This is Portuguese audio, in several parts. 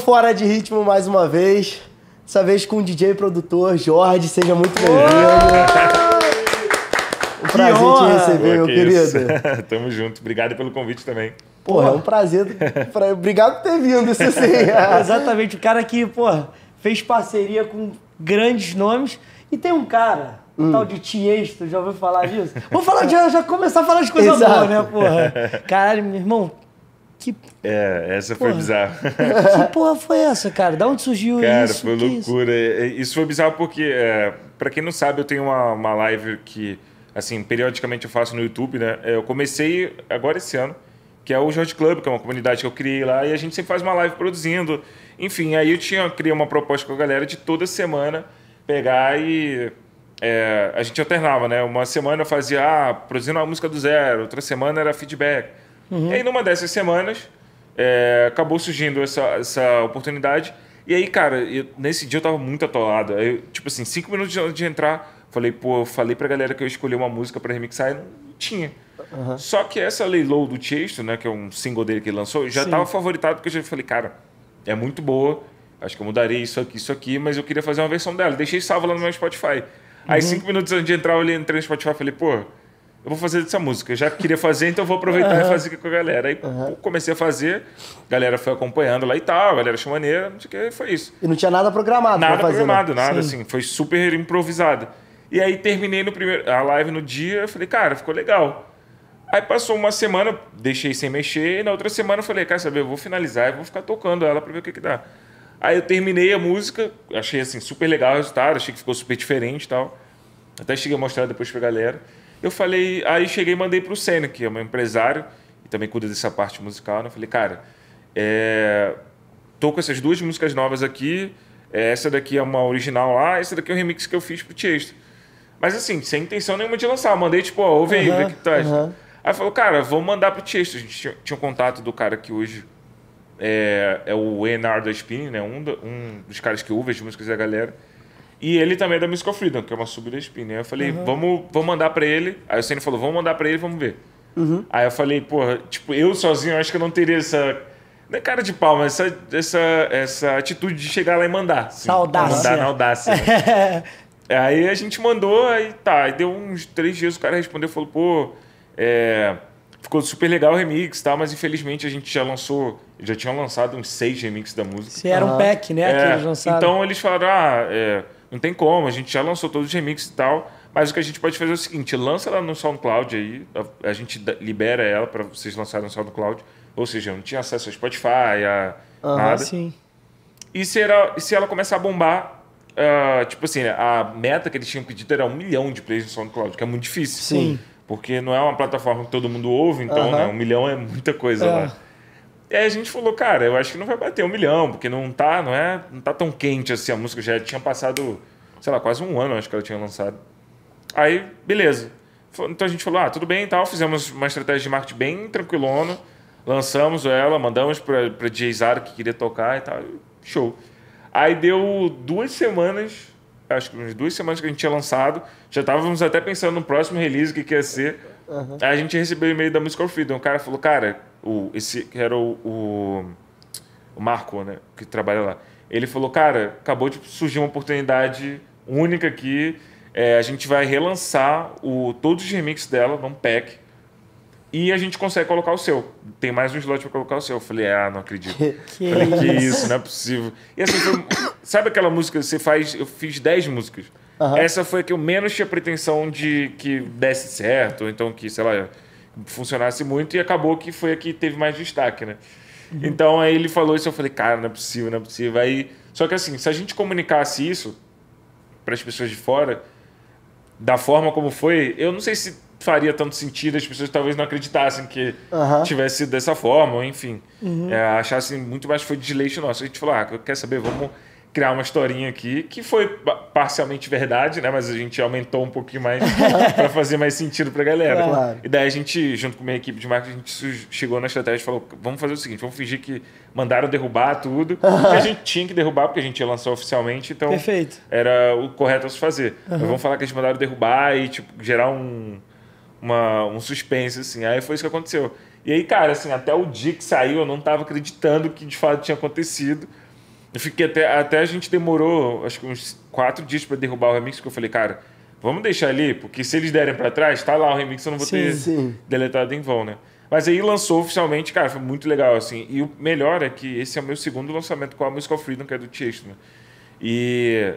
Fora de Ritmo mais uma vez. Dessa vez com o DJ produtor Jorge. Seja muito bem-vindo. Um prazer honra. te receber, Pô, meu querido. Tamo junto. Obrigado pelo convite também. Porra, é um prazer. pra... Obrigado por ter vindo, isso sim. Exatamente. O cara que, porra, fez parceria com grandes nomes. E tem um cara, um hum. tal de Tiesto, já ouviu falar disso? Vou falar de, já começar a falar de coisa Exato. boa, né, porra? Caralho, meu irmão, que... É, essa porra. foi bizarra. que porra foi essa, cara? Da onde surgiu cara, isso? Cara, foi é loucura. Isso? É, isso? foi bizarro porque, é, para quem não sabe, eu tenho uma, uma live que, assim, periodicamente eu faço no YouTube, né? É, eu comecei agora esse ano, que é o Jorge Club, que é uma comunidade que eu criei lá, e a gente sempre faz uma live produzindo. Enfim, aí eu tinha criei uma proposta com a galera de toda semana pegar e é, a gente alternava, né? Uma semana eu fazia, ah, produzindo uma música do zero, outra semana era feedback. Uhum. E aí, numa dessas semanas, é, acabou surgindo essa, essa oportunidade. E aí, cara, eu, nesse dia eu tava muito atolado. Eu, tipo assim, cinco minutos antes de entrar, falei, pô, falei pra galera que eu escolhi uma música para remixar e não tinha. Uhum. Só que essa Lay Low do Tiesto, né, que é um single dele que ele lançou, já Sim. tava favoritado porque eu já falei, cara, é muito boa, acho que eu mudaria isso aqui, isso aqui, mas eu queria fazer uma versão dela. Deixei salvo lá no meu Spotify. Uhum. Aí cinco minutos antes de entrar, eu entrei no Spotify e falei, pô, eu vou fazer dessa música. Eu já queria fazer, então vou aproveitar uhum. e fazer com a galera. Aí uhum. comecei a fazer, a galera foi acompanhando lá e tal, a galera achou maneira, não sei o que, foi isso. E não tinha nada programado Nada fazer, né? programado, né? nada, Sim. assim, foi super improvisado. E aí terminei no primeiro, a live no dia, eu falei, cara, ficou legal. Aí passou uma semana, deixei sem mexer, e na outra semana eu falei, cara, sabe, eu vou finalizar e vou ficar tocando ela pra ver o que que dá. Aí eu terminei a música, achei assim, super legal o resultado, achei que ficou super diferente e tal. Até cheguei a mostrar depois pra galera. Eu falei, aí cheguei e mandei para o Senna, que é meu empresário e também cuida dessa parte musical. Né? Eu falei, cara, é, tô com essas duas músicas novas aqui. É, essa daqui é uma original lá, essa daqui é um remix que eu fiz pro Tiesto. Mas assim, sem intenção nenhuma de lançar. Eu mandei, tipo, ó, ouve aí, uhum, que tá. Uhum. Aí falou, cara, vamos mandar pro Tiesto. A gente tinha, tinha um contato do cara que hoje é, é o Enar da Spin, né? Um, um dos caras que ouve as músicas da galera. E ele também é da Musical Freedom, que é uma sub da Spin. Aí né? eu falei, uhum. vamos, vamos mandar pra ele. Aí o Senna falou, vamos mandar pra ele, vamos ver. Uhum. Aí eu falei, porra, tipo, eu sozinho acho que eu não teria essa. Não é cara de pau, mas essa, essa, essa atitude de chegar lá e mandar. Assim, audácia. Mandar na audácia. Né? aí a gente mandou, aí tá. Aí deu uns três dias, o cara respondeu falou, pô, é, ficou super legal o remix e tá? tal, mas infelizmente a gente já lançou, já tinha lançado uns seis remixes da música. Se era um pack, né? É, então eles falaram, ah, é, não tem como, a gente já lançou todos os remixes e tal. Mas o que a gente pode fazer é o seguinte: lança ela no SoundCloud aí, a, gente libera ela para vocês lançarem no SoundCloud. Ou seja, não tinha acesso a Spotify, a uhum, nada. Sim. E se ela, se ela começar a bombar, uh, tipo assim, a meta que eles tinham pedido era um milhão de plays no SoundCloud, que é muito difícil. Sim. Porque não é uma plataforma que todo mundo ouve, então uhum. né, um milhão é muita coisa é. lá. E aí a gente falou, cara, eu acho que não vai bater um milhão, porque não tá, não é, não tá tão quente assim. A música já tinha passado, sei lá, quase um ano, acho que ela tinha lançado. Aí, beleza. Então a gente falou, ah, tudo bem e tal. Fizemos uma estratégia de marketing bem tranquilona. Lançamos ela, mandamos pra, pra DJ Zara que queria tocar e tal. Show. Aí deu duas semanas, acho que umas duas semanas que a gente tinha lançado. Já estávamos até pensando no próximo release, que, que ia ser. Uhum. Aí a gente recebeu o e-mail da Musical Freedom. O cara falou, cara, o, esse era o, o, o Marco, né? Que trabalha lá. Ele falou, cara, acabou de surgir uma oportunidade única aqui. É, a gente vai relançar o, todos os remixes dela num pack. E a gente consegue colocar o seu. Tem mais um slot para colocar o seu. Eu falei, ah, não acredito. Que, falei, que isso? não é possível. E assim, foi, sabe aquela música que você faz? Eu fiz 10 músicas. Uhum. Essa foi a que eu menos tinha pretensão de que desse certo, ou então que, sei lá, funcionasse muito, e acabou que foi a que teve mais destaque, né? Uhum. Então aí ele falou isso, eu falei, cara, não é possível, não é possível. Aí, só que assim, se a gente comunicasse isso para as pessoas de fora, da forma como foi, eu não sei se faria tanto sentido, as pessoas talvez não acreditassem que uhum. tivesse sido dessa forma, enfim. Uhum. É, achassem muito mais que foi desleixo nosso. A gente falou, ah, quer saber, vamos criar uma historinha aqui, que foi parcialmente verdade, né? Mas a gente aumentou um pouquinho mais para fazer mais sentido para a galera. Claro. E daí a gente, junto com a minha equipe de marketing, a gente chegou na estratégia e falou: vamos fazer o seguinte, vamos fingir que mandaram derrubar tudo. Uhum. a gente tinha que derrubar, porque a gente ia lançar oficialmente, então Perfeito. era o correto a se fazer. Uhum. vamos falar que eles mandaram derrubar e tipo, gerar um, uma, um suspense, assim. Aí foi isso que aconteceu. E aí, cara, assim, até o dia que saiu, eu não estava acreditando que de fato tinha acontecido. Eu fiquei até, até a gente demorou, acho que uns quatro dias para derrubar o remix, que eu falei, cara, vamos deixar ali, porque se eles derem para trás, tá lá o remix, eu não vou sim, ter sim. deletado em vão, né? Mas aí lançou oficialmente, cara, foi muito legal, assim. E o melhor é que esse é o meu segundo lançamento com a Musical Freedom, que é do Tiesto, né? E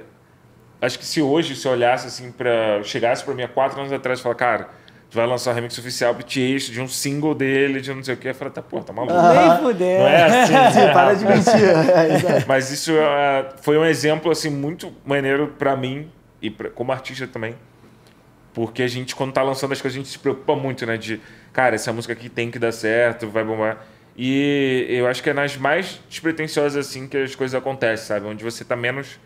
acho que se hoje, se eu olhasse assim para chegasse para mim há quatro anos atrás e falar, cara tu vai lançar um remix oficial pro Tiesto, de um single dele, de não sei o que. Eu falei, tá, pô, tá maluco. Nem fuder. Não é assim. assim é para de mentir. É, Mas isso é, foi um exemplo, assim, muito maneiro para mim e pra, como artista também. Porque a gente, quando tá lançando as coisas, a gente se preocupa muito, né? De, cara, essa música aqui tem que dar certo, vai bombar. E eu acho que é nas mais despretensiosas, assim, que as coisas acontecem, sabe? Onde você tá menos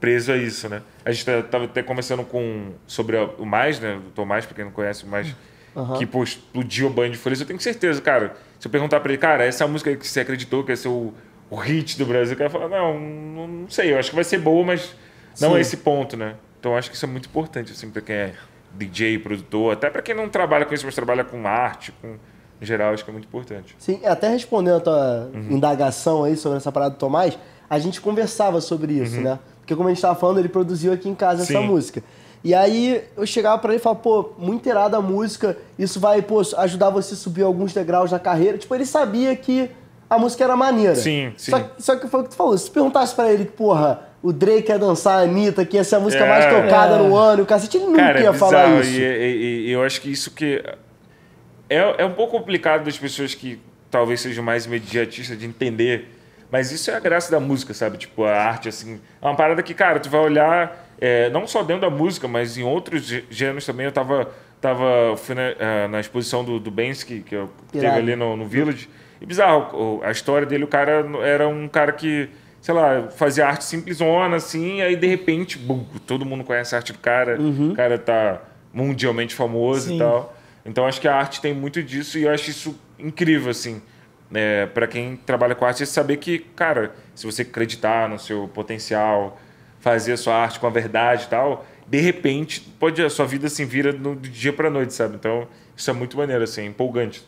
preso a isso, né? A gente estava tá, até conversando com sobre o mais, né? O Tomás, para quem não conhece, mais uhum. que pô, explodiu o banho de folhas. Eu tenho certeza, cara. Se eu perguntar para ele, cara, essa música que você acreditou que ia ser o, o hit do Brasil, que ele fala, não, não sei, eu acho que vai ser boa, mas não Sim. é esse ponto, né? Então acho que isso é muito importante assim para quem é DJ, produtor, até para quem não trabalha com isso, mas trabalha com arte, com em geral, acho que é muito importante. Sim, até respondendo a tua uhum. indagação aí sobre essa parada do Tomás, a gente conversava sobre isso, uhum. né? Porque como a gente tava falando, ele produziu aqui em casa Sim. essa música. E aí eu chegava para ele e falava, pô, muito irada a música, isso vai, pô, ajudar você a subir alguns degraus na carreira. Tipo, ele sabia que a música era maneira. Sim, sim. Só, só que foi o que tu falou, se perguntasse para ele, que porra, o Drake ia dançar a Anitta, que ia ser a música é, mais tocada é. no ano, o cacete, ele nunca Cara, ia é falar isso. E, e, e, eu acho que isso que... É, é um pouco complicado das pessoas que talvez sejam mais imediatistas de entender mas isso é a graça da música, sabe? Tipo, a arte, assim. É uma parada que, cara, tu vai olhar, é, não só dentro da música, mas em outros gêneros também. Eu tava, tava fui na, é, na exposição do, do Bensky, que eu teve ali no, no Village. E bizarro, a história dele, o cara era um cara que, sei lá, fazia arte simplesona, assim, aí de repente, bum, todo mundo conhece a arte do cara, uhum. o cara tá mundialmente famoso Sim. e tal. Então acho que a arte tem muito disso e eu acho isso incrível, assim é, para quem trabalha com arte, é saber que, cara, se você acreditar no seu potencial, fazer a sua arte com a verdade e tal, de repente, pode a sua vida assim vira do dia para noite, sabe? Então, isso é muito maneiro, assim, é empolgante.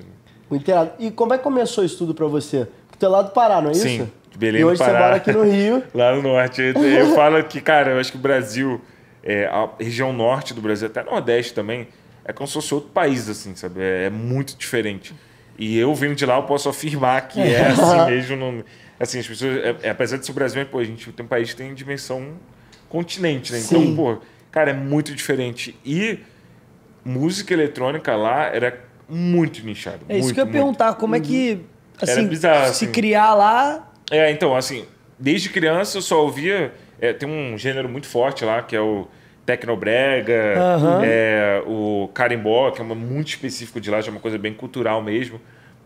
Muito errado. E como é que começou isso tudo para você? Porque tu é lá do Pará, não é Sim, isso? Sim, Belém E hoje Pará, você mora aqui no Rio. lá no Norte. Eu, eu falo que, cara, eu acho que o Brasil, é, a região Norte do Brasil, até Nordeste também, é como se fosse outro país, assim, sabe? É, é muito diferente. E eu vindo de lá, eu posso afirmar que é, é. assim mesmo. No, assim, as pessoas, é, é, apesar de ser o Brasil, pô, a gente tem um país que tem dimensão continente, né? Então, pô, cara, é muito diferente. E música eletrônica lá era muito nichado. É isso muito, que eu ia perguntar, como é uhum. que assim, bizarro, se assim. criar lá. É, então, assim, desde criança eu só ouvia. É, tem um gênero muito forte lá que é o Tecnobrega, uhum. é, o Carimbó, que é uma muito específico de lá, é uma coisa bem cultural mesmo.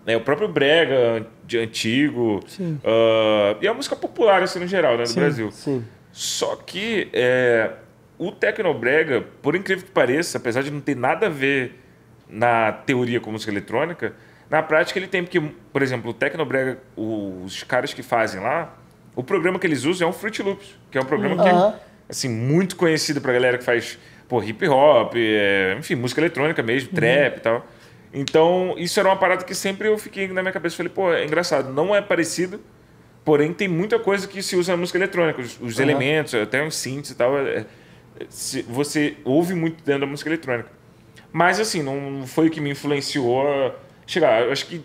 É, o próprio Brega, de antigo. Uh, e a música popular, assim, no geral, né, no sim, Brasil. Sim. Só que é, o Tecnobrega, por incrível que pareça, apesar de não ter nada a ver na teoria com música eletrônica, na prática ele tem, porque, por exemplo, o Tecnobrega, os caras que fazem lá, o programa que eles usam é um Fruit Loops, que é um programa uhum. que assim, muito conhecido pra galera que faz pô, hip hop, é, enfim, música eletrônica mesmo, uhum. trap e tal. Então, isso era uma parada que sempre eu fiquei na minha cabeça. Falei, pô, é engraçado, não é parecido, porém tem muita coisa que se usa na música eletrônica. Os, os uhum. elementos, até os synths e tal, é, é, se, você ouve muito dentro da música eletrônica. Mas, assim, não foi o que me influenciou chegar. Eu acho que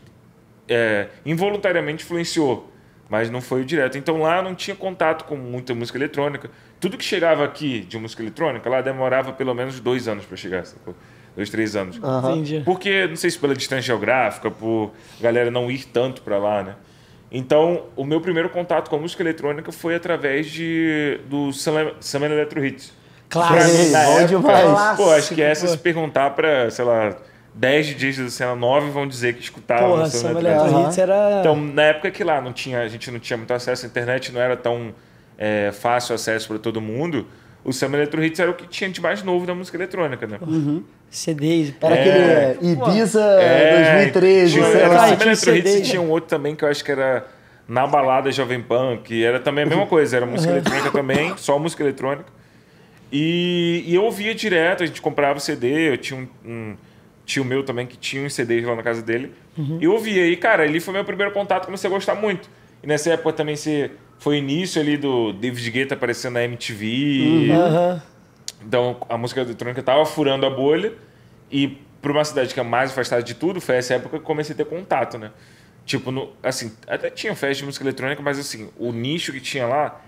é, involuntariamente influenciou, mas não foi direto. Então, lá não tinha contato com muita música eletrônica tudo que chegava aqui de música eletrônica, lá demorava pelo menos dois anos para chegar, sacou? Dois, três anos. Uhum. Entendi. Porque, não sei se pela distância geográfica, por galera não ir tanto para lá, né? Então, o meu primeiro contato com a música eletrônica foi através de, do Summer Electro Hits. Claro, bom demais. Pô, acho que essa, pô. se perguntar para, sei lá, 10 DJs da cena 9 vão dizer que escutavam Porra, Summer Electro Hits. Era... Então, na época que lá não tinha, a gente não tinha muito acesso à internet, não era tão é, fácil acesso para todo mundo, o Samba Electro Hits era o que tinha de mais novo da música eletrônica, né? Uhum. uhum. CDs. para é, aquele Ibiza é, 2013, é, tinha, sei lá. Cara, tinha, né? tinha um outro também que eu acho que era na balada Jovem Punk, era também a mesma coisa, era música uhum. eletrônica também, só música eletrônica. E, e, eu ouvia direto, a gente comprava CD, eu tinha um, um tio meu também que tinha uns CDs lá na casa dele. Uhum. E eu ouvia, e cara, ali foi meu primeiro contato, comecei a gostar muito. E nessa época também você foi o início ali do David Guetta aparecendo na MTV. Uhum. Então a música eletrônica tava furando a bolha e para uma cidade que é mais afastada de tudo, foi essa época que comecei a ter contato, né? Tipo, no, assim, até tinha festa de música eletrônica, mas assim, o nicho que tinha lá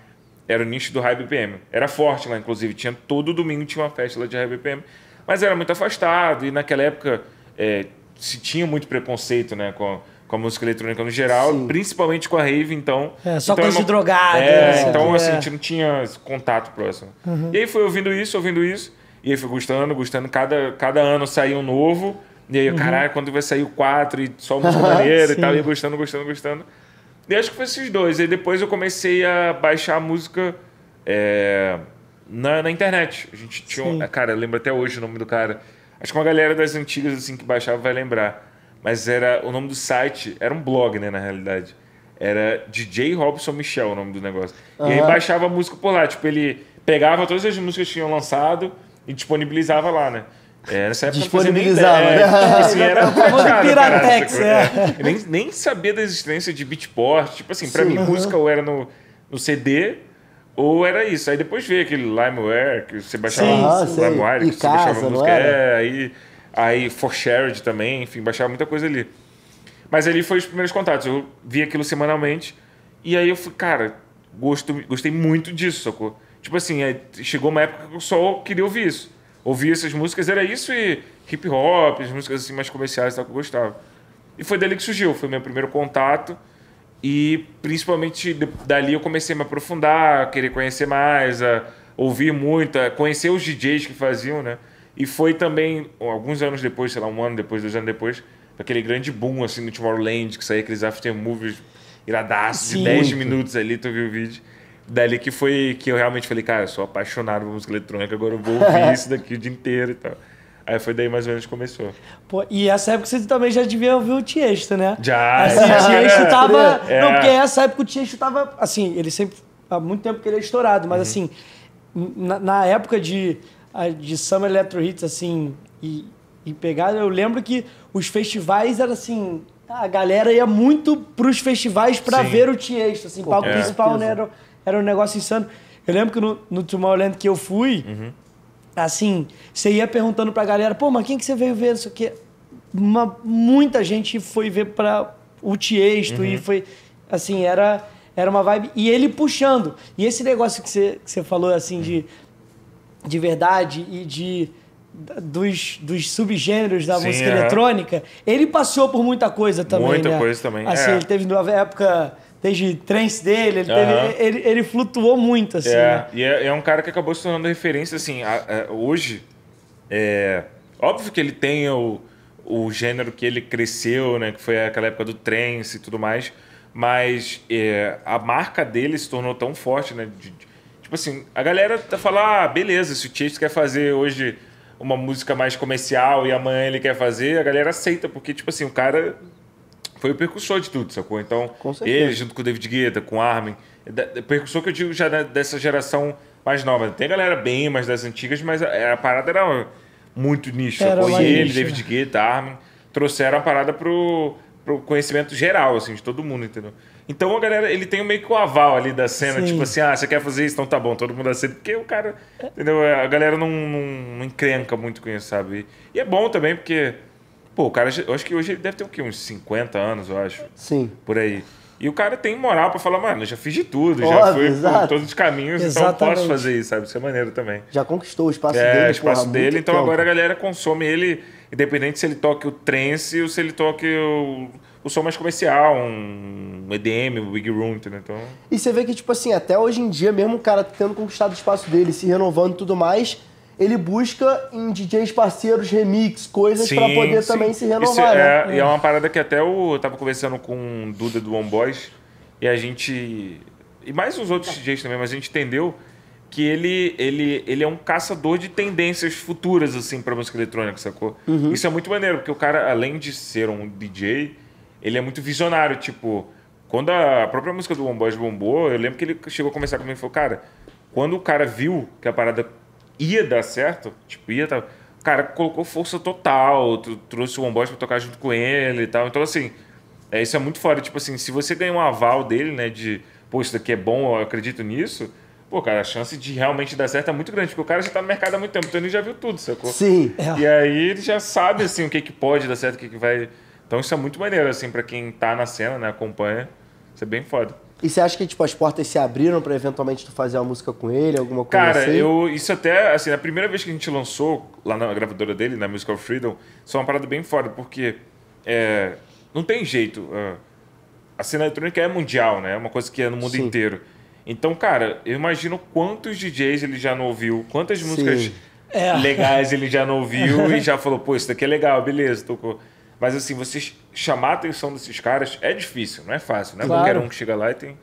era o nicho do High BPM. Era forte lá, inclusive, tinha todo domingo tinha uma festa lá de High BPM, mas era muito afastado e naquela época é, se tinha muito preconceito, né, com com a música eletrônica no geral, Sim. principalmente com a rave, então. É, só então é coisa é drogada. Né? Então, é, então, assim, a gente não tinha contato próximo. Uhum. E aí foi ouvindo isso, ouvindo isso, e aí foi gostando, gostando. Cada, cada ano saía um novo, e aí, uhum. caralho, quando vai sair o 4 e só música maneira e tal, e gostando, gostando, gostando. E acho que foi esses dois. E depois eu comecei a baixar a música. É... Na, na, internet. A gente tinha. Um, cara, eu lembro até hoje o nome do cara. Acho que uma galera das antigas, assim, que baixava vai lembrar. Mas era o nome do site, era um blog, né, na realidade. Era DJ Robson Michel o nome do negócio. Uhum. E ele baixava a música por lá. Tipo, ele pegava todas as músicas que tinham lançado e disponibilizava lá, né? É, nessa época Disponibilizava, não ideia, né? É, tipo assim, era um Piratex, tipo, é. é. Nem, nem sabia da existência de beatport. Tipo assim, pra mim, uhum. música ou era no, no CD ou era isso. Aí depois veio aquele LimeWare, que você baixava Sim, que você baixava a música. É, aí Aí For Shared também, enfim, baixava muita coisa ali. Mas ali foi os primeiros contatos. Eu vi aquilo semanalmente. E aí eu fui, cara, gosto, gostei muito disso, sacou? Tipo assim, chegou uma época que eu só queria ouvir isso. Ouvir essas músicas, era isso e hip hop, as músicas assim mais comerciais e tal que eu gostava. E foi dali que surgiu, foi meu primeiro contato. E principalmente dali eu comecei a me aprofundar, a querer conhecer mais, a ouvir muito, a conhecer os DJs que faziam, né? E foi também, alguns anos depois, sei lá, um ano depois, dois anos depois, aquele grande boom assim no Tomorrowland, que saía aqueles after movies iradaços de 10 minutos ali, tu viu o vídeo. Dali que foi que eu realmente falei, cara, eu sou apaixonado por música eletrônica, agora eu vou ouvir isso daqui o dia inteiro e tal. Aí foi daí mais ou menos que começou. Pô, e essa época você também já devia ouvir o Tiesto, né? Já. Assim, o Tiesto tava. É. Não, porque essa época o Tiesto tava. Assim, ele sempre. Há muito tempo que ele é estourado, mas uhum. assim. Na, na época de de Summer Electro Hits, assim, e, e pegar. Eu lembro que os festivais eram assim. Tá, a galera ia muito pros festivais para ver o Tiesto, assim, Pô, palco é. principal, né? Era, era um negócio insano. Eu lembro que no, no Tomorrowland que eu fui, uhum. assim, você ia perguntando pra galera, pô, mas quem que você veio ver? Isso aqui. Uma, muita gente foi ver para o Tiesto uhum. e foi. Assim, era, era uma vibe. E ele puxando. E esse negócio que você, que você falou, assim, uhum. de de verdade e de dos, dos subgêneros da Sim, música é. eletrônica, ele passou por muita coisa também. Muita né? coisa também. Assim, é. ele teve na época. Desde trance dele, ele, teve, ele, ele, flutuou muito, assim. É. Né? E é, é, um cara que acabou se tornando referência, assim, a, a, é, hoje. É, óbvio que ele tem o, o gênero que ele cresceu, né? Que foi aquela época do trance e tudo mais. Mas é, a marca dele se tornou tão forte, né? De, Tipo assim, a galera tá falando, ah, beleza, se o Tiesto quer fazer hoje uma música mais comercial e amanhã ele quer fazer, a galera aceita, porque, tipo assim, o cara foi o percussor de tudo, sacou? Então, ele junto com o David Guetta, com o Armin, é é percussor que eu digo já né, dessa geração mais nova. Tem galera bem mais das antigas, mas a, a parada era muito nicho, sacou? E ele, nicho, David né? Guetta, Armin, trouxeram a parada pro, pro conhecimento geral, assim, de todo mundo, entendeu? Então a galera, ele tem meio que o um aval ali da cena, Sim. tipo assim, ah, você quer fazer isso? Então tá bom, todo mundo aceita. Porque o cara, entendeu? É, a galera não, não, não encrenca muito com isso, sabe? E é bom também porque, pô, o cara, eu acho que hoje ele deve ter o quê? Uns 50 anos, eu acho. Sim. Por aí. E o cara tem moral para falar, mano, eu já fiz de tudo, Óbvio, já fui por todos os caminhos, então Exatamente. então posso fazer isso, sabe? Isso é maneiro também. Já conquistou o espaço é, dele. o espaço porra, dele, então tempo. agora a galera consome ele, independente se ele toque o trance ou se ele toque o o som mais comercial, um EDM, um Big Room, entendeu? Então... E você vê que, tipo assim, até hoje em dia, mesmo o cara tendo conquistado o espaço dele, se renovando e tudo mais, ele busca em DJs parceiros, remix, coisas para poder sim. também se renovar. É, né? E é uma parada que até eu, eu tava conversando com o Duda do One Boys e a gente. E mais uns outros DJs também, mas a gente entendeu que ele, ele, ele é um caçador de tendências futuras, assim, pra música eletrônica, sacou? Uhum. Isso é muito maneiro, porque o cara, além de ser um DJ, ele é muito visionário. Tipo, quando a própria música do Boys bombou, eu lembro que ele chegou a conversar comigo e falou: Cara, quando o cara viu que a parada ia dar certo, tipo, ia tá, cara colocou força total, trouxe o Boys pra tocar junto com ele e tal. Então, assim, é, isso é muito fora. Tipo assim, se você ganha um aval dele, né, de pô, isso daqui é bom, eu acredito nisso. Pô, cara, a chance de realmente dar certo é muito grande, porque o cara já tá no mercado há muito tempo, então ele já viu tudo, sacou? Sim. É. E aí ele já sabe, assim, o que, que pode dar certo, o que, que vai então isso é muito maneiro, assim, para quem tá na cena, né? Acompanha. Isso é bem foda. E você acha que tipo, as portas se abriram para eventualmente tu fazer uma música com ele, alguma coisa Cara, assim? Cara, eu isso até assim, na primeira vez que a gente lançou lá na gravadora dele, na Musical Freedom, isso é uma parada bem foda, porque é, não tem jeito. Ah, a cena eletrônica é mundial, né? É uma coisa que é no mundo Sim. inteiro. Então, cara, eu imagino quantos DJs ele já não ouviu, quantas músicas Sim. É. legais é. ele já não ouviu e já falou, pô, isso daqui é legal, beleza, tocou. Mas assim, você chamar a atenção desses caras é difícil, não é fácil, né? Claro. Qualquer um que chega lá e tem.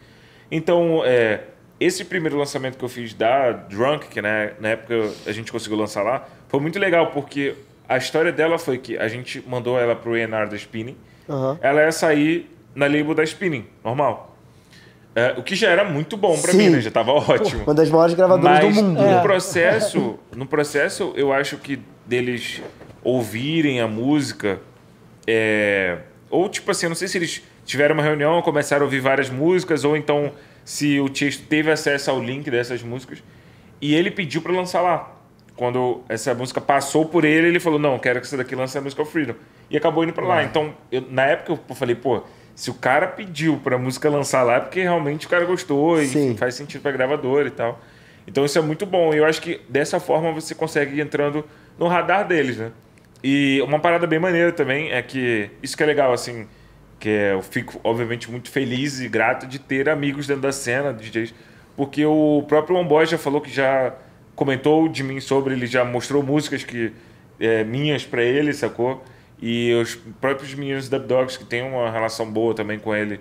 Então, é, esse primeiro lançamento que eu fiz da Drunk, que né, na época a gente conseguiu lançar lá, foi muito legal, porque a história dela foi que a gente mandou ela pro ENR da Spinning. Uhum. Ela ia sair na label da Spinning, normal. É, o que já era muito bom para mim, né? Já tava ótimo. Uma das maiores gravadoras Mas, do mundo. No é. processo, no processo, eu acho que deles ouvirem a música é... Ou, tipo assim, não sei se eles tiveram uma reunião, começaram a ouvir várias músicas, ou então se o Tiesto teve acesso ao link dessas músicas. E ele pediu para lançar lá. Quando essa música passou por ele, ele falou: Não, quero que essa daqui lance a música Freedom. E acabou indo para lá. É. Então, eu, na época, eu falei: Pô, se o cara pediu para música lançar lá, é porque realmente o cara gostou e Sim. faz sentido para gravadora e tal. Então, isso é muito bom. E eu acho que dessa forma você consegue ir entrando no radar deles, né? E uma parada bem maneira também é que isso que é legal, assim, que é, eu fico, obviamente, muito feliz e grato de ter amigos dentro da cena, DJs, porque o próprio Lomboy já falou que já comentou de mim sobre, ele já mostrou músicas que é, minhas para ele, sacou? E os próprios meninos da Dogs, que tem uma relação boa também com ele,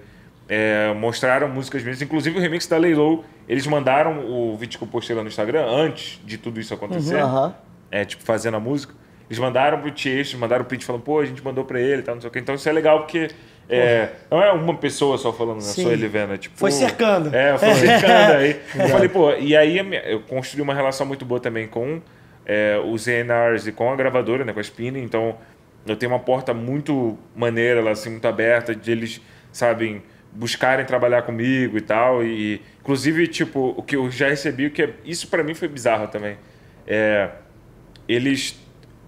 é, mostraram músicas minhas, inclusive o remix da Laylow, eles mandaram o vídeo que eu postei lá no Instagram antes de tudo isso acontecer, uhum. é, tipo, fazendo a música. Eles mandaram pro Tiesto, mandaram o print falando, pô, a gente mandou pra ele, tal, não sei o quê. Então isso é legal porque é, não é uma pessoa só falando, né? Sim. só ele vendo. É tipo, foi cercando. É, foi é. cercando aí. eu falei, pô, e aí eu construí uma relação muito boa também com é, os NRs e com a gravadora, né? Com a Spine. Então eu tenho uma porta muito maneira, assim, muito aberta, de eles, sabem, buscarem trabalhar comigo e tal. E, inclusive, tipo, o que eu já recebi, o que é, isso para mim foi bizarro também. É, eles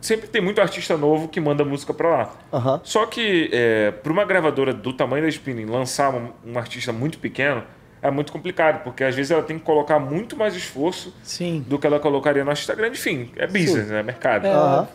sempre tem muito artista novo que manda música para lá. Uhum. Só que é, para uma gravadora do tamanho da Spinning lançar um, um, artista muito pequeno é muito complicado, porque às vezes ela tem que colocar muito mais esforço Sim. do que ela colocaria no artista grande. Enfim, é business, Sim. né? Mercado. Uhum.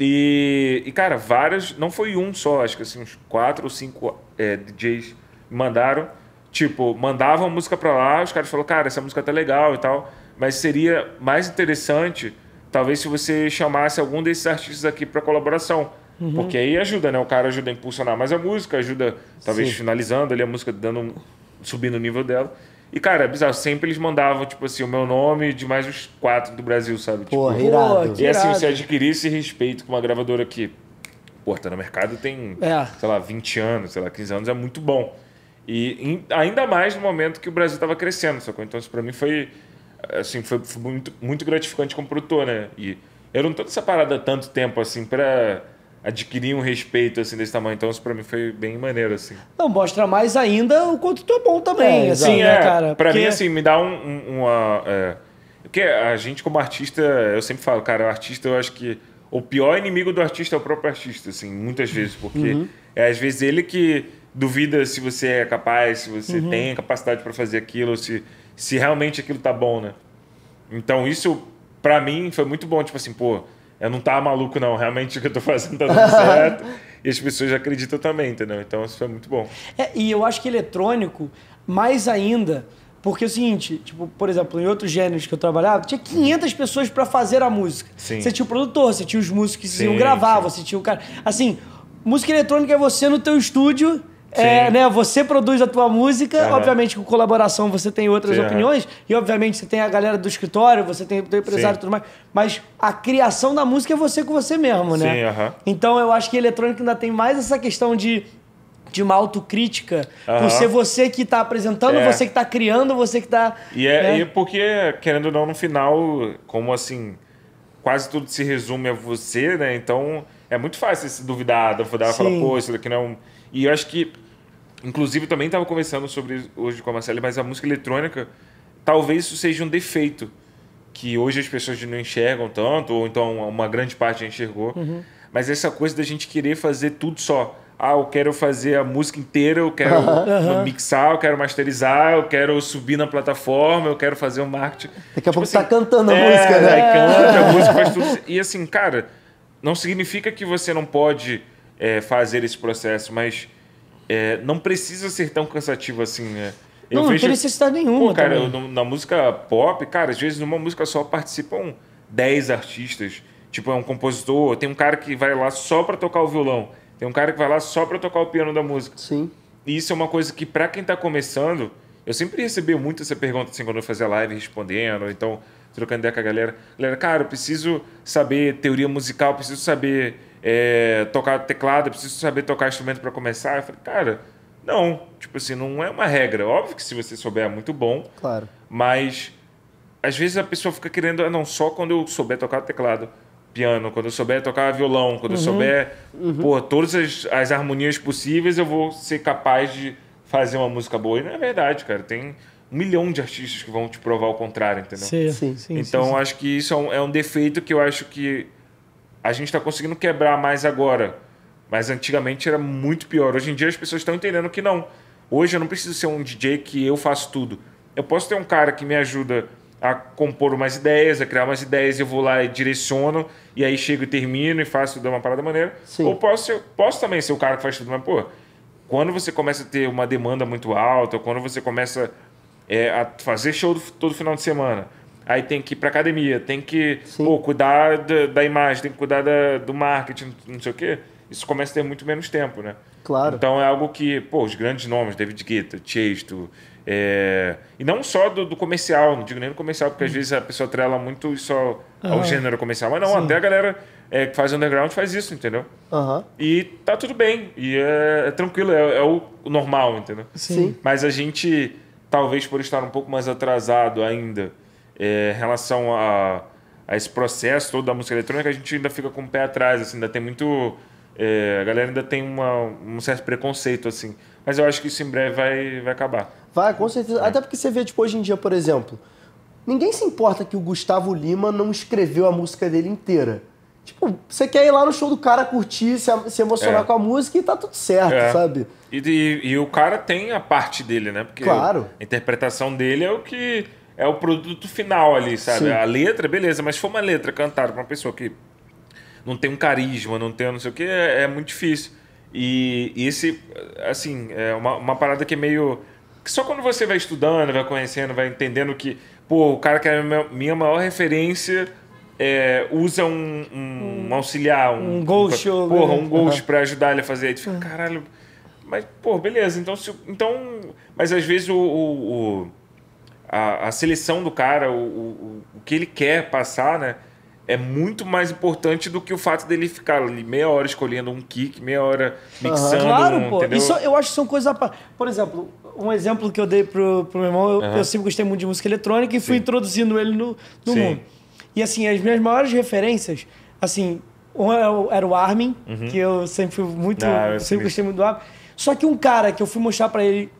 E, e, cara, várias, não foi um só, acho que assim, uns quatro ou cinco é, DJs mandaram. Tipo, mandavam música para lá, os caras falaram, cara, essa música tá legal e tal, mas seria mais interessante Talvez se você chamasse algum desses artistas aqui para colaboração. Uhum. Porque aí ajuda, né? O cara ajuda a impulsionar mais a música, ajuda, talvez, Sim. finalizando ali a música, dando, subindo o nível dela. E, cara, é bizarro. Sempre eles mandavam, tipo assim, o meu nome de mais os quatro do Brasil, sabe? Tipo, Porra, tipo, irado. E assim, irado. você adquirisse respeito com uma gravadora que, pô, tá no mercado tem, é. sei lá, 20 anos, sei lá, 15 anos, é muito bom. E ainda mais no momento que o Brasil estava crescendo, sacou? Então isso pra mim foi assim, foi, foi muito, muito gratificante como produtor, né? E eu não tô nessa parada tanto tempo, assim, para adquirir um respeito assim desse tamanho. Então isso para mim foi bem maneiro assim. Não mostra mais ainda o quanto tu é bom também, é, assim, sim, né, é, cara? Para porque... mim assim me dá um, um, uma é, porque a gente como artista, eu sempre falo, cara, o artista eu acho que o pior inimigo do artista é o próprio artista, assim, muitas vezes, porque uhum. é às vezes ele que duvida se você é capaz, se você uhum. tem capacidade para fazer aquilo, se se realmente aquilo tá bom, né? Então isso, para mim, foi muito bom. Tipo assim, pô, eu não tava tá maluco, não. Realmente o que eu tô fazendo tá dando certo. e as pessoas acreditam também, entendeu? Então isso foi muito bom. É, e eu acho que eletrônico, mais ainda, porque é o seguinte, tipo, por exemplo, em outros gêneros que eu trabalhava, tinha 500 pessoas para fazer a música. Sim. Você tinha o produtor, você tinha os músicos que sim, iam gravar, sim. você tinha o cara. Assim, música eletrônica é você no teu estúdio é, né, você produz a tua música, uhum. obviamente com colaboração você tem outras Sim, opiniões, uhum. e obviamente você tem a galera do escritório, você tem o empresário e tudo mais, mas a criação da música é você com você mesmo, né? Sim, uhum. Então eu acho que eletrônico ainda tem mais essa questão de de uma autocrítica uhum. por ser você que está apresentando, é. você que está criando, você que está. E é, né? e porque, querendo ou não, no final, como assim, quase tudo se resume a você, né? Então é muito fácil se duvidar, duvidar, falar, pô, isso daqui não é E eu acho que Inclusive, também estava conversando sobre hoje com a Marcela, mas a música eletrônica, talvez isso seja um defeito que hoje as pessoas não enxergam tanto, ou então uma grande parte já enxergou. Uhum. Mas essa coisa da gente querer fazer tudo só. Ah, eu quero fazer a música inteira, eu quero uhum. mixar, eu quero masterizar, eu quero subir na plataforma, eu quero fazer o um marketing. Daqui a tipo pouco assim, tá cantando é, a música, né? É, canta a música, faz tudo. E assim, cara, não significa que você não pode é, fazer esse processo, mas é, não precisa ser tão cansativo assim, né? Eu não, vejo... não tem necessidade nenhuma. Pô, cara, eu, na música pop, cara, às vezes numa música só participam 10 artistas. Tipo, é um compositor, tem um cara que vai lá só para tocar o violão, tem um cara que vai lá só para tocar o piano da música. Sim. E isso é uma coisa que, para quem tá começando, eu sempre recebi muito essa pergunta, assim, quando eu fazia live respondendo, ou então trocando ideia com a galera. Galera, cara, eu preciso saber teoria musical, preciso saber é, tocar teclado, eu preciso saber tocar instrumento para começar. Eu falei, cara, não. Tipo assim, não é uma regra. Óbvio que se você souber é muito bom. Claro. Mas às vezes a pessoa fica querendo, ah, não, só quando eu souber tocar teclado piano, quando eu souber tocar violão, quando uhum. eu souber, uhum. todas as, as, harmonias possíveis, eu vou ser capaz de fazer uma música boa. E não é verdade, cara. Tem um milhão de artistas que vão te provar o contrário, entendeu? Sim, sim, sim. Então, sim, sim. acho que isso é um, é um defeito que eu acho que a gente está conseguindo quebrar mais agora. Mas antigamente era muito pior. Hoje em dia as pessoas estão entendendo que não. Hoje eu não preciso ser um DJ que eu faço tudo. Eu posso ter um cara que me ajuda a compor umas ideias, a criar umas ideias, eu vou lá e direciono, e aí chego e termino e faço de uma parada maneira. Sim. Ou posso, posso também ser o cara que faz tudo, mas, pô, quando você começa a ter uma demanda muito alta, quando você começa é, a fazer show todo final de semana, Aí tem que ir para academia, tem que pô, cuidar da, da, imagem, tem que cuidar da, do marketing, não sei o quê. Isso começa a ter muito menos tempo, né? Claro. Então é algo que, pô, os grandes nomes, David Guetta, Chesto, é... e não só do, do, comercial, não digo nem do comercial, porque hum. às uhum. vezes a pessoa trela muito só ao gênero comercial, mas não, Sim. até a galera é, que faz underground faz isso, entendeu? Uhum. E tá tudo bem, e é, é tranquilo, é, é, o normal, entendeu? Sim. Mas a gente, talvez por estar um pouco mais atrasado ainda, é, em relação a, a esse processo todo da música eletrônica, a gente ainda fica com o pé atrás, assim, ainda tem muito. É, a galera ainda tem uma, um certo preconceito, assim. Mas eu acho que isso em breve vai, vai acabar. Vai, com certeza. É. Até porque você vê, tipo, hoje em dia, por exemplo, ninguém se importa que o Gustavo Lima não escreveu a música dele inteira. Tipo, você quer ir lá no show do cara curtir, se, emocionar é. com a música e tá tudo certo, é. sabe? E, e, e, o cara tem a parte dele, né? Porque claro. a interpretação dele é o que é o produto final ali, sabe? Sim. A letra, beleza, mas se for uma letra cantada pra uma pessoa que não tem um carisma, não tem um não sei o que, é, é muito difícil. E, e, esse, assim, é uma, uma parada que é meio. Que só quando você vai estudando, vai conhecendo, vai entendendo que, pô, o cara que é a minha maior referência é, usa um, um, um, auxiliar, um, um ghost, um, porra, um ghost uhum. para ajudar ele a fazer. Aí tu fica, caralho. Mas, pô, beleza. Então, se, então mas às vezes o, o, o a, a seleção do cara, o, o, o que ele quer passar, né? é muito mais importante do que o fato dele ficar ali meia hora escolhendo um kick, meia hora mixando. Uhum. Claro, um, pô. Isso eu acho que são coisas. Por exemplo, um exemplo que eu dei pro, pro meu irmão, eu, uhum. eu sempre gostei muito de música eletrônica e Sim. fui introduzindo ele no, no mundo. E assim, as minhas maiores referências, assim, um é era o Armin, uhum. que eu sempre fui muito. Ah, sempre gostei muito do Armin. Só que um cara que eu fui mostrar para ele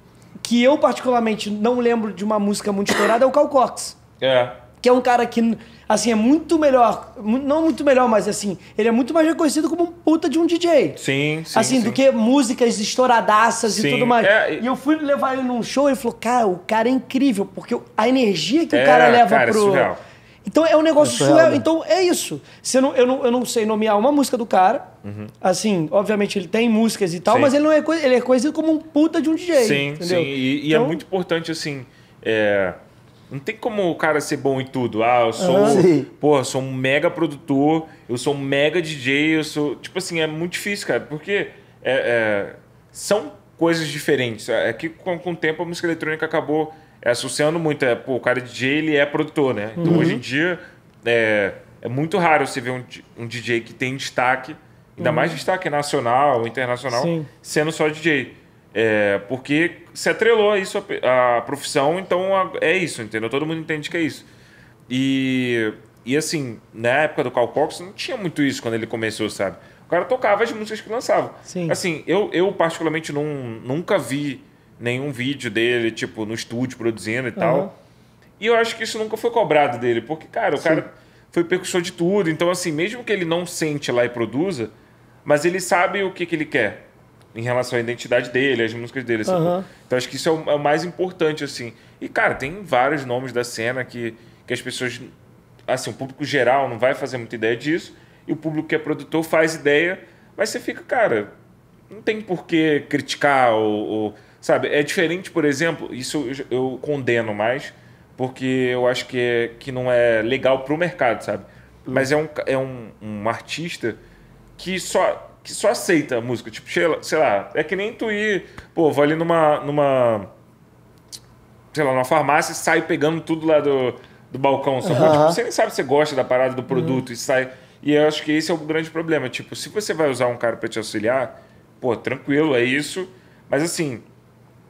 que eu particularmente não lembro de uma música muito estourada é o Cal Cox. É. Que é um cara que, assim, é muito melhor, não muito melhor, mas assim, ele é muito mais reconhecido como um puta de um DJ. Sim, sim. Assim, sim. do que músicas estouradaças sim. e tudo mais. É, e eu fui levar ele num show e ele falou, cara, o cara é incrível, porque a energia que é, o cara leva cara, é pro. É surreal então é um negócio é surreal. Né? Então é isso. Você não, eu, não, eu não sei nomear uma música do cara. Uhum. Assim, obviamente ele tem músicas e tal, sim. mas ele não é ele é conhecido como um puta de um DJ. Sim, entendeu? sim. E, e é então... é muito importante, assim. É... Não tem como o cara ser bom em tudo. Ah, eu sou, pô ah, porra, sou um mega produtor, eu sou um mega DJ, eu sou. Tipo assim, é muito difícil, cara, porque é, é, são coisas diferentes. É, é que com, com o tempo a música eletrônica acabou é, associando muito. É, pô, o cara é DJ, ele é produtor, né? Então, uhum. hoje em dia, é, é, muito raro você ver um, um DJ que tem destaque, ainda uhum. mais destaque nacional, internacional, Sim. sendo só DJ. É, porque se atrelou a isso a, a profissão, então a, é isso, entendeu? Todo mundo entende que é isso. E, e assim, na época do Carl Cox, não tinha muito isso quando ele começou, sabe? O cara tocava as músicas que lançava. Sim. Assim, eu, eu particularmente não, nunca vi nenhum vídeo dele, tipo, no estúdio produzindo e uhum. tal. E eu acho que isso nunca foi cobrado dele, porque, cara, o Sim. cara foi percussor de tudo. Então, assim, mesmo que ele não sente lá e produza, mas ele sabe o que, que ele quer em relação à identidade dele, às músicas dele. Uhum. Então, acho que isso é o, é o, mais importante, assim. E, cara, tem vários nomes da cena que, que as pessoas... Assim, o público geral não vai fazer muita ideia disso. E o público que é produtor faz ideia. Mas você fica, cara, não tem por que criticar ou, ou Sabe, é diferente, por exemplo, isso eu condeno mais, porque eu acho que, é, que não é legal para o mercado, sabe? Hum. Mas é um, é um, um artista que só, que só aceita a música. Tipo, sei lá, é que nem tu ir, pô, vou ali numa, numa sei lá, numa farmácia e sai pegando tudo lá do, do balcão. Só tipo, você nem sabe se gosta da parada do hum. produto uhum. e sai. E eu acho que esse é o grande problema. Tipo, se você vai usar um cara para te auxiliar, pô, tranquilo, é isso. Mas assim,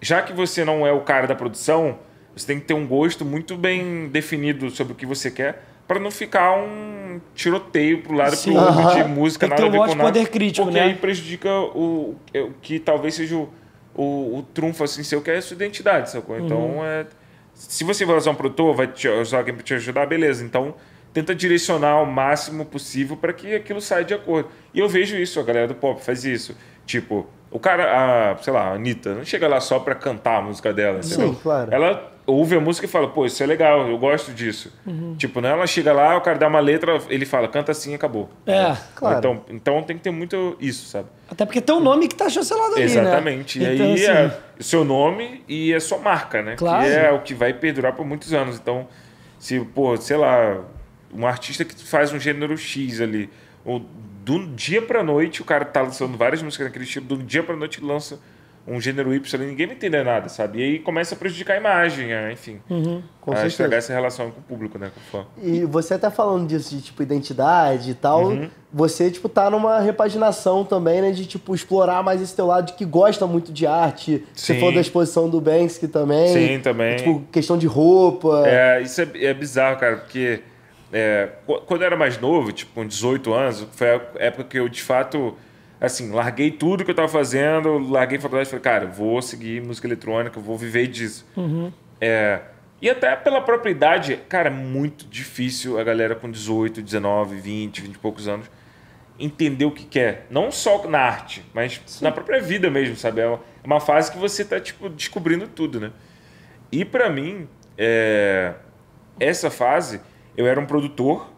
já que você não é o cara da produção, você tem que ter um gosto muito bem definido sobre o que você quer para não ficar um tiroteio pro lado Sim. pro outro de música tem nada a ver um com nada. poder crítico, porque né? aí prejudica o, o que talvez seja o, o, o trunfo assim seu que é a sua identidade, sacou? Uhum. Então é se você vai usar um produtor, vai te, usar alguém para te ajudar, beleza. Então tenta direcionar ao máximo possível para que aquilo saia de acordo. E eu vejo isso, a galera do pop faz isso. Tipo, o cara, a, sei lá, a Anitta, não chega lá só para cantar a música dela, entendeu? Sim, claro. Ela ouve a música e fala, pô, isso é legal, eu gosto disso. Uhum. Tipo, né? Ela chega lá, o cara dá uma letra, ele fala, canta assim e acabou. É, claro. Então, então tem que ter muito isso, sabe? Até porque é tem um nome que tá chancelado ali, né? Exatamente. Né? E então, aí é assim... é seu nome e a sua marca, né? Claro. Que é o que vai perdurar por muitos anos. Então, se, pô, sei lá, um artista que faz um gênero X ali, ou do dia pra noite, o cara tá lançando várias músicas naquele estilo, do dia pra noite lança um gênero Y e ninguém vai entender nada, sabe? E aí começa a prejudicar a imagem, é, enfim. Uhum, com a certeza. estragar essa relação com o público, né? Com o fã. E você até tá falando disso, de tipo, identidade e tal, uhum. você, tipo, tá numa repaginação também, né? De, tipo, explorar mais esse teu lado de que gosta muito de arte. Sim. Você falou da exposição do Banksy também. Sim, também. E, tipo, questão de roupa. É, isso é, é bizarro, cara, porque é, quando eu era mais novo, tipo, com 18 anos, foi a época que eu de fato, assim, larguei tudo que eu estava fazendo, larguei faculdade e falei, cara, vou seguir música eletrônica, vou viver disso. Uhum. É, e até pela própria idade, cara, é muito difícil a galera com 18, 19, 20, 20 e poucos anos entender o que quer. É. Não só na arte, mas Sim. na própria vida mesmo, sabe? É uma é fase que você está tipo, descobrindo tudo, né? E para mim, é... essa fase eu era um produtor,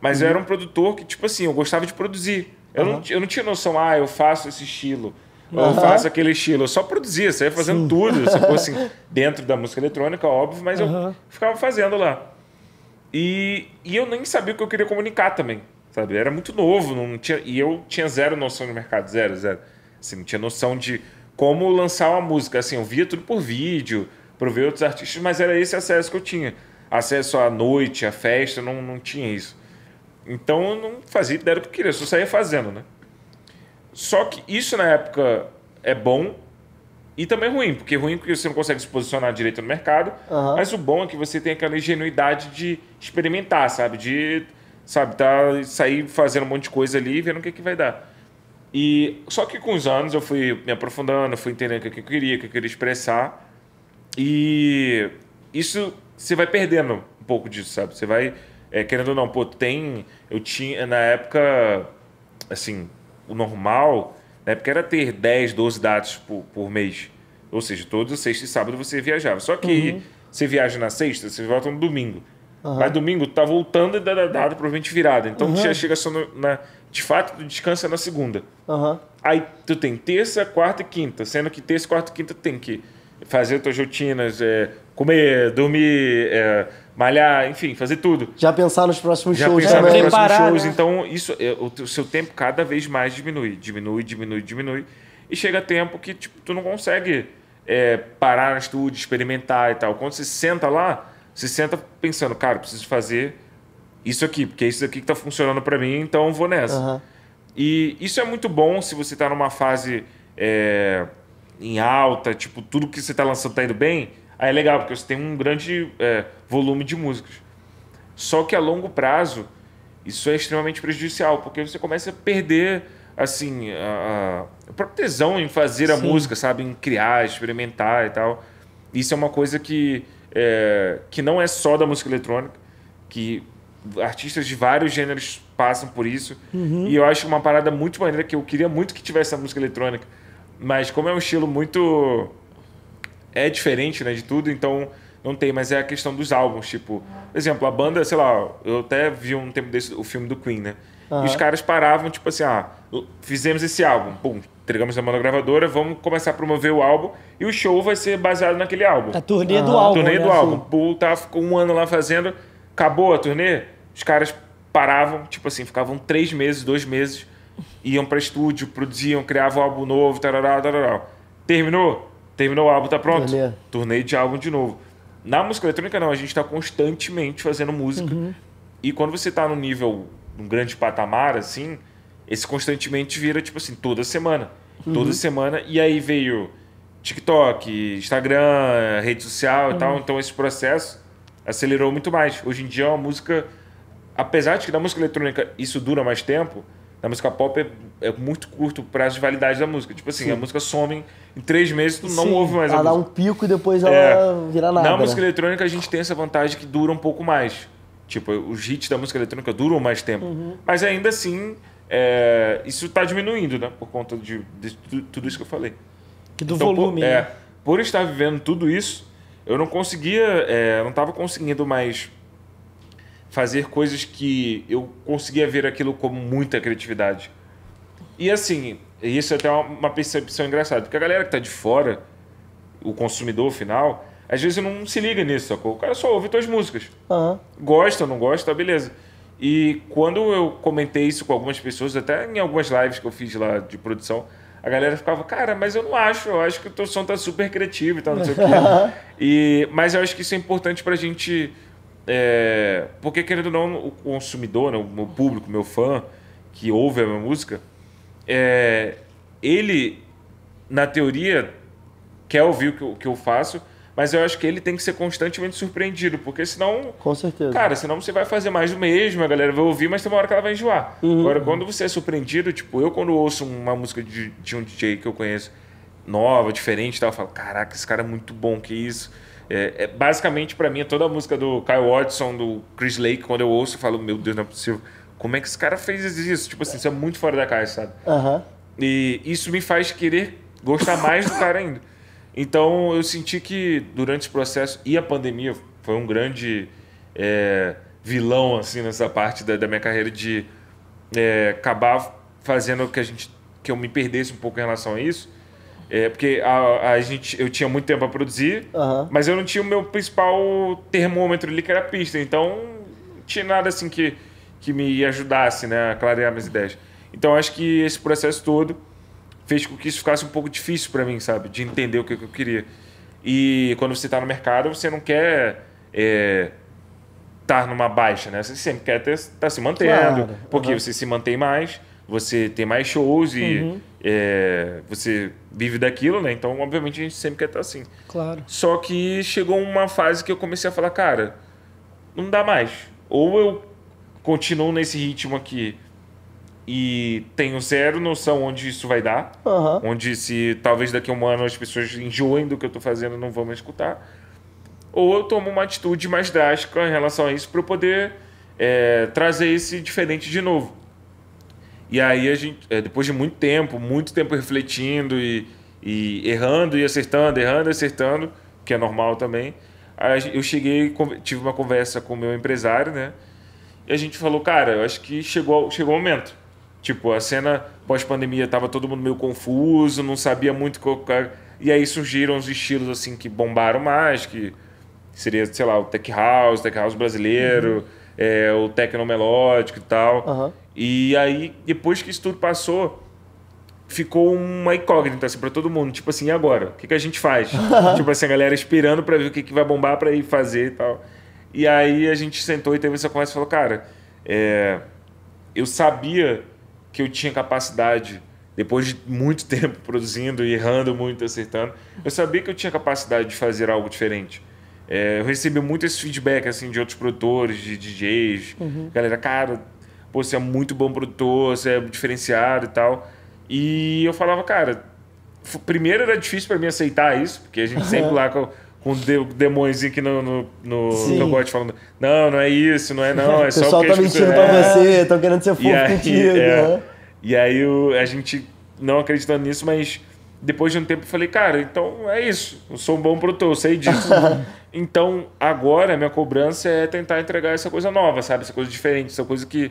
mas uhum. eu era um produtor que, tipo assim, eu gostava de produzir. Eu, uhum. não, eu não tinha noção, ah, eu faço esse estilo, uhum. eu faço aquele estilo. Eu só produzia, saía fazendo Sim. tudo. Se fosse assim, dentro da música eletrônica, óbvio, mas eu ficava fazendo lá. E, e eu nem sabia o que eu queria comunicar também, sabe? Eu era muito novo, não tinha, e eu tinha zero noção de mercado, zero, zero. Assim, não tinha noção de como lançar uma música. Assim, eu via tudo por vídeo, provei ver outros artistas, mas era esse acesso que eu tinha acesso à noite, à festa, não, não tinha isso. Então eu não fazia ideia do que eu queria, só saía fazendo, né? Só que isso na época é bom e também é ruim, porque é ruim porque você não consegue se posicionar direito no mercado, uhum. mas o bom é que você tem aquela ingenuidade de experimentar, sabe? De, sabe, tá, sair fazendo um monte de coisa ali e vendo o que, é que vai dar. E só que com os anos eu fui me aprofundando, fui entendendo o que eu queria, o que eu queria expressar. E isso você vai perdendo um pouco disso, sabe? Você vai, é, querendo ou não, pô, tem. Eu tinha, na época, assim, o normal, na época era ter 10, 12 datas por, por mês. Ou seja, toda sexta e sábado você viajava. Só que uhum. você viaja na sexta, você volta no domingo. Uhum. Mas domingo tá voltando e da data provavelmente virada. Então uhum. já chega só no, na. De fato, descansa na segunda. Uhum. Aí tu tem terça, quarta e quinta. Sendo que terça, quarta e quinta tem que fazer tuas rotinas, é, comer, dormir, é, malhar, enfim, fazer tudo. Já pensar nos próximos Já shows. Já pensar nos próximos shows. Né? Então, isso, é, o seu tempo cada vez mais diminui, diminui, diminui, diminui. E chega tempo que tipo, tu não consegue é, parar no estúdio, experimentar e tal. Quando você senta lá, você senta pensando, cara, preciso fazer isso aqui, porque é isso aqui que está funcionando para mim, então vou nessa. Uhum. E isso é muito bom se você está numa fase é, em alta, tipo, tudo que você está lançando está indo bem, Aí é legal, porque você tem um grande é, volume de músicas. Só que a longo prazo, isso é extremamente prejudicial, porque você começa a perder assim, a, a própria tesão em fazer Sim. a música, sabe? Em criar, experimentar e tal. Isso é uma coisa que, é, que não é só da música eletrônica, que artistas de vários gêneros passam por isso. Uhum. E eu acho uma parada muito maneira que eu queria muito que tivesse a música eletrônica. Mas como é um estilo muito é diferente, né, de tudo, então não tem, mas é a questão dos álbuns, tipo, por exemplo, a banda, sei lá, eu até vi um tempo desse o filme do Queen, né? Uhum. E os caras paravam, tipo assim, ah, fizemos esse álbum, pum, entregamos na gravadora, vamos começar a promover o álbum e o show vai ser baseado naquele álbum. A turnê uhum. do álbum. A turnê do álbum. Assim. Pum, tá, ficou um ano lá fazendo, acabou a turnê, os caras paravam, tipo assim, ficavam três meses, dois meses, iam para estúdio, produziam, criavam um álbum novo, tarará, tarará. Terminou? Terminou o álbum, tá pronto. Turnê. Turnê de álbum de novo. Na música eletrônica, não, a gente está constantemente fazendo música. Uhum. E quando você está num nível, num grande patamar, assim, esse constantemente vira, tipo assim, toda semana. Uhum. Toda semana. E aí veio TikTok, Instagram, rede social e tal. Uhum. Então esse processo acelerou muito mais. Hoje em dia, é uma música. Apesar de que na música eletrônica isso dura mais tempo, na música pop é, é muito curto o prazo de validade da música. Tipo assim, Sim. a música some em três meses, tu não ouve mais ela a música. Ela dá um pico e depois ela é, vira nada. Na música né? eletrônica a gente tem essa vantagem que dura um pouco mais. Tipo, os hits da música eletrônica duram mais tempo. Uhum. Mas ainda assim, é, isso está diminuindo, né? Por conta de, de, de, tudo isso que eu falei. que do então, volume. Por, é, né? por estar vivendo tudo isso, eu não conseguia, é, não estava conseguindo mais fazer coisas que eu conseguia ver aquilo como muita criatividade. E assim, isso é até uma percepção engraçada, porque a galera que está de fora, o consumidor final, às vezes não se liga nisso, sacou? O cara só ouve tuas músicas. Uhum. Gosta, não gosta, tá beleza. E quando eu comentei isso com algumas pessoas, até em algumas lives que eu fiz lá de produção, a galera ficava, cara, mas eu não acho, eu acho que o teu som tá super criativo e tal, não sei o quê. E, mas eu acho que isso é importante pra gente é, porque, querendo ou não, o consumidor, né, o meu público, meu fã, que ouve a minha música, é, ele, na teoria, quer ouvir o que eu, que eu faço, mas eu acho que ele tem que ser constantemente surpreendido, porque senão. Com certeza. Cara, senão você vai fazer mais o mesmo, a galera vai ouvir, mas tem uma hora que ela vai enjoar. Uhum. Agora, quando você é surpreendido, tipo, eu quando ouço uma música de, de um DJ que eu conheço, nova, diferente, tal, eu falo: caraca, esse cara é muito bom, que isso. É, é, basicamente, para mim, é toda a música do Kyle Watson, do Chris Lake, quando eu ouço, eu falo, meu Deus, não é possível. Como é que esse cara fez isso? Tipo assim, isso é muito fora da caixa, sabe? Uhum. E isso me faz querer gostar mais do cara ainda. Então, eu senti que durante esse processo e a pandemia foi um grande é, vilão, assim, nessa parte da, da minha carreira de é, acabar fazendo que a gente que eu me perdesse um pouco em relação a isso é, porque a, a gente, eu tinha muito tempo para produzir, uhum. mas eu não tinha o meu principal termômetro ali, que era a pista. Então, não tinha nada assim que, que me ajudasse né, a clarear minhas ideias. Então, acho que esse processo todo fez com que isso ficasse um pouco difícil para mim, sabe? De entender o que, que eu queria. E quando você está no mercado, você não quer estar é, tá numa baixa, né? Você sempre quer estar tá se mantendo, claro. porque uhum. você se mantém mais, você tem mais shows e... Uhum é, você vive daquilo, né? Então, obviamente, a gente sempre quer estar assim. Claro. Só que chegou uma fase que eu comecei a falar, cara, não dá mais. Ou eu continuo nesse ritmo aqui e tenho zero noção onde isso vai dar. Uhum. Onde se talvez daqui a um ano as pessoas enjoem do que eu estou fazendo e não vão me escutar. Ou eu tomo uma atitude mais drástica em relação a isso para eu poder é, trazer esse diferente de novo. E aí a gente, é, depois de muito tempo, muito tempo refletindo e, e errando e acertando, errando e acertando, que é normal também, eu cheguei, tive uma conversa com o meu empresário, né? E a gente falou, cara, eu acho que chegou, chegou o momento. Tipo, a cena pós-pandemia tava todo mundo meio confuso, não sabia muito que. E aí surgiram os estilos assim que bombaram mais, que seria, sei lá, o tech house, tech house brasileiro, uhum. é, o tecno melódico e tal. Uhum. E aí, depois que isso tudo passou, ficou uma incógnita assim, para todo mundo. Tipo assim, e agora? O que, que a gente faz? tipo assim, a galera esperando para ver o que, que vai bombar para ir fazer e tal. E aí a gente sentou e teve essa conversa e falou, cara, é... eu sabia que eu tinha capacidade, depois de muito tempo produzindo, errando muito, acertando, eu sabia que eu tinha capacidade de fazer algo diferente. É... eu recebi muito esse feedback assim de outros produtores, de DJs, uhum. galera, cara, pô, você é muito bom produtor, você é diferenciado e tal. E eu falava, cara, primeiro era difícil para mim aceitar isso, porque a gente sempre lá com, com o aqui no, no, no, no falando, não, não é isso, não é não, é o só o pessoal tá mentindo pra é. você, tô querendo ser fofo e aí, contigo. É. Né? E aí eu, a gente não acreditando nisso, mas depois de um tempo eu falei, cara, então é isso, eu sou um bom produtor, eu sei disso. então agora a minha cobrança é tentar entregar essa coisa nova, sabe? Essa coisa diferente, essa coisa que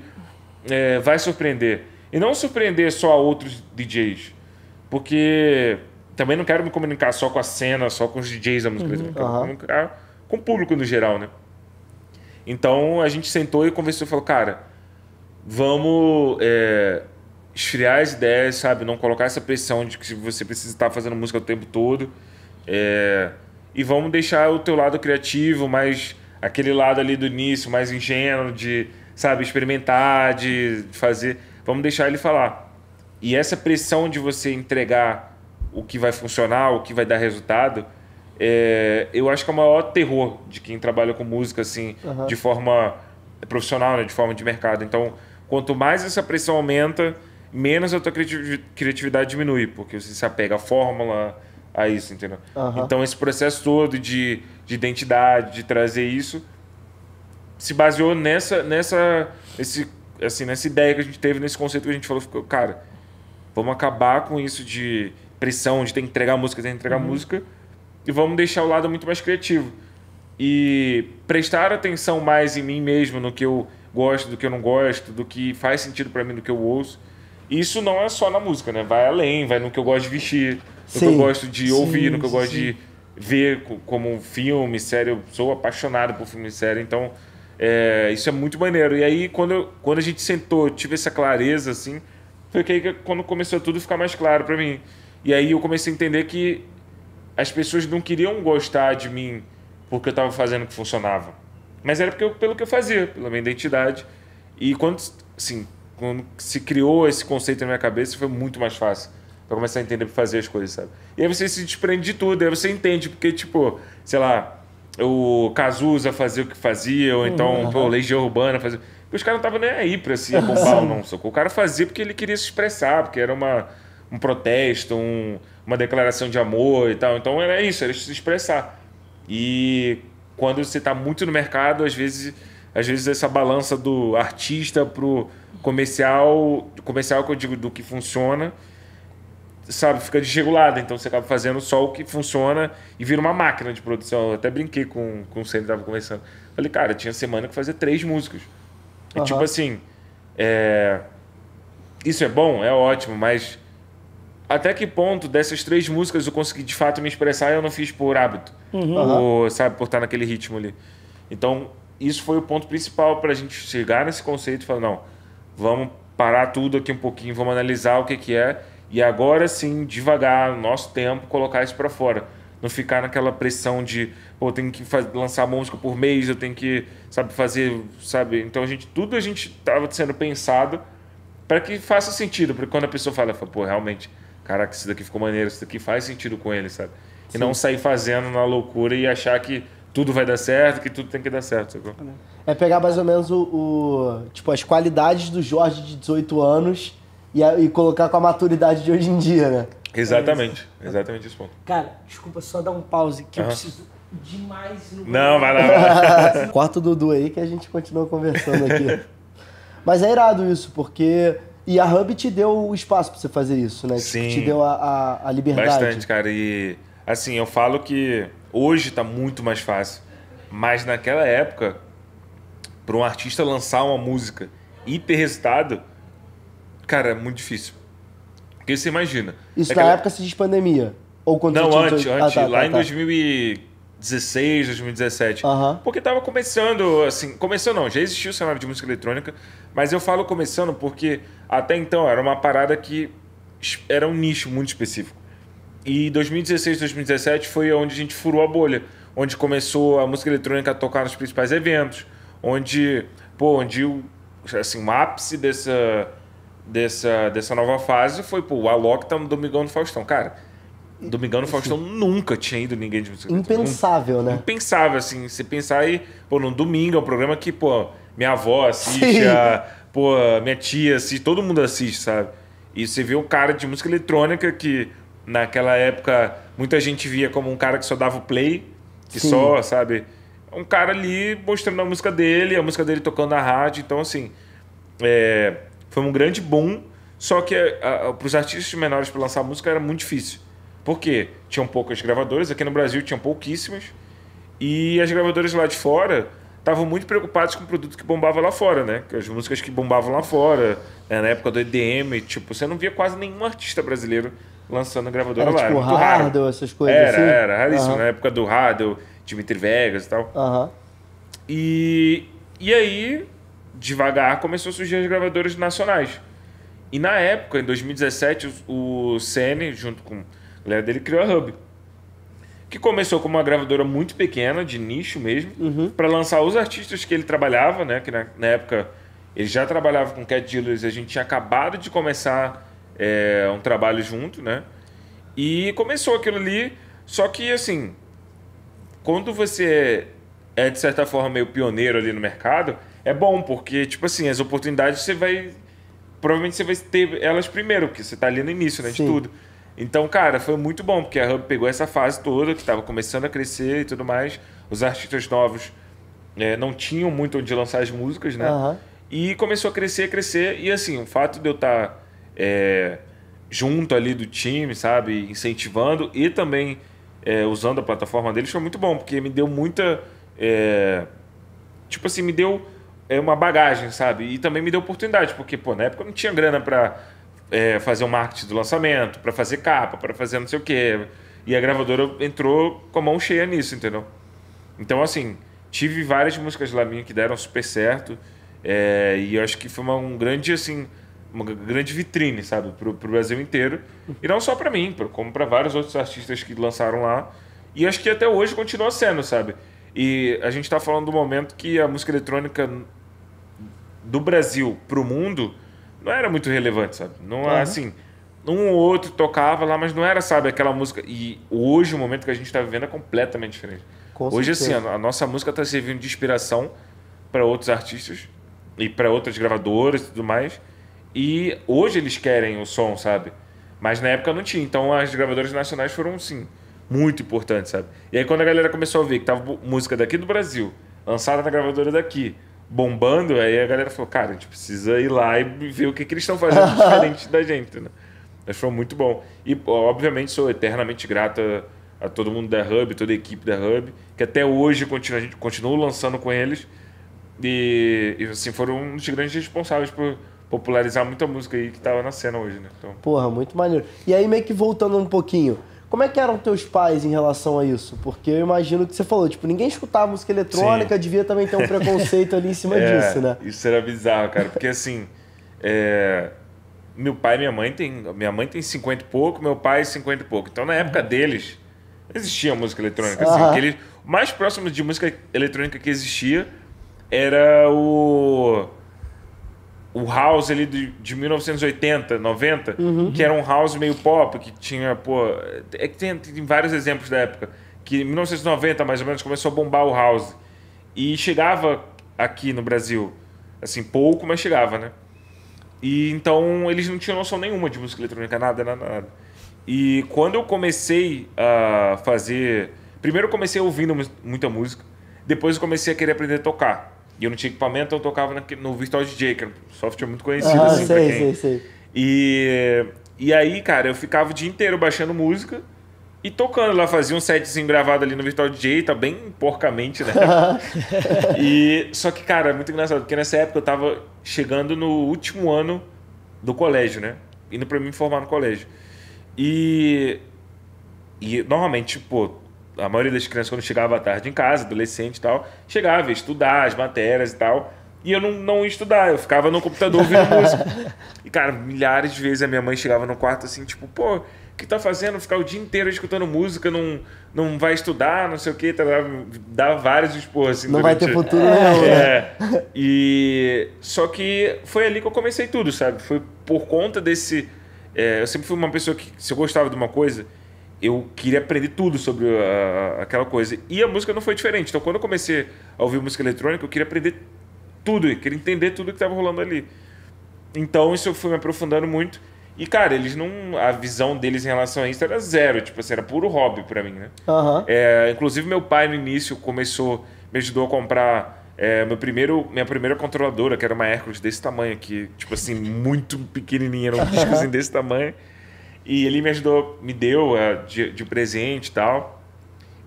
é, vai surpreender. E não surpreender só a outros DJs. Porque também não quero me comunicar só com a cena, só com os DJs da música uhum. quero Uhum. comunicar Com o público no geral, né? Então a gente sentou e conversou e falou, cara, vamos é, esfriar as ideias, sabe? Não colocar essa pressão de que você precisa estar fazendo música o tempo todo. É, e vamos deixar o teu lado criativo, mais aquele lado ali do início, mais ingênuo de sabe, experimentar, de fazer. Vamos deixar ele falar. E essa pressão de você entregar o que vai funcionar, o que vai dar resultado, é, eu acho que é o maior terror de quem trabalha com música, assim, uhum. de forma profissional, né? de forma de mercado. Então, quanto mais essa pressão aumenta, menos a tua criatividade diminui, porque você se apega à fórmula, a isso, entendeu? Uhum. Então, esse processo todo de, de identidade, de trazer isso, se baseou nessa, nessa, esse, assim, nessa ideia que a gente teve, nesse conceito que a gente falou, ficou, cara, vamos acabar com isso de pressão, de tem que entregar música, tem que entregar uhum. música, e vamos deixar o lado muito mais criativo. E prestar atenção mais em mim mesmo, no que eu gosto, do que eu não gosto, do que faz sentido para mim, do que eu ouço. Isso não é só na música, né? Vai além, vai no que eu gosto de vestir, no sim. que eu gosto de sim, ouvir, no que eu gosto sim. de ver como filme, série. Eu sou apaixonado por filme e série, então é, isso é muito maneiro. E aí, quando, eu, quando a gente sentou, tive essa clareza, assim, foi que aí, quando começou tudo ficar mais claro para mim. E aí eu comecei a entender que as pessoas não queriam gostar de mim porque eu estava fazendo o que funcionava. Mas era porque eu, pelo que eu fazia, pela minha identidade. E quando, assim, quando se criou esse conceito na minha cabeça, foi muito mais fácil para começar a entender, pra fazer as coisas, sabe? E aí você se desprende de tudo, aí você entende, porque, tipo, sei lá, o Cazuza fazia o que fazia, ou então uhum. pô, Legião Urbana fazia. os caras não estavam nem aí para se bombar ou não. Socorro. O cara fazia porque ele queria se expressar, porque era uma, um protesto, um, uma declaração de amor e tal. Então era isso, era se expressar. E quando você está muito no mercado, às vezes, às vezes essa balança do artista pro comercial, comercial que eu digo do que funciona, sabe, fica desregulada. Então você acaba fazendo só o que funciona e vira uma máquina de produção. Eu até brinquei com, com o que tava conversando. Falei, cara, tinha semana que fazia três músicas E tipo assim, é... isso é bom, é ótimo, mas até que ponto dessas três músicas eu consegui de fato me expressar e eu não fiz por hábito? Uhum. Ou, sabe, por estar naquele ritmo ali. Então, isso foi o ponto principal para a gente chegar nesse conceito e falar, não, vamos parar tudo aqui um pouquinho, vamos analisar o que, que é e agora sim, devagar, nosso tempo, colocar isso para fora. Não ficar naquela pressão de, pô, eu tenho que fazer, lançar música por mês, eu tenho que, sabe, fazer, sabe? Então a gente, tudo a gente tava sendo pensado para que faça sentido, porque quando a pessoa fala, fala, pô, realmente, caraca, isso daqui ficou maneiro, isso daqui faz sentido com ele, sabe? E não sair fazendo na loucura e achar que tudo vai dar certo, que tudo tem que dar certo, sacou? É pegar mais ou menos o, o tipo, as qualidades do Jorge de 18 anos e, e colocar com a maturidade de hoje em dia, né? Exatamente, é exatamente esse ponto. Cara, desculpa, só dar um pause que eu preciso demais no. Não, vai lá. Vai Corta o Dudu aí que a gente continua conversando aqui. Mas é irado isso, porque. E a Hub te deu o espaço para você fazer isso, né? Tipo, Sim. Te deu a, a, a liberdade. Bastante, cara. E assim, eu falo que hoje tá muito mais fácil. Mas naquela época, para um artista lançar uma música hiper resultado, Cara, é muito difícil. Porque você imagina. Isso é na época se assim, diz pandemia? Ou quando Não, antes, tinha... antes. Ah, tá, lá tá, em tá. 2016, 2017. Uh -huh. Porque tava começando, assim, começou não, já existia o cenário de música eletrônica, mas eu falo começando porque até então era uma parada que era um nicho muito específico. E 2016, 2017 foi onde a gente furou a bolha, onde começou a música eletrônica a tocar nos principais eventos, onde, pô, onde o, assim, o ápice dessa dessa, dessa nova fase foi, pô, o Alok tá no Domingão no Faustão. Cara, Domingão no Faustão nunca tinha ido ninguém de música. Impensável, né? Impensável, assim. Você pensar aí, pô, no domingo é um programa que, pô, minha avó assiste, a, pô, minha tia assiste, todo mundo assiste, sabe? E você vê um cara de música eletrônica que naquela época muita gente via como um cara que só dava o play, que Sim. só, sabe? Um cara ali mostrando a música dele, a música dele tocando na rádio. Então, assim, é, foi um grande boom, só que para eh, os artistas menores para lançar música era muito difícil. Por quê? Tinham poucas gravadoras, aqui no Brasil tinham pouquíssimas, e as gravadoras lá de fora estavam muito preocupadas com o produto que bombava lá fora, né? As músicas que bombavam lá fora, né? na época do EDM, tipo, você não via quase nenhum artista brasileiro lançando gravadora era, lá. Tipo, era Hardel, raro. essas coisas era, assim? Era, raríssimo. Uhum. Na época do Hardel, Dimitri Vegas e tal. Uhum. E, e aí devagar começou a surgir as gravadoras nacionais. E na época, em 2017, o, CN, junto com a galera dele, criou a Hub. Que começou como uma gravadora muito pequena, de nicho mesmo, uhum. para lançar os artistas que ele trabalhava, né? Que na, na época ele já trabalhava com Cat Dealers e a gente tinha acabado de começar é, um trabalho junto, né? E começou aquilo ali, só que assim, quando você é, é de certa forma meio pioneiro ali no mercado, é bom, porque, tipo assim, as oportunidades você vai. Provavelmente você vai ter elas primeiro, porque você está ali no início, né? De tudo. Então, cara, foi muito bom, porque a Hub pegou essa fase toda, que estava começando a crescer e tudo mais. Os artistas novos é, não tinham muito onde lançar as músicas, né? Uhum. E começou a crescer, crescer. E assim, o fato de eu estar tá, é, junto ali do time, sabe? Incentivando e também é, usando a plataforma deles foi muito bom, porque me deu muita. É, tipo assim, me deu é uma bagagem, sabe? E também me deu oportunidade, porque, pô, na época eu não tinha grana para é, fazer o um marketing do lançamento, para fazer capa, para fazer não sei o quê. E a gravadora entrou com a mão cheia nisso, entendeu? Então, assim, tive várias músicas lá minha que deram super certo. É, e eu acho que foi uma, um grande, assim, uma grande vitrine, sabe, pro, pro Brasil inteiro. E não só para mim, como para vários outros artistas que lançaram lá. E acho que até hoje continua sendo, sabe? E a gente está falando do momento que a música eletrônica do Brasil para o mundo não era muito relevante, sabe? Não uhum. assim, um ou outro tocava lá, mas não era, sabe, aquela música. E hoje o momento que a gente está vivendo é completamente diferente. Com hoje assim, certeza. assim, a, a, nossa música está servindo de inspiração para outros artistas e para outras gravadoras e tudo mais. E hoje eles querem o som, sabe? Mas na época não tinha. Então as gravadoras nacionais foram sim muito importantes, sabe? E aí quando a galera começou a ver que tava música daqui do Brasil, lançada na gravadora daqui, bombando, aí a galera falou, cara, a gente precisa ir lá e ver o que, que eles estão fazendo diferente da gente, né? Mas foi muito bom. E, obviamente, sou eternamente grato a, a, todo mundo da Hub, toda a equipe da Hub, que até hoje continua, a gente continua lançando com eles. E, e assim, foram um dos grandes responsáveis por popularizar muita música aí que estava na cena hoje, né? Então... Porra, muito maneiro. E aí, meio que voltando um pouquinho, como é que eram teus pais em relação a isso? Porque eu imagino que você falou, tipo, ninguém escutava música eletrônica, Sim. devia também ter um preconceito ali em cima é, disso, né? Isso era bizarro, cara, porque assim, é... meu pai e minha mãe tem, minha mãe tem 50 e pouco, meu pai 50 e pouco. Então na época uhum. deles existia música eletrônica, assim, o mais próximo de música eletrônica que existia era o o house ali de, de 1980, 90, uhum. que era um house meio pop, que tinha, pô. É que tem, tem vários exemplos da época. Que em 1990, mais ou menos, começou a bombar o house. E chegava aqui no Brasil. Assim, pouco, mas chegava, né? E então eles não tinham noção nenhuma de música eletrônica, nada, nada, nada. E quando eu comecei a fazer. Primeiro eu comecei ouvindo muita música, depois eu comecei a querer aprender a tocar. E eu não tinha equipamento, então eu tocava no Virtual DJ, que era um software muito conhecido. Ah, assim, sei, sei, sei. E, e aí, cara, eu ficava o dia inteiro baixando música e tocando lá. Fazia um setzinho gravado ali no Virtual DJ, tá bem porcamente, né? e, só que, cara, é muito engraçado, porque nessa época eu tava chegando no último ano do colégio, né? Indo pra me formar no colégio. E, e normalmente, pô, a maioria das crianças, quando chegava à tarde em casa, adolescente e tal, chegava a estudar as matérias e tal. E eu não, não ia estudar, eu ficava no computador ouvindo música. E, cara, milhares de vezes a minha mãe chegava no quarto assim, tipo, pô, o que tá fazendo? Ficar o dia inteiro escutando música, não, não vai estudar, não sei o quê, tá, tá dá vários esporros. Assim, não vai ter futuro, não. Né? É. E. Só que foi ali que eu comecei tudo, sabe? Foi por conta desse. É, eu sempre fui uma pessoa que, se eu gostava de uma coisa, eu queria aprender tudo sobre a, ah, ah, aquela coisa. E a música não foi diferente. Então, quando eu comecei a ouvir música eletrônica, eu queria aprender tudo, eu queria entender tudo que estava rolando ali. Então, isso eu fui me aprofundando muito. E, cara, eles não. A visão deles em relação a isso era zero. Tipo assim, era puro hobby para mim, né? Uhum. É, inclusive, meu pai, no início, começou. Me ajudou a comprar. É, meu primeiro, minha primeira controladora, que era uma Hércules desse tamanho aqui. Tipo assim, muito pequenininha. Era um discozinho desse tamanho. E ele me ajudou, me deu uh, de, de, presente e tal.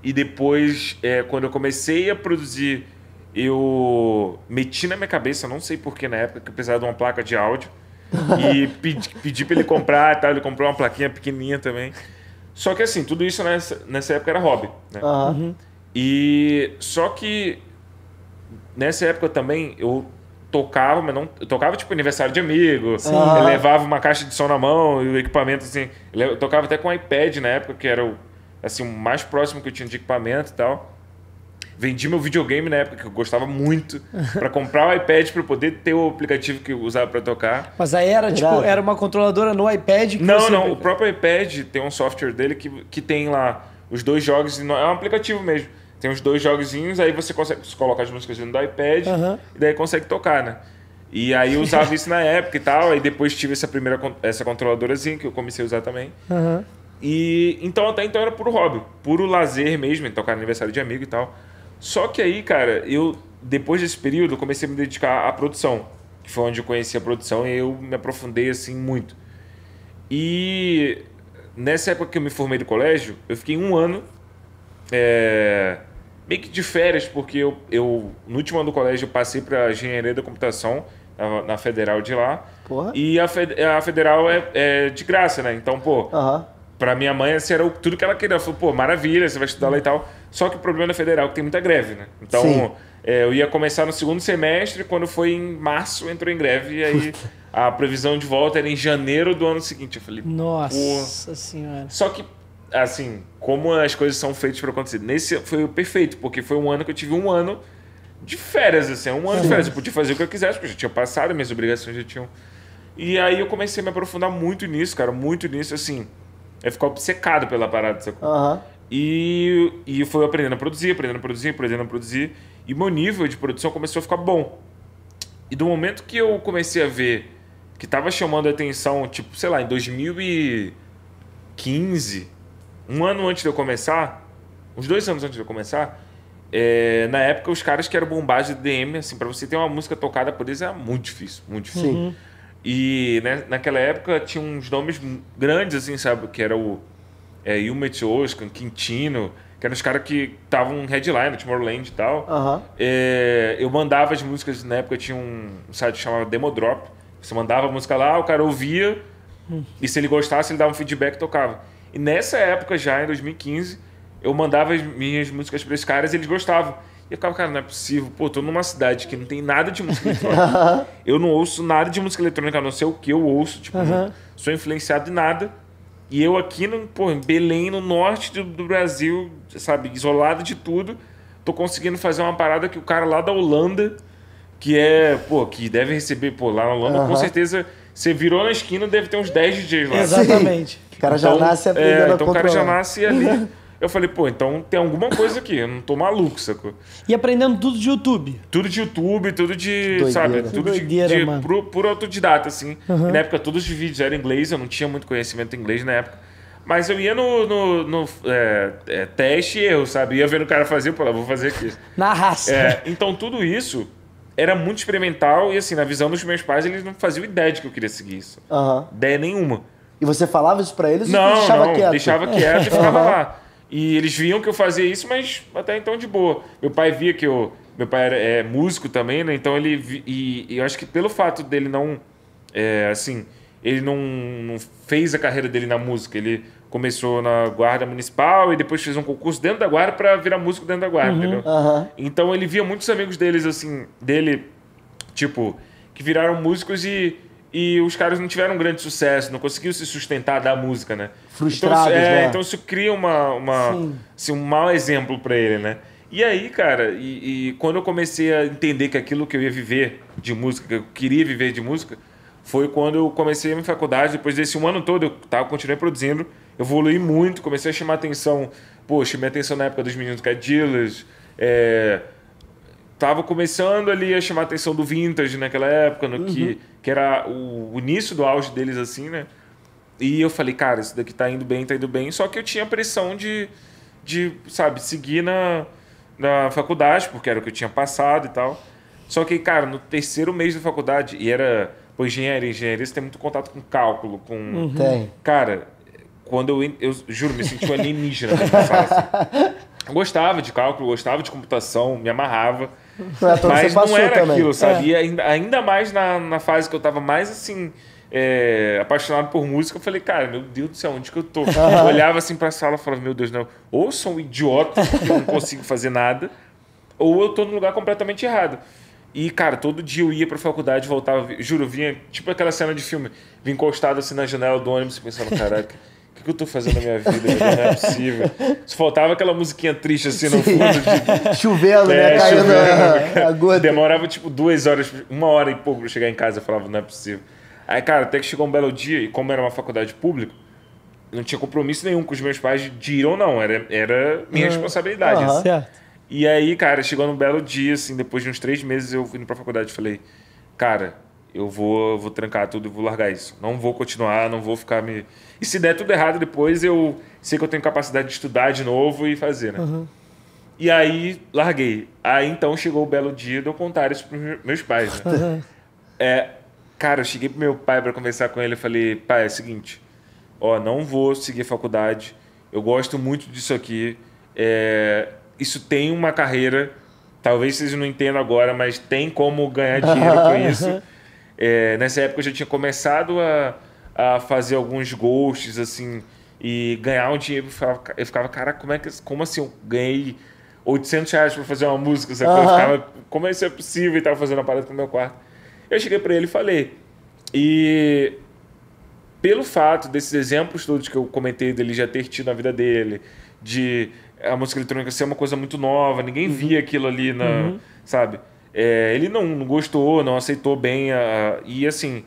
E depois, é, quando eu comecei a produzir, eu meti na minha cabeça, não sei porquê na época, que eu precisava de uma placa de áudio. e pedi, pedi para ele comprar e tal. Ele comprou uma plaquinha pequenininha também. Só que assim, tudo isso nessa, nessa época era hobby. Né? Uhum. E só que nessa época também eu tocava, mas não. Eu tocava tipo aniversário de amigo. Ah. levava uma caixa de som na mão e o equipamento, assim. Eu tocava até com o iPad na época, que era o, assim, o mais próximo que eu tinha de equipamento e tal. Vendi meu videogame na época, que eu gostava muito, para comprar o iPad para poder ter o aplicativo que eu usava para tocar. Mas aí era tipo, era uma controladora no iPad? não, você... não. O próprio iPad tem um software dele que, que tem lá os dois jogos. É um aplicativo mesmo. Tem os dois joguinhos, aí você consegue colocar as músicas dentro do iPad uhum. e daí consegue tocar, né? E aí eu usava isso na época e tal, aí depois tive essa primeira essa controladorazinha que eu comecei a usar também. Uhum. E então até então era puro hobby, puro lazer mesmo, tocar aniversário de amigo e tal. Só que aí, cara, eu depois desse período comecei a me dedicar à produção, que foi onde eu conheci a produção e eu me aprofundei assim muito. E nessa época que eu me formei do colégio, eu fiquei um ano é meio que de férias, porque eu, eu no último ano do colégio, eu passei para engenharia da computação na, na, federal de lá. Porra. E a, a federal é, é, de graça, né? Então, pô, uhum. para minha mãe, assim, era tudo que ela queria. Ela falou, pô, maravilha, você vai estudar uhum. lá e tal. Só que o problema da federal é que tem muita greve, né? Então, é, eu ia começar no segundo semestre, quando foi em março, entrou em greve, e aí. a previsão de volta era em janeiro do ano seguinte. Eu falei, nossa pô. senhora. Só que assim, como as coisas são feitas para acontecer. Nesse foi o perfeito, porque foi um ano que eu tive um ano de férias, assim, um ano de férias. Eu podia fazer o que eu quisesse, porque eu já tinha passado, minhas obrigações já tinham. E aí eu comecei a me aprofundar muito nisso, cara, muito nisso, assim. Eu é ficar obcecado pela parada, sacou? Uhum. E, e foi aprendendo a produzir, aprendendo a produzir, aprendendo a produzir. E meu nível de produção começou a ficar bom. E do momento que eu comecei a ver que tava chamando a atenção, tipo, sei lá, em 2015, um ano antes de eu começar, uns dois anos antes de eu começar, é, na época os caras que eram bombagem de DM, assim, para você ter uma música tocada por eles era muito difícil, muito difícil. Sim. Uhum. E né, naquela época tinha uns nomes grandes, assim, sabe? Que era o é, Yumet Oskan, Quintino, que eram os caras que estavam headline, Tomorrowland e tal. Uhum. É, eu mandava as músicas, na época tinha um site que chamava Demodrop. Você mandava a música lá, o cara ouvia, uhum. e se ele gostasse, ele dava um feedback e tocava. E nessa época, já em 2015, eu mandava as minhas músicas para esses caras e eles gostavam. E eu ficava, cara, não é possível. Pô, tô numa cidade que não tem nada de música eletrônica. eu não ouço nada de música eletrônica, a não ser o que eu ouço. Tipo, uhum. sou influenciado em nada. E eu aqui, no, pô, em Belém, no norte do, do Brasil, sabe, isolado de tudo, tô conseguindo fazer uma parada que o cara lá da Holanda, que é, pô, que deve receber, pô, lá na Holanda, uhum. com certeza você virou na esquina, deve ter uns 10 DJs lá. Exatamente. O cara então, já nasce é, aprendendo é, Então o cara já nasce ali. Eu falei, pô, então tem alguma coisa aqui, eu não tô maluco, sacou? E aprendendo tudo de YouTube. Tudo de YouTube, tudo de, doideira. sabe? Tudo doideira, de, de Por, por autodidata, assim. Uhum. na época todos os vídeos eram em inglês, eu não tinha muito conhecimento em inglês na época. Mas eu ia no, no, no é, é, teste e erro, sabe? Ia vendo o cara fazer, pô, vou fazer aqui. Na raça. É, então tudo isso era muito experimental e, assim, na visão dos meus pais, eles não faziam ideia de que eu queria seguir isso. Uhum. Ideia nenhuma. E você falava isso pra eles não, ou deixava não, quieto? deixava quieto e ficava uhum. lá. E eles viam que eu fazia isso, mas até então de boa. Meu pai via que eu... Meu pai era, é músico também, né? Então ele... E, e eu acho que pelo fato dele não... É, assim, ele não, não fez a carreira dele na música. Ele começou na guarda municipal e depois fez um concurso dentro da guarda para virar músico dentro da guarda, uhum, entendeu? Uhum. Então ele via muitos amigos deles assim, dele tipo que viraram músicos e e os caras não tiveram um grande sucesso, não conseguiram se sustentar da música, né? Então, Frustrados, então, é, né? Então isso cria uma, uma assim, um mau exemplo para ele, né? E aí, cara, e, e quando eu comecei a entender que aquilo que eu ia viver de música, que eu queria viver de música, foi quando eu comecei a minha faculdade. Depois desse um ano todo, eu tava, continuei produzindo. Eu evoluí muito, comecei a chamar atenção. Poxa, minha atenção na época dos meninos que é dealers. É, tava começando ali a chamar atenção do vintage naquela época, no uhum. que, que era o, o início do auge deles, assim, né? E eu falei, cara, isso daqui tá indo bem, tá indo bem. Só que eu tinha pressão de, de sabe, seguir na, na faculdade, porque era o que eu tinha passado e tal. Só que, cara, no terceiro mês da faculdade, e era. Pô, engenharia, engenharia, você tem muito contato com cálculo, com. Uhum. Tem. Cara, quando eu, eu juro, me senti um alienígena. Assim. Eu gostava de cálculo, gostava de computação, me amarrava. É, mas não era também. aquilo, sabe? É. Ainda, ainda, mais na, na, fase que eu tava mais assim. É, apaixonado por música, eu falei, cara, meu Deus do céu, onde que eu tô? Eu olhava assim pra sala e falava, meu Deus, não, ou sou um idiota, que eu não consigo fazer nada, ou eu tô num lugar completamente errado. E, cara, todo dia eu ia pra faculdade, voltava, juro, eu vinha, tipo aquela cena de filme, vim encostado assim na janela do ônibus pensando, caraca o que, eu tô fazendo na minha vida? Não é possível. Só faltava aquela musiquinha triste assim no fundo. De... Chovendo, né? é, né? Caindo chovendo, a, gota. Demorava tipo duas horas, uma hora e pouco pra chegar em casa. Eu falava, não é possível. Aí, cara, até que chegou um belo dia, e como era uma faculdade pública, não tinha compromisso nenhum com os meus pais de ir ou não. Era, era minha ah, responsabilidade. Uhum. Assim. E aí, cara, chegou num belo dia, assim, depois de uns três meses eu indo pra faculdade, falei, cara, eu vou, vou trancar tudo e vou largar isso. Não vou continuar, não vou ficar me. E se der tudo errado depois, eu sei que eu tenho capacidade de estudar de novo e fazer, né? Uhum. E aí larguei. Aí então chegou o belo dia de eu contar isso para meus pais, né? É, cara, eu cheguei pro meu pai para conversar com ele e falei: pai, é o seguinte, ó, não vou seguir faculdade, eu gosto muito disso aqui, é, isso tem uma carreira. Talvez vocês não entendam agora, mas tem como ganhar dinheiro com isso. É, nessa época eu já tinha começado a, a fazer alguns ghosts, assim, e ganhar um dinheiro. Eu ficava, eu ficava cara, como, é que, como assim eu ganhei 800 reais pra fazer uma música? Sabe? Uhum. Eu ficava, como é isso é possível? E tava fazendo a parada no meu quarto. Eu cheguei para ele e falei. E pelo fato desses exemplos todos que eu comentei dele já ter tido na vida dele, de a música eletrônica ser uma coisa muito nova, ninguém uhum. via aquilo ali, na, uhum. sabe? É, ele não, não, gostou, não aceitou bem. A, e assim,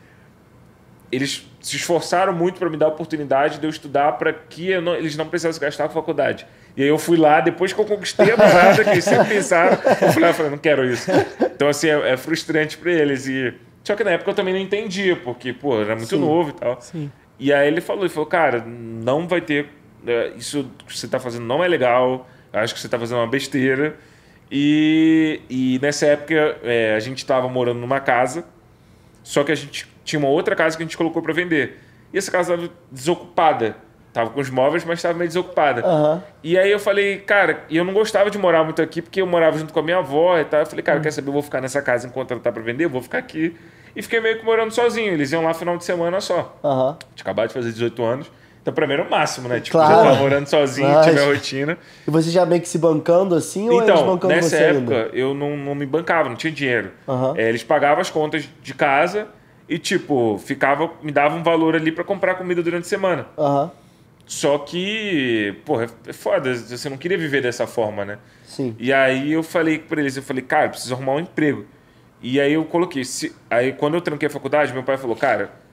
eles se esforçaram muito para me dar a oportunidade de eu estudar para que não, eles não precisassem gastar com faculdade. E aí eu fui lá, depois que eu conquistei a parada que eles sempre pensaram, eu fui lá e falei, não quero isso. Então, assim, é, é frustrante para eles. E... Só que na época eu também não entendia, porque, pô, era muito Sim. novo e tal. Sim. E aí ele falou, ele falou, cara, não vai ter... É, isso que você está fazendo não é legal, acho que você está fazendo uma besteira. E, e nessa época é, a gente estava morando numa casa, só que a gente tinha uma outra casa que a gente colocou para vender. E essa casa estava desocupada. Tava com os móveis, mas estava meio desocupada. Uhum. E aí eu falei, cara, e eu não gostava de morar muito aqui, porque eu morava junto com a minha avó e tal. Eu falei, cara, uhum. quer saber? Eu vou ficar nessa casa enquanto ela tá para vender, eu vou ficar aqui. E fiquei meio que morando sozinho. Eles iam lá final de semana só. Uhum. Tinha acabado de fazer 18 anos. Então, pra mim era o máximo, né? Tipo, claro. já tava morando sozinho, Mas... tiver rotina. E você já meio que se bancando assim ou então, bancando nessa você época, ainda? eu não, não me bancava, não tinha dinheiro. Uhum. É, eles pagavam as contas de casa e, tipo, ficava, me dava um valor ali para comprar comida durante a semana. Uhum. Só que, porra, é foda, você não queria viver dessa forma, né? Sim. E aí eu falei pra eles, eu falei, cara, eu preciso arrumar um emprego. E aí eu coloquei, se, aí quando eu tranquei a faculdade, meu pai falou, cara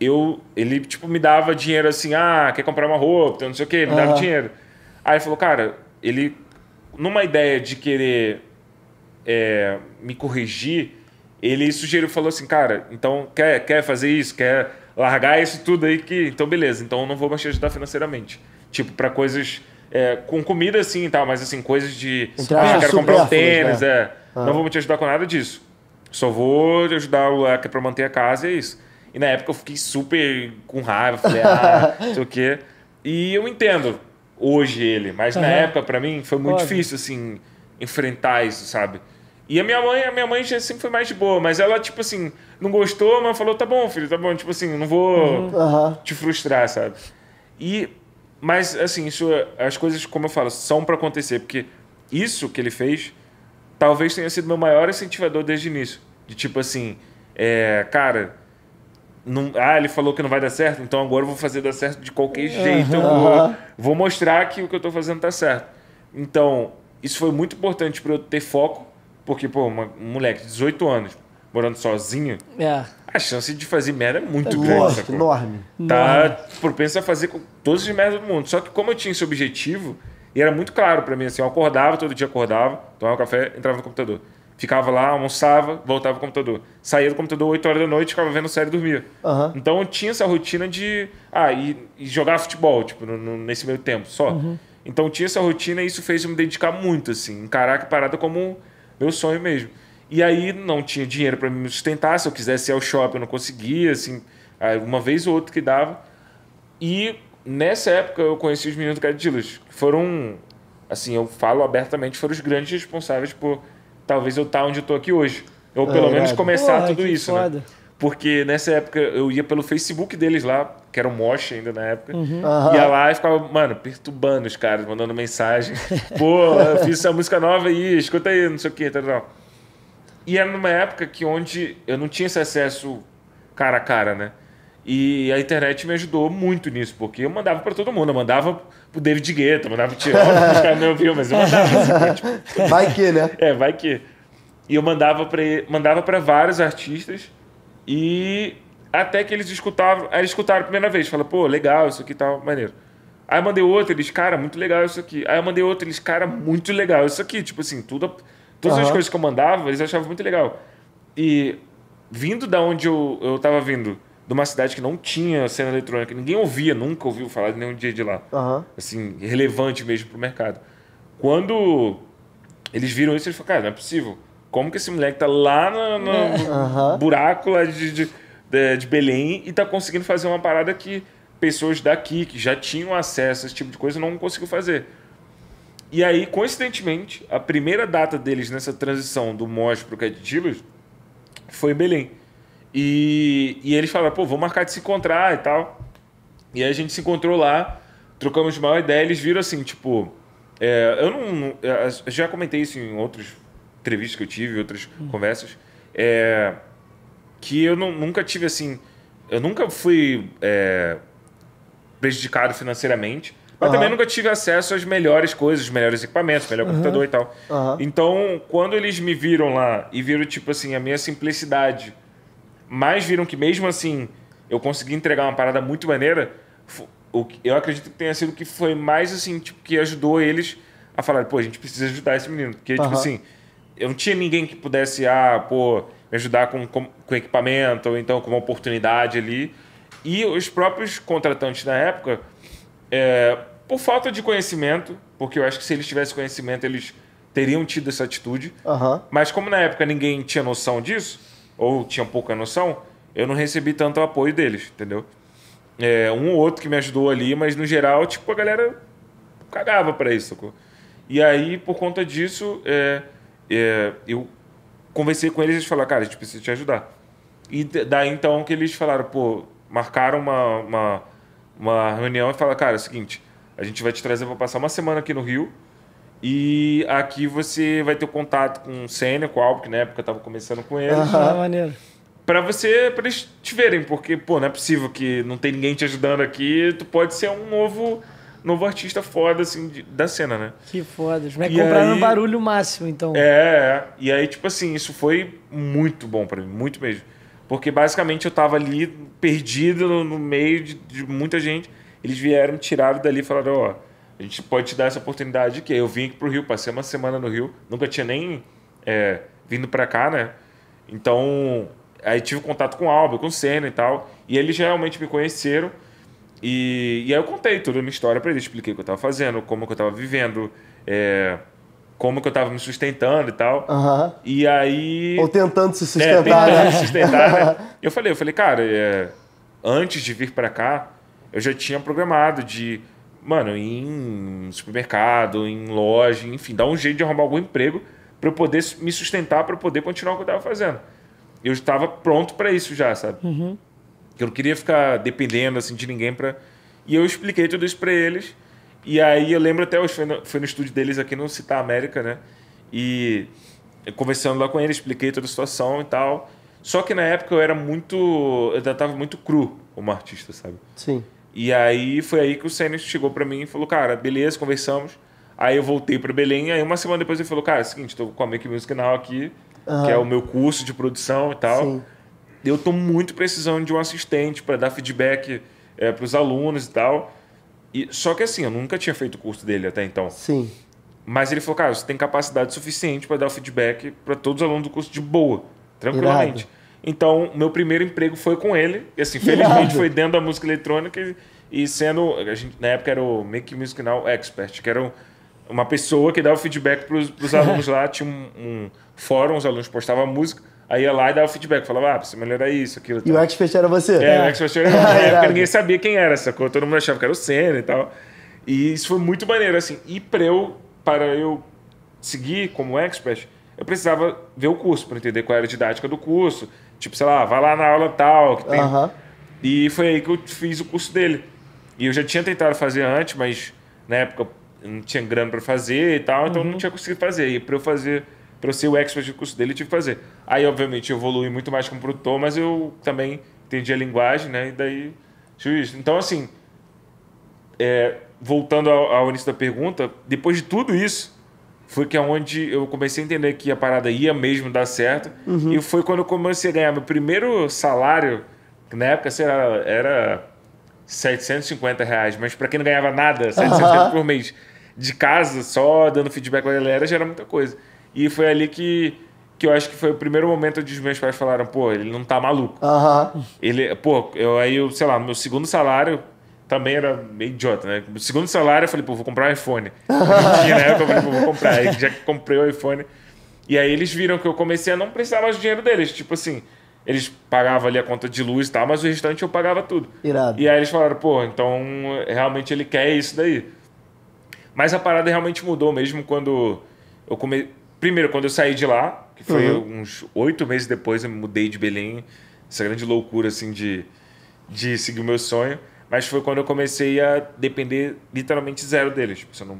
eu ele tipo me dava dinheiro assim, ah, quer comprar uma roupa, não sei o quê, me dava dinheiro. Aí ele falou, cara, ele numa ideia de querer é, me corrigir, ele sugeriu, falou assim, cara, então quer quer fazer isso, quer largar isso tudo aí que, então beleza, então eu não vou mais te ajudar financeiramente, tipo para coisas é, com comida assim e tal, mas assim coisas de, então, ah, quero comprar um tênis, né? é, uhum. não vou te ajudar com nada disso. Só vou te ajudar o leque é para manter a casa e é isso. E na época eu fiquei super com raiva, falei, ah, não sei o quê. E eu entendo hoje ele, mas uhum. na época para mim foi muito Pode. difícil, assim, enfrentar isso, sabe? E a minha mãe, a minha mãe já sempre foi mais de boa, mas ela, tipo assim, não gostou, mas falou, tá bom, filho, tá bom, tipo assim, não vou uhum. te frustrar, sabe? E, mas, assim, isso, as coisas, como eu falo, são para acontecer, porque isso que ele fez talvez tenha sido meu maior incentivador desde o início. De tipo assim, é, cara, não, ah, ele falou que não vai dar certo, então agora eu vou fazer dar certo de qualquer jeito. Uhum. Vou, vou, mostrar que o que eu estou fazendo está certo. Então, isso foi muito importante para eu ter foco, porque, pô, uma, um moleque de 18 anos morando sozinho, é. a chance de fazer merda é muito é grande. Lógico, enorme. Tá enorme. propenso a fazer com todos os merdas do mundo. Só que como eu tinha esse objetivo, e era muito claro para mim, assim, eu acordava, todo dia acordava, tomava café, entrava no computador. Ficava lá, almoçava, voltava o computador. Saía do computador 8 horas da noite, ficava vendo série e dormia. Uhum. Então eu tinha essa rotina de. Ah, e, e jogar futebol, tipo, no, no, nesse meio tempo só. Uhum. Então tinha essa rotina e isso fez eu me dedicar muito, assim, encarar a parada como meu sonho mesmo. E aí não tinha dinheiro para me sustentar, se eu quisesse ir ao shopping eu não conseguia, assim, uma vez ou outra que dava. E nessa época eu conheci os meninos do Cat que foram, assim, eu falo abertamente, foram os grandes responsáveis por talvez eu estar tá onde eu estou aqui hoje. Ou é pelo é, menos começar Porra, tudo isso, né? foda. né? Porque nessa época eu ia pelo Facebook deles lá, que era o Mosh ainda na época. Uhum. Uhum. Ia lá e ficava, mano, perturbando os caras, mandando mensagem. Pô, eu fiz essa música nova aí, escuta aí, não sei o quê, tal, tal. E era numa época que onde eu não tinha esse acesso cara a cara, né? E a internet me ajudou muito nisso, porque eu mandava para todo mundo. Eu mandava pro David Guetta, mandava pro Tirol, os caras não viu, mas eu mandava. Assim, Vai que, né? É, vai que. E eu mandava para mandava pra vários artistas e até que eles escutavam, aí eles escutaram a primeira vez, falaram, pô, legal, isso aqui tal, maneiro. Aí eu mandei outro, eles, cara, muito legal isso aqui. Aí eu mandei outro, eles, cara, muito legal isso aqui. Tipo assim, tudo, todas uhum. as coisas que eu mandava, eles achavam muito legal. E vindo da onde eu, eu tava vindo, de uma cidade que não tinha cena eletrônica. Ninguém ouvia, nunca ouviu falar de nenhum dia de lá. Uhum. Assim, relevante mesmo pro mercado. Quando eles viram isso, eles falaram, cara, não é possível. Como que esse moleque tá lá é. no, no uhum. buraco lá de, de, de, de Belém e tá conseguindo fazer uma parada que pessoas daqui, que já tinham acesso a esse tipo de coisa, não conseguiu fazer. E aí, coincidentemente, a primeira data deles nessa transição do MOS pro Cat Dealers foi Belém. E, e eles falaram, pô, vou marcar de se encontrar e tal. E aí a gente se encontrou lá, trocamos de maior ideia, eles viram assim, tipo. É, eu não, é, eu já comentei isso em outras entrevistas que eu tive, outras hum. conversas. É, que eu não, nunca tive assim. Eu nunca fui é, prejudicado financeiramente. Mas uhum. também nunca tive acesso às melhores coisas, os melhores equipamentos, melhor uhum. computador e tal. Uhum. Então, quando eles me viram lá e viram, tipo assim, a minha simplicidade mas viram que mesmo assim eu consegui entregar uma parada muito maneira. Eu acredito que tenha sido que foi mais assim, tipo, que ajudou eles a falar, pô, a gente precisa ajudar esse menino. Porque, uhum. tipo assim, eu não tinha ninguém que pudesse, ah, pô, me ajudar com, com, com equipamento, ou então com uma oportunidade ali. E os próprios contratantes na época, é, por falta de conhecimento, porque eu acho que se eles tivessem conhecimento, eles teriam tido essa atitude. Uhum. Mas como na época ninguém tinha noção disso, ou tinha pouca noção, eu não recebi tanto apoio deles, entendeu? É, um ou outro que me ajudou ali, mas no geral, tipo, a galera cagava para isso. Sacou? E aí, por conta disso, é, é, eu conversei com eles e eles falaram, cara, a gente precisa te ajudar. E daí então que eles falaram, pô, marcaram uma, uma, uma reunião e falaram, cara, é o seguinte, a gente vai te trazer para passar uma semana aqui no Rio e aqui você vai ter contato com o Senna, com o Albuquerque, que na época eu tava começando com ele. Ah, maneiro. Pra você, para eles te verem, porque, pô, não é possível que não tem ninguém te ajudando aqui, tu pode ser um novo novo artista foda, assim, de, da cena, né? Que foda. Os moleques compraram barulho máximo, então. É, é, e aí, tipo assim, isso foi muito bom para mim, muito mesmo. Porque basicamente eu tava ali perdido no, no meio de, de, muita gente. Eles vieram, tiraram dali e falaram, ó, a gente pode te dar essa oportunidade que eu vim aqui pro Rio, passei uma semana no Rio, nunca tinha nem é, vindo para cá, né? Então, aí tive contato com o Alba, com o Senna e tal, e eles realmente me conheceram. E, e aí eu contei toda a minha história para eles, expliquei o que eu tava fazendo, como que eu tava vivendo, é, como que eu tava me sustentando e tal. Uhum. E aí. Ou tentando se é, sustentar. É, tentando né? se sustentar, né? Eu falei, eu falei, cara, é, antes de vir para cá, eu já tinha programado de mano, em supermercado, em loja, enfim, dar um jeito de arrumar algum emprego para eu poder me sustentar, para poder continuar o que eu estava fazendo. Eu estava pronto para isso já, sabe? Uhum. Eu não queria ficar dependendo assim de ninguém para. E eu expliquei tudo isso para eles. E aí eu lembro até hoje, foi no, foi no estúdio deles aqui no Citar América, né? E conversando lá com eles, expliquei toda a situação e tal. Só que na época eu era muito. Eu tava muito cru como artista, sabe? Sim. E aí foi aí que o Sênio chegou para mim e falou, cara, beleza, conversamos. Aí eu voltei para Belém, aí uma semana depois ele falou, cara, é o seguinte, tô com a Make Music Now aqui, uhum. que é o meu curso de produção e tal. Sim. Eu tô muito precisando de um assistente para dar feedback é, eh, para os alunos e tal. E, só que assim, eu nunca tinha feito o curso dele até então. Sim. Mas ele falou, cara, você tem capacidade suficiente para dar feedback para todos os alunos do curso de boa, tranquilamente. Irado. Então, meu primeiro emprego foi com ele. E, assim, felizmente foi dentro da música eletrônica e, sendo. A gente, na época era o Make Music Now Expert, que era uma pessoa que dava feedback para os alunos lá. Tinha um, um fórum, os alunos postavam música. Aí ia lá e dava feedback, falava, ah, precisa melhorar isso, aquilo. Tal. E o expert era você? É, é. o expert era eu. Na ah, época ninguém sabia quem era, sacou? Todo mundo achava que era o Senna e tal. E isso foi muito maneiro, assim. E para eu, para eu seguir como expert, eu precisava ver o curso, para entender qual era a didática do curso, Tipo, sei lá, vai lá na aula tal. Que tem... Uhum. E foi aí que eu fiz o curso dele. E eu já tinha tentado fazer antes, mas na época não tinha grana para fazer e tal, então uhum. não tinha conseguido fazer. E para eu fazer, para ser o expert do curso dele, eu tive que fazer. Aí, obviamente, eu evolui muito mais como produtor, mas eu também entendi a linguagem, né? E daí, juiz. Então, assim, é, voltando ao, ao início da pergunta, depois de tudo isso, foi que é onde eu comecei a entender que a parada ia mesmo dar certo. Uhum. E foi quando eu comecei a ganhar meu primeiro salário, que na época sei lá, era 750 reais, mas para quem não ganhava nada, 750 uhum. por mês, de casa, só dando feedback pra galera, já era muita coisa. E foi ali que, que eu acho que foi o primeiro momento onde os meus pais falaram, pô, ele não tá maluco. Uhum. Ele, pô, eu, aí eu, sei lá, meu segundo salário, também era meio idiota, né? segundo salário eu falei, pô, vou comprar um iPhone. e na época eu falei, pô, vou comprar. Aí já que comprei o iPhone. E aí eles viram que eu comecei a não precisar mais do dinheiro deles. Tipo assim, eles pagavam ali a conta de luz e tal, mas o restante eu pagava tudo. Irado. E aí eles falaram, pô, então realmente ele quer isso daí. Mas a parada realmente mudou mesmo quando eu comecei. Primeiro, quando eu saí de lá, que foi uhum. uns oito meses depois, eu me mudei de Belém. Essa grande loucura, assim, de, de seguir o meu sonho. Mas foi quando eu comecei a depender literalmente zero deles. Tipo, não...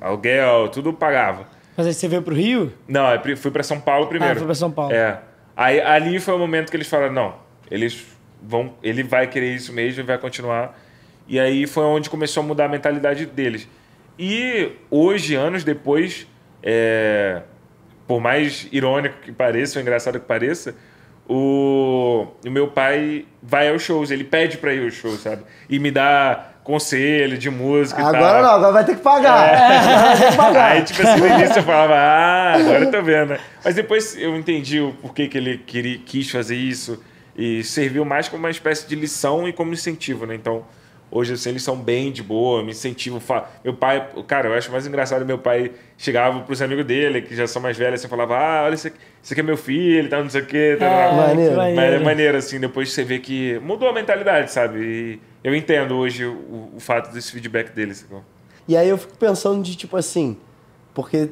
Aluguel, tudo pagava. Mas aí você veio pro Rio? Não, eu é fui para São Paulo ah, primeiro. Ah, foi pra São Paulo. É. Aí, ali foi o momento que eles falaram, não, eles vão, ele vai querer isso mesmo e vai continuar. E aí foi onde começou a mudar a mentalidade deles. E hoje, anos depois, é, por mais irônico que pareça, ou engraçado que pareça, o, o meu pai vai aos shows, ele pede pra ir aos shows, sabe? E me dá conselho de música agora e tal. Agora não, agora vai ter que pagar. É. Ter que pagar. Aí, tipo assim, no início eu falava, ah, agora eu tô vendo, né? Mas depois eu entendi o porquê que ele queria, quis fazer isso e serviu mais como uma espécie de lição e como incentivo, né? Então, Hoje, assim, eles são bem de boa, me incentivam. Fa... Meu pai, cara, eu acho mais engraçado meu pai chegava pros amigos dele, que já são mais velhos, assim, falava, ah, olha, esse aqui, esse aqui é meu filho, tá, não sei o quê. Tá, é, maneiro. Mas é maneiro, assim, depois você vê que mudou a mentalidade, sabe? E eu entendo hoje o, o fato desse feedback deles. E aí eu fico pensando de, tipo assim, porque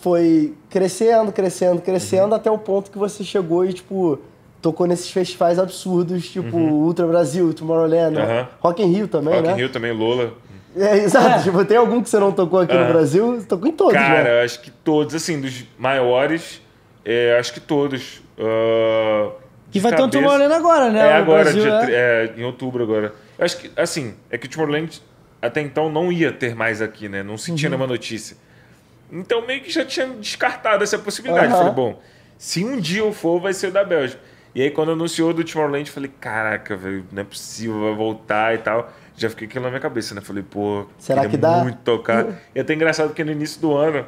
foi crescendo, crescendo, crescendo, uhum. até o ponto que você chegou e, tipo tocou nesses festivais absurdos, tipo uhum. Ultra Brasil, Tomorrowland, uhum. Rock in Rio também, Rock né? Rock in Rio também, Lola. É, exato. É. Tipo, tem algum que você não tocou aqui uhum. no Brasil? Tocou em todos, Cara, né? acho que todos. Assim, dos maiores, é, acho que todos. Uh, que vai cabeça... ter um Tomorrowland agora, né? É, agora, Brasil, dia, é... é em outubro agora. Acho que, assim, é que o Tomorrowland até então não ia ter mais aqui, né? Não sentia uhum. nenhuma notícia. Então meio que já tinha descartado essa possibilidade. Uhum. Falei, bom, se um dia eu for, vai ser da Bélgica. E aí, quando anunciou do Tomorrowland, eu falei, caraca, velho, não é possível, vai voltar e tal. Já fiquei aquilo na minha cabeça, né? Falei, pô, Será que dá? muito tocar. E é até engraçado porque no início do ano,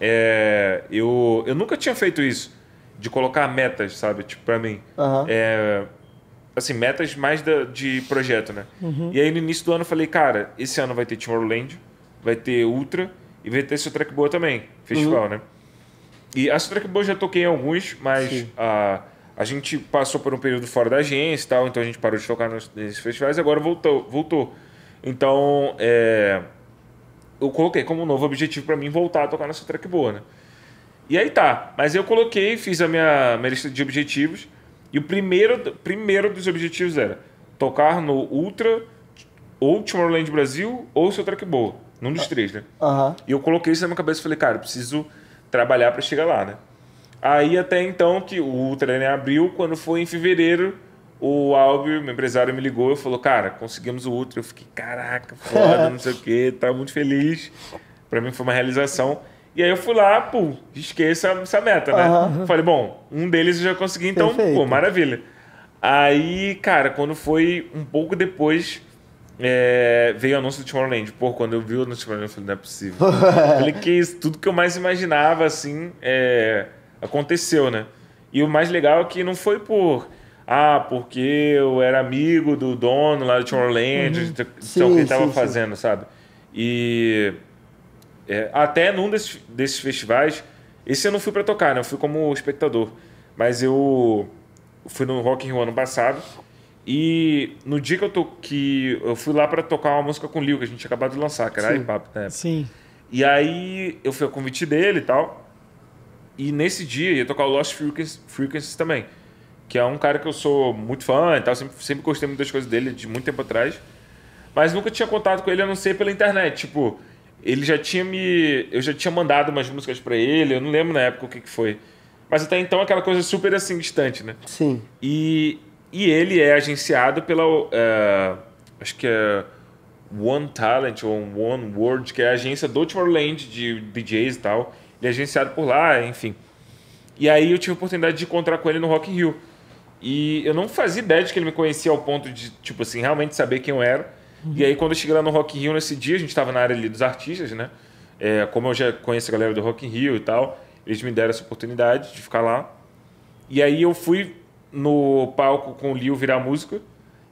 é, eu, eu nunca tinha feito isso, de colocar metas, sabe? Tipo, pra mim. Uhum. É, assim, metas mais da, de projeto, né? Uhum. E aí, no início do ano, eu falei, cara, esse ano vai ter Tomorrowland, vai ter Ultra e vai ter Sotrec Boa também, festival, uhum. né? E a Sotrec Boa já toquei em alguns, mas... Sim. A gente passou por um período fora da agência e tal, então a gente parou de tocar nos, nesses festivais e agora voltou. voltou. Então, é, eu coloquei como novo objetivo para mim voltar a tocar nessa track boa, né? E aí tá. Mas eu coloquei, fiz a minha, minha lista de objetivos. E o primeiro, primeiro dos objetivos era tocar no Ultra, ou Tomorrowland Brasil, ou seu track boa. Num dos ah, três, né? Uhum. E eu coloquei isso na minha cabeça e falei, cara, preciso trabalhar para chegar lá, né? Aí até então que o Ultra né, abriu, quando foi em fevereiro, o Albio, meu empresário, me ligou e falou: Cara, conseguimos o Ultra. Eu fiquei, caraca, foda, não sei o quê, tava tá muito feliz. Para mim foi uma realização. E aí eu fui lá, pô, risquei essa, essa meta, né? Uhum. Falei, bom, um deles eu já consegui, então, Perfeito. pô, maravilha. Aí, cara, quando foi um pouco depois, é, veio o anúncio do Tomorrowland. Pô, quando eu vi o anúncio do Tomorrowland, eu falei, não é possível. falei, que isso, tudo que eu mais imaginava, assim, é aconteceu, né? E o mais legal é que não foi por. Ah, porque eu era amigo do dono lá do Tomorrowland, uhum. então sim, que ele tava sim, fazendo, sim. sabe? E. É, até num desses, desses festivais, esse eu não fui para tocar, né? Eu fui como espectador. Mas eu fui no Rock in Rio ano passado. E no dia que eu eu fui lá para tocar uma música com o Lil, que a gente acabou de lançar, que era Sim. Papo, né? Sim. E aí eu fui ao convite dele e tal. E nesse dia ia tocar o Lost Frequencies também, que é um cara que eu sou muito fã e tal, sempre, sempre gostei muito das coisas dele, de muito tempo atrás. Mas nunca tinha contato com ele, a não ser pela internet. Tipo, ele já tinha me. Eu já tinha mandado umas músicas para ele, eu não lembro na época o que, que foi. Mas até então aquela coisa super assim, distante, né? Sim. E, e ele é agenciado pela. Uh, acho que é. One Talent ou One World, que é a agência do Tomorrowland de DJs e tal. Ele é agenciado por lá, enfim. E aí eu tive a oportunidade de encontrar com ele no Rock in Rio. E eu não fazia ideia de que ele me conhecia ao ponto de, tipo assim, realmente saber quem eu era. Uhum. E aí quando eu cheguei lá no Rock in Rio nesse dia, a gente estava na área ali dos artistas, né? É, como eu já conheço a galera do Rock in Rio e tal, eles me deram essa oportunidade de ficar lá. E aí eu fui no palco com o Lil virar música.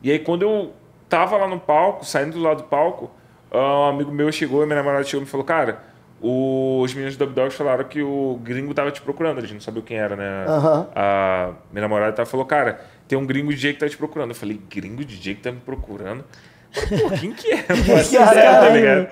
E aí quando eu tava lá no palco, saindo do lado do palco, ah, um amigo meu chegou, minha namorada chegou e me falou, cara, os meninos do Dub falaram que o gringo tava te procurando, eles não sabiam quem era, né? Uhum. A minha namorada tava, falou, cara, tem um gringo DJ que tá te procurando. Eu falei, gringo DJ que tá me procurando? Pô, quem que é? Mas, tá ligado?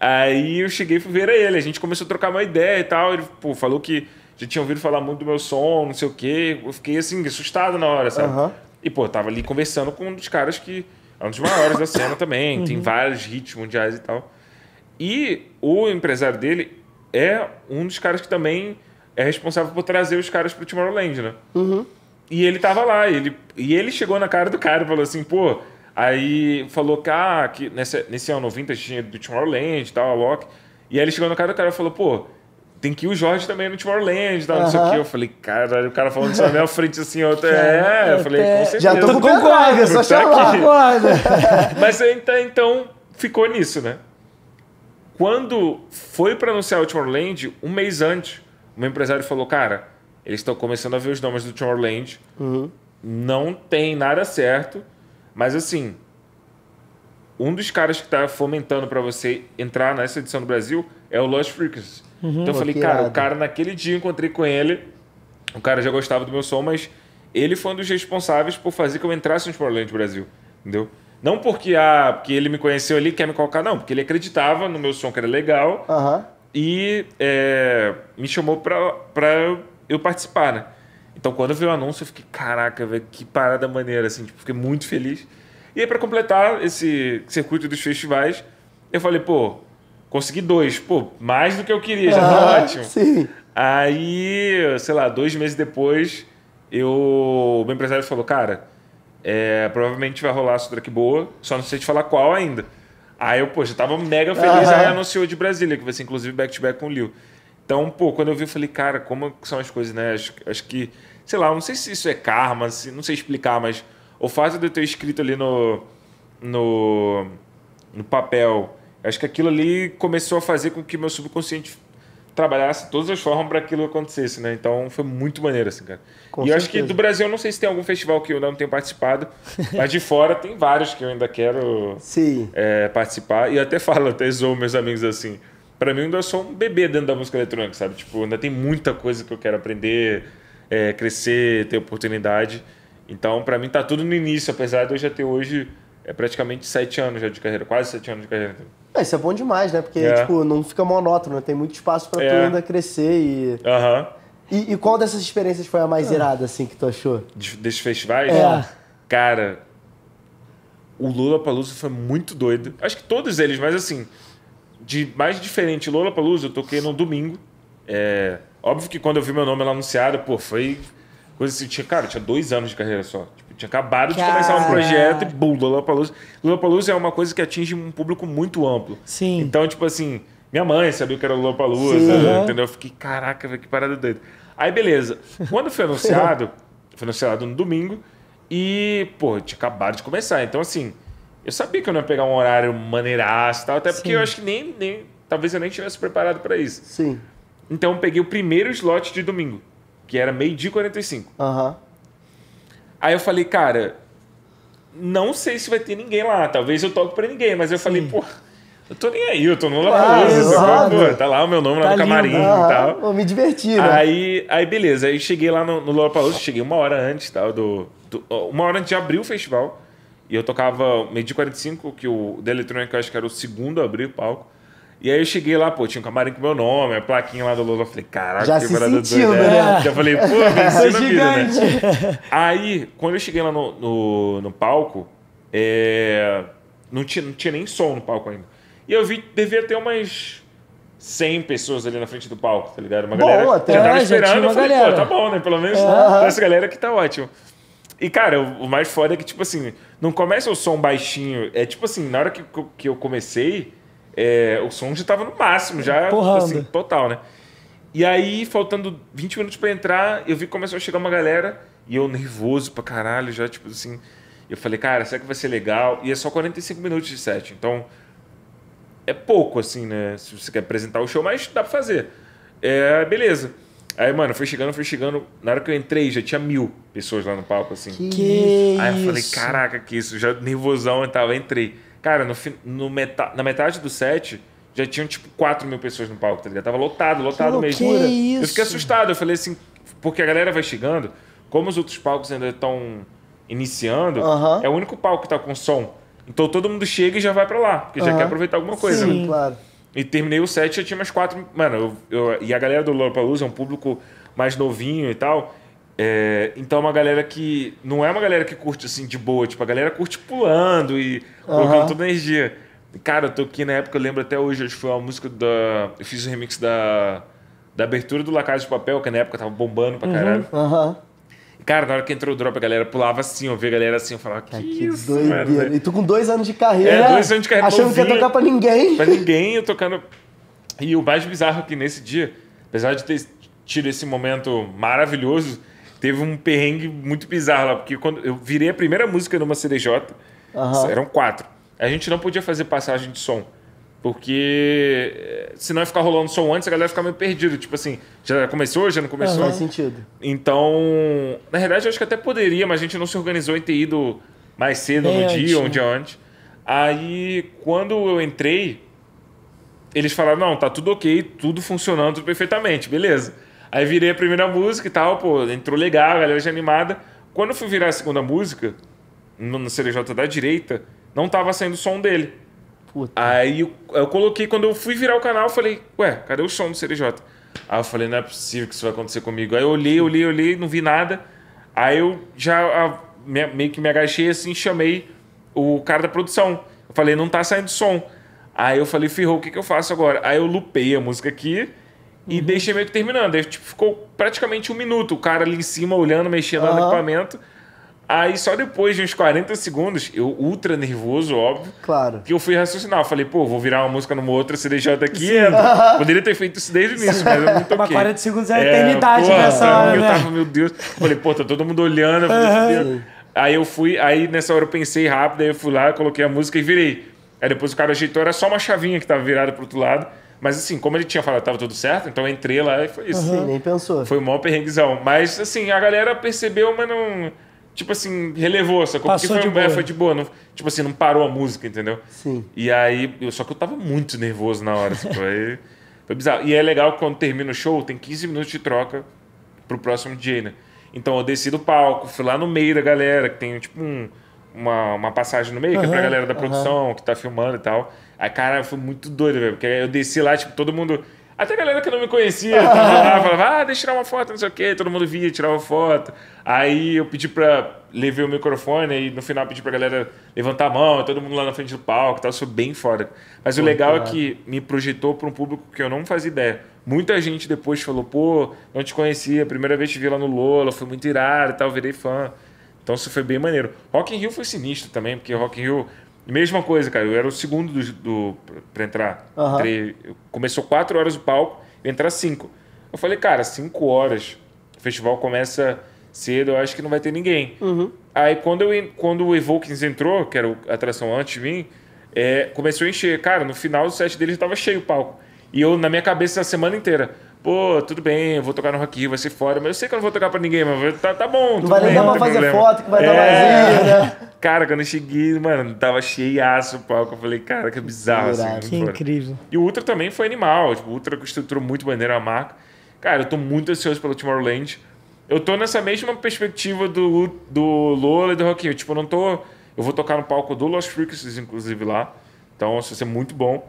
Aí eu cheguei e fui ver a ele, a gente começou a trocar uma ideia e tal, ele pô, falou que já tinha ouvido falar muito do meu som, não sei o quê, eu fiquei assim, assustado na hora, sabe? Uhum. E, pô, tava ali conversando com um dos caras que é um dos maiores da cena também, uhum. tem vários hits mundiais e tal. E o empresário dele é um dos caras que também é responsável por trazer os caras pro Tomorrowland, né? Uhum. E ele tava lá, ele, e ele chegou na cara do cara e falou assim, pô. Aí falou que, ah, que nesse, nesse ano 90 tinha do Tomorrowland e tal, a Loki. E aí ele chegou na cara do cara e falou, pô, tem que ir o Jorge também no Tomorrowland, tal, uhum. não sei o quê. Eu falei, caralho, o cara falando isso na minha frente assim, eu até, é, eu falei, com certeza. Já tô com concorda, tá só tá chamar, concorda. Mas então ficou nisso, né? Quando foi para anunciar o Tomorrowland, um mês antes, o meu empresário falou: Cara, eles estão começando a ver os nomes do Tomorrowland. Uhum. Não tem nada certo, mas assim, um dos caras que está fomentando para você entrar nessa edição do Brasil é o Lost Frequency. Uhum, então eu falei, cara, o cara naquele dia encontrei com ele, o cara já gostava do meu som, mas ele foi um dos responsáveis por fazer que eu entrasse no Tomorrowland Brasil, entendeu? Não porque, ah, porque ele me conheceu ali quer me colocar, não. Porque ele acreditava no meu som que era legal uhum. e é, me chamou pra, pra eu participar, né? Então quando eu vi o anúncio, eu fiquei, caraca, que parada maneira, assim, tipo, fiquei muito feliz. E aí, pra completar esse circuito dos festivais, eu falei, pô, consegui dois, pô, mais do que eu queria, já tá ótimo. Sim. Aí, sei lá, dois meses depois, eu, o meu empresário falou, cara é, provavelmente vai rolar a Sudraque Boa, só não sei te falar qual ainda. Aí eu, pô, já tava mega feliz, uhum. aí anunciou de Brasília, que vai ser inclusive back-to-back -back com o Liu. Então, pô, quando eu vi, eu falei, cara, como são as coisas, né? Acho, acho que, sei lá, não sei se isso é karma, se, não sei explicar, mas o fato de eu ter escrito ali no, no, no papel, acho que aquilo ali começou a fazer com que meu subconsciente trabalhasse todas as formas para aquilo acontecesse, né? Então foi muito maneiro, assim, cara. Com e certeza. eu acho que do Brasil, eu não sei se tem algum festival que eu ainda não tenho participado, mas de fora tem vários que eu ainda quero é, participar. E eu até falo, até zoou meus amigos assim. Para mim, eu ainda sou um bebê dentro da música eletrônica, sabe? Tipo, ainda tem muita coisa que eu quero aprender, é, crescer, ter oportunidade. Então, para mim, tá tudo no início, apesar de eu já ter hoje é praticamente sete anos já de carreira, quase sete anos de carreira. É, isso é bom demais, né? Porque, é. tipo, não fica monótono, tem muito espaço para é. tu ainda crescer e... Aham. Uhum. E, e, qual dessas experiências foi a mais ah. irada, assim, que tu achou? De, desses festivais? É. Cara, o Lula Palusa foi muito doido. Acho que todos eles, mas assim, de mais diferente, Lula Palusa eu toquei no domingo. É, óbvio que quando eu vi meu nome lá anunciado, pô, foi Coisa assim, tinha, cara, tinha dois anos de carreira só. Tipo, tinha acabado Cara. de começar um projeto e bum, Lollapalooza. Lollapalooza é uma coisa que atinge um público muito amplo. Sim. Então, tipo assim, minha mãe sabia que era Lollapalooza, Sim. Né? entendeu? Eu fiquei, caraca, velho, que parada doida. Aí, beleza. Quando foi anunciado, foi anunciado no domingo e, pô, tinha acabado de começar. Então, assim, eu sabia que eu não ia pegar um horário maneiraço e tal, até porque eu acho que nem, nem... Talvez eu nem tivesse preparado para isso. Sim. Então, eu peguei o primeiro slot de domingo que era meio-dia e 45. Uhum. Aí eu falei, cara, não sei se vai ter ninguém lá. Talvez eu toque pra ninguém, mas eu Sim. falei, pô, eu tô nem aí, eu tô no Lapalusa. Claro, tá lá o meu nome tá lá no lindo, camarim e tal. Vou me divertir, né? Aí, aí beleza, aí cheguei lá no, no Lollapalooza, cheguei uma hora antes tal, do, do, Uma hora antes de abrir o festival. E eu tocava meio de 45, que o da eu acho que era o segundo a abrir o palco. E aí eu cheguei lá, pô, tinha um camarim com meu nome, a plaquinha lá do Lula. Eu falei, caraca, Já que se sentiu, doida. Né? já é. falei, pô, venci na vida, né? Aí, quando eu cheguei lá no, no, no palco, é... não, tinha, não tinha nem som no palco ainda. E eu vi, devia ter umas 100 pessoas ali na frente do palco, tá ligado? Uma Boa, galera até. já tava esperando. Eu falei, galera. pô, tá bom, né? Pelo menos essa galera que tá ótimo. E, cara, o mais foda é que, tipo assim, não começa o som baixinho. É tipo assim, na hora que, que eu comecei é, o som já estava no máximo, já tipo assim, total, né? E aí, faltando 20 minutos para entrar, eu vi que começou a chegar uma galera e eu nervoso pra caralho, já tipo assim. Eu falei, cara, será que vai ser legal? E é só 45 minutos de set, então é pouco assim, né? Se você quer apresentar o show, mas dá pra fazer. É, beleza. Aí, mano, foi chegando, foi chegando. Na hora que eu entrei, já tinha mil pessoas lá no palco, assim. Que Aí eu falei, caraca, que isso, já nervosão e tal. Eu entrei. Cara, no, no meta, na metade do set, já tinham tipo 4 mil pessoas no palco, tá ligado? Tava lotado, lotado que mesmo. Que isso? Eu fiquei assustado, eu falei assim, porque a galera vai chegando, como os outros palcos ainda estão iniciando, uh -huh. é o único palco que tá com som. Então todo mundo chega e já vai para lá, porque uh -huh. já quer aproveitar alguma coisa. Sim, né? claro. E terminei o set, já tinha mais quatro. Mano, eu, eu, e a galera do Lollapalooza é um público mais novinho e tal. É, então é uma galera que. Não é uma galera que curte assim de boa, tipo, a galera curte pulando e colocando toda a energia. Cara, eu tô aqui na época, eu lembro até hoje, acho que foi uma música da. Eu fiz o um remix da, da abertura do La Casa de Papel, que na época tava bombando pra uhum. caralho. Uhum. Cara, na hora que entrou o drop, a galera pulava assim, eu via a galera assim, eu falava, que, ah, que isso, doideira. E tu com dois anos de carreira. É, dois anos de carreira. Achando que ia tocar pra ninguém. Pra ninguém, eu tocando. E o mais bizarro é que nesse dia, apesar de ter tido esse momento maravilhoso, teve um perrengue muito bizarro lá, porque quando eu virei a primeira música numa CDJ, uhum. eram quatro. A gente não podia fazer passagem de som. Porque eh, senão ia ficar rolando som antes, a galera ia ficar meio perdida. Tipo assim, já começou, já não começou? Não faz sentido. Então, na verdade, eu acho que até poderia, mas a gente não se organizou em ter ido mais cedo no é, dia, ou um dia antes. Aí, quando eu entrei, eles falaram: não, tá tudo ok, tudo funcionando perfeitamente, beleza. Aí virei a primeira música e tal, pô, entrou legal, a galera já animada. Quando eu fui virar a segunda música, no, no CDJ da direita, não tava saindo o som dele. Puta. Aí eu, eu, coloquei, quando eu fui virar o canal, eu falei, ué, cadê o som do CDJ? Aí eu falei, não é possível que isso vai acontecer comigo. Aí eu olhei, olhei, olhei, não vi nada. Aí eu já a, me, meio que me agachei assim, chamei o cara da produção. Eu falei, não tá saindo som. Aí eu falei, ferrou, o que, que eu faço agora? Aí eu lupei a música aqui e uhum. deixei meio que terminando. Aí, tipo, ficou praticamente um minuto o cara ali em cima olhando, mexendo uhum. no equipamento. Aí só depois de uns 40 segundos, eu ultra nervoso, óbvio. Claro. Que eu fui raciocinar. Eu falei, pô, vou virar uma música numa outra CDJ aqui. Né? Poderia ter feito isso desde o início, mas eu não toquei. Mas 40 segundos é, é eternidade pô, nessa hora, Eu né? tava, meu Deus. Falei, pô, tá todo mundo olhando. Eu falei, Aí eu fui, aí nessa hora eu pensei rápido, aí eu fui lá, coloquei a música e virei. Aí depois o cara ajeitou, era só uma chavinha que tava virada pro outro lado. Mas assim, como ele tinha falado tava tudo certo, então eu entrei lá e foi isso. Uhum, nem pensou. Foi o maior perrenguezão. Mas assim, a galera percebeu, mas não. Tipo assim, relevou, sacou? Passou Porque foi, de é, boa. É, foi de boa. Não, tipo assim, não parou a música, entendeu? Sim. E aí, eu, só que eu tava muito nervoso na hora. foi, foi bizarro. E é legal que quando termina o show, tem 15 minutos de troca pro próximo DJ, né? Então eu desci do palco, fui lá no meio da galera, que tem tipo um uma, uma passagem no meio, uhum, que é pra galera da produção, uhum. que tá filmando e tal. Aí, cara, foi muito doido, velho. Porque eu desci lá, tipo, todo mundo. Até a galera que não me conhecia lá, falava, ah, deixa eu tirar uma foto, não sei o quê. Todo mundo via, tirava foto. Aí eu pedi pra. levar o microfone e no final pedi pra galera levantar a mão, todo mundo lá na frente do palco e tal. Isso bem fora. Mas o legal é que me projetou pra um público que eu não fazia ideia. Muita gente depois falou, pô, não te conhecia, primeira vez te vi lá no Lola, foi muito irado e tal, virei fã. Então isso foi bem maneiro. Rock in Rio foi sinistro também, porque Rock in Rio... Mesma coisa, cara. Eu era o segundo do, do pra entrar. Uhum. Entrei, começou 4 horas o palco, eu entrar 5. Eu falei, cara, 5 horas. O festival começa cedo, eu acho que não vai ter ninguém. Uhum. Aí quando, eu, quando o Evokins entrou, que era a atração antes de mim, é, começou a encher. Cara, no final do set dele já tava cheio o palco. E eu, na minha cabeça, a semana inteira pô, tudo bem, eu vou tocar no Rock Rio, vai ser fora, mas eu sei que eu não vou tocar pra ninguém, mas tá, tá bom. Não vai nem dar pra fazer problema. foto que vai dar é. vazio, né? Cara, quando eu cheguei, mano, tava cheiaço o palco. Eu falei, cara, que bizarro. Assim, que incrível. E o Ultra também foi animal. Tipo, o Ultra estruturou muito maneiro a marca. Cara, eu tô muito ansioso pelo Tomorrowland. Eu tô nessa mesma perspectiva do, do Lola e do Rock Rio. Tipo, eu não tô... Eu vou tocar no palco do Lost Freaks, inclusive, lá. Então, isso vai ser muito bom.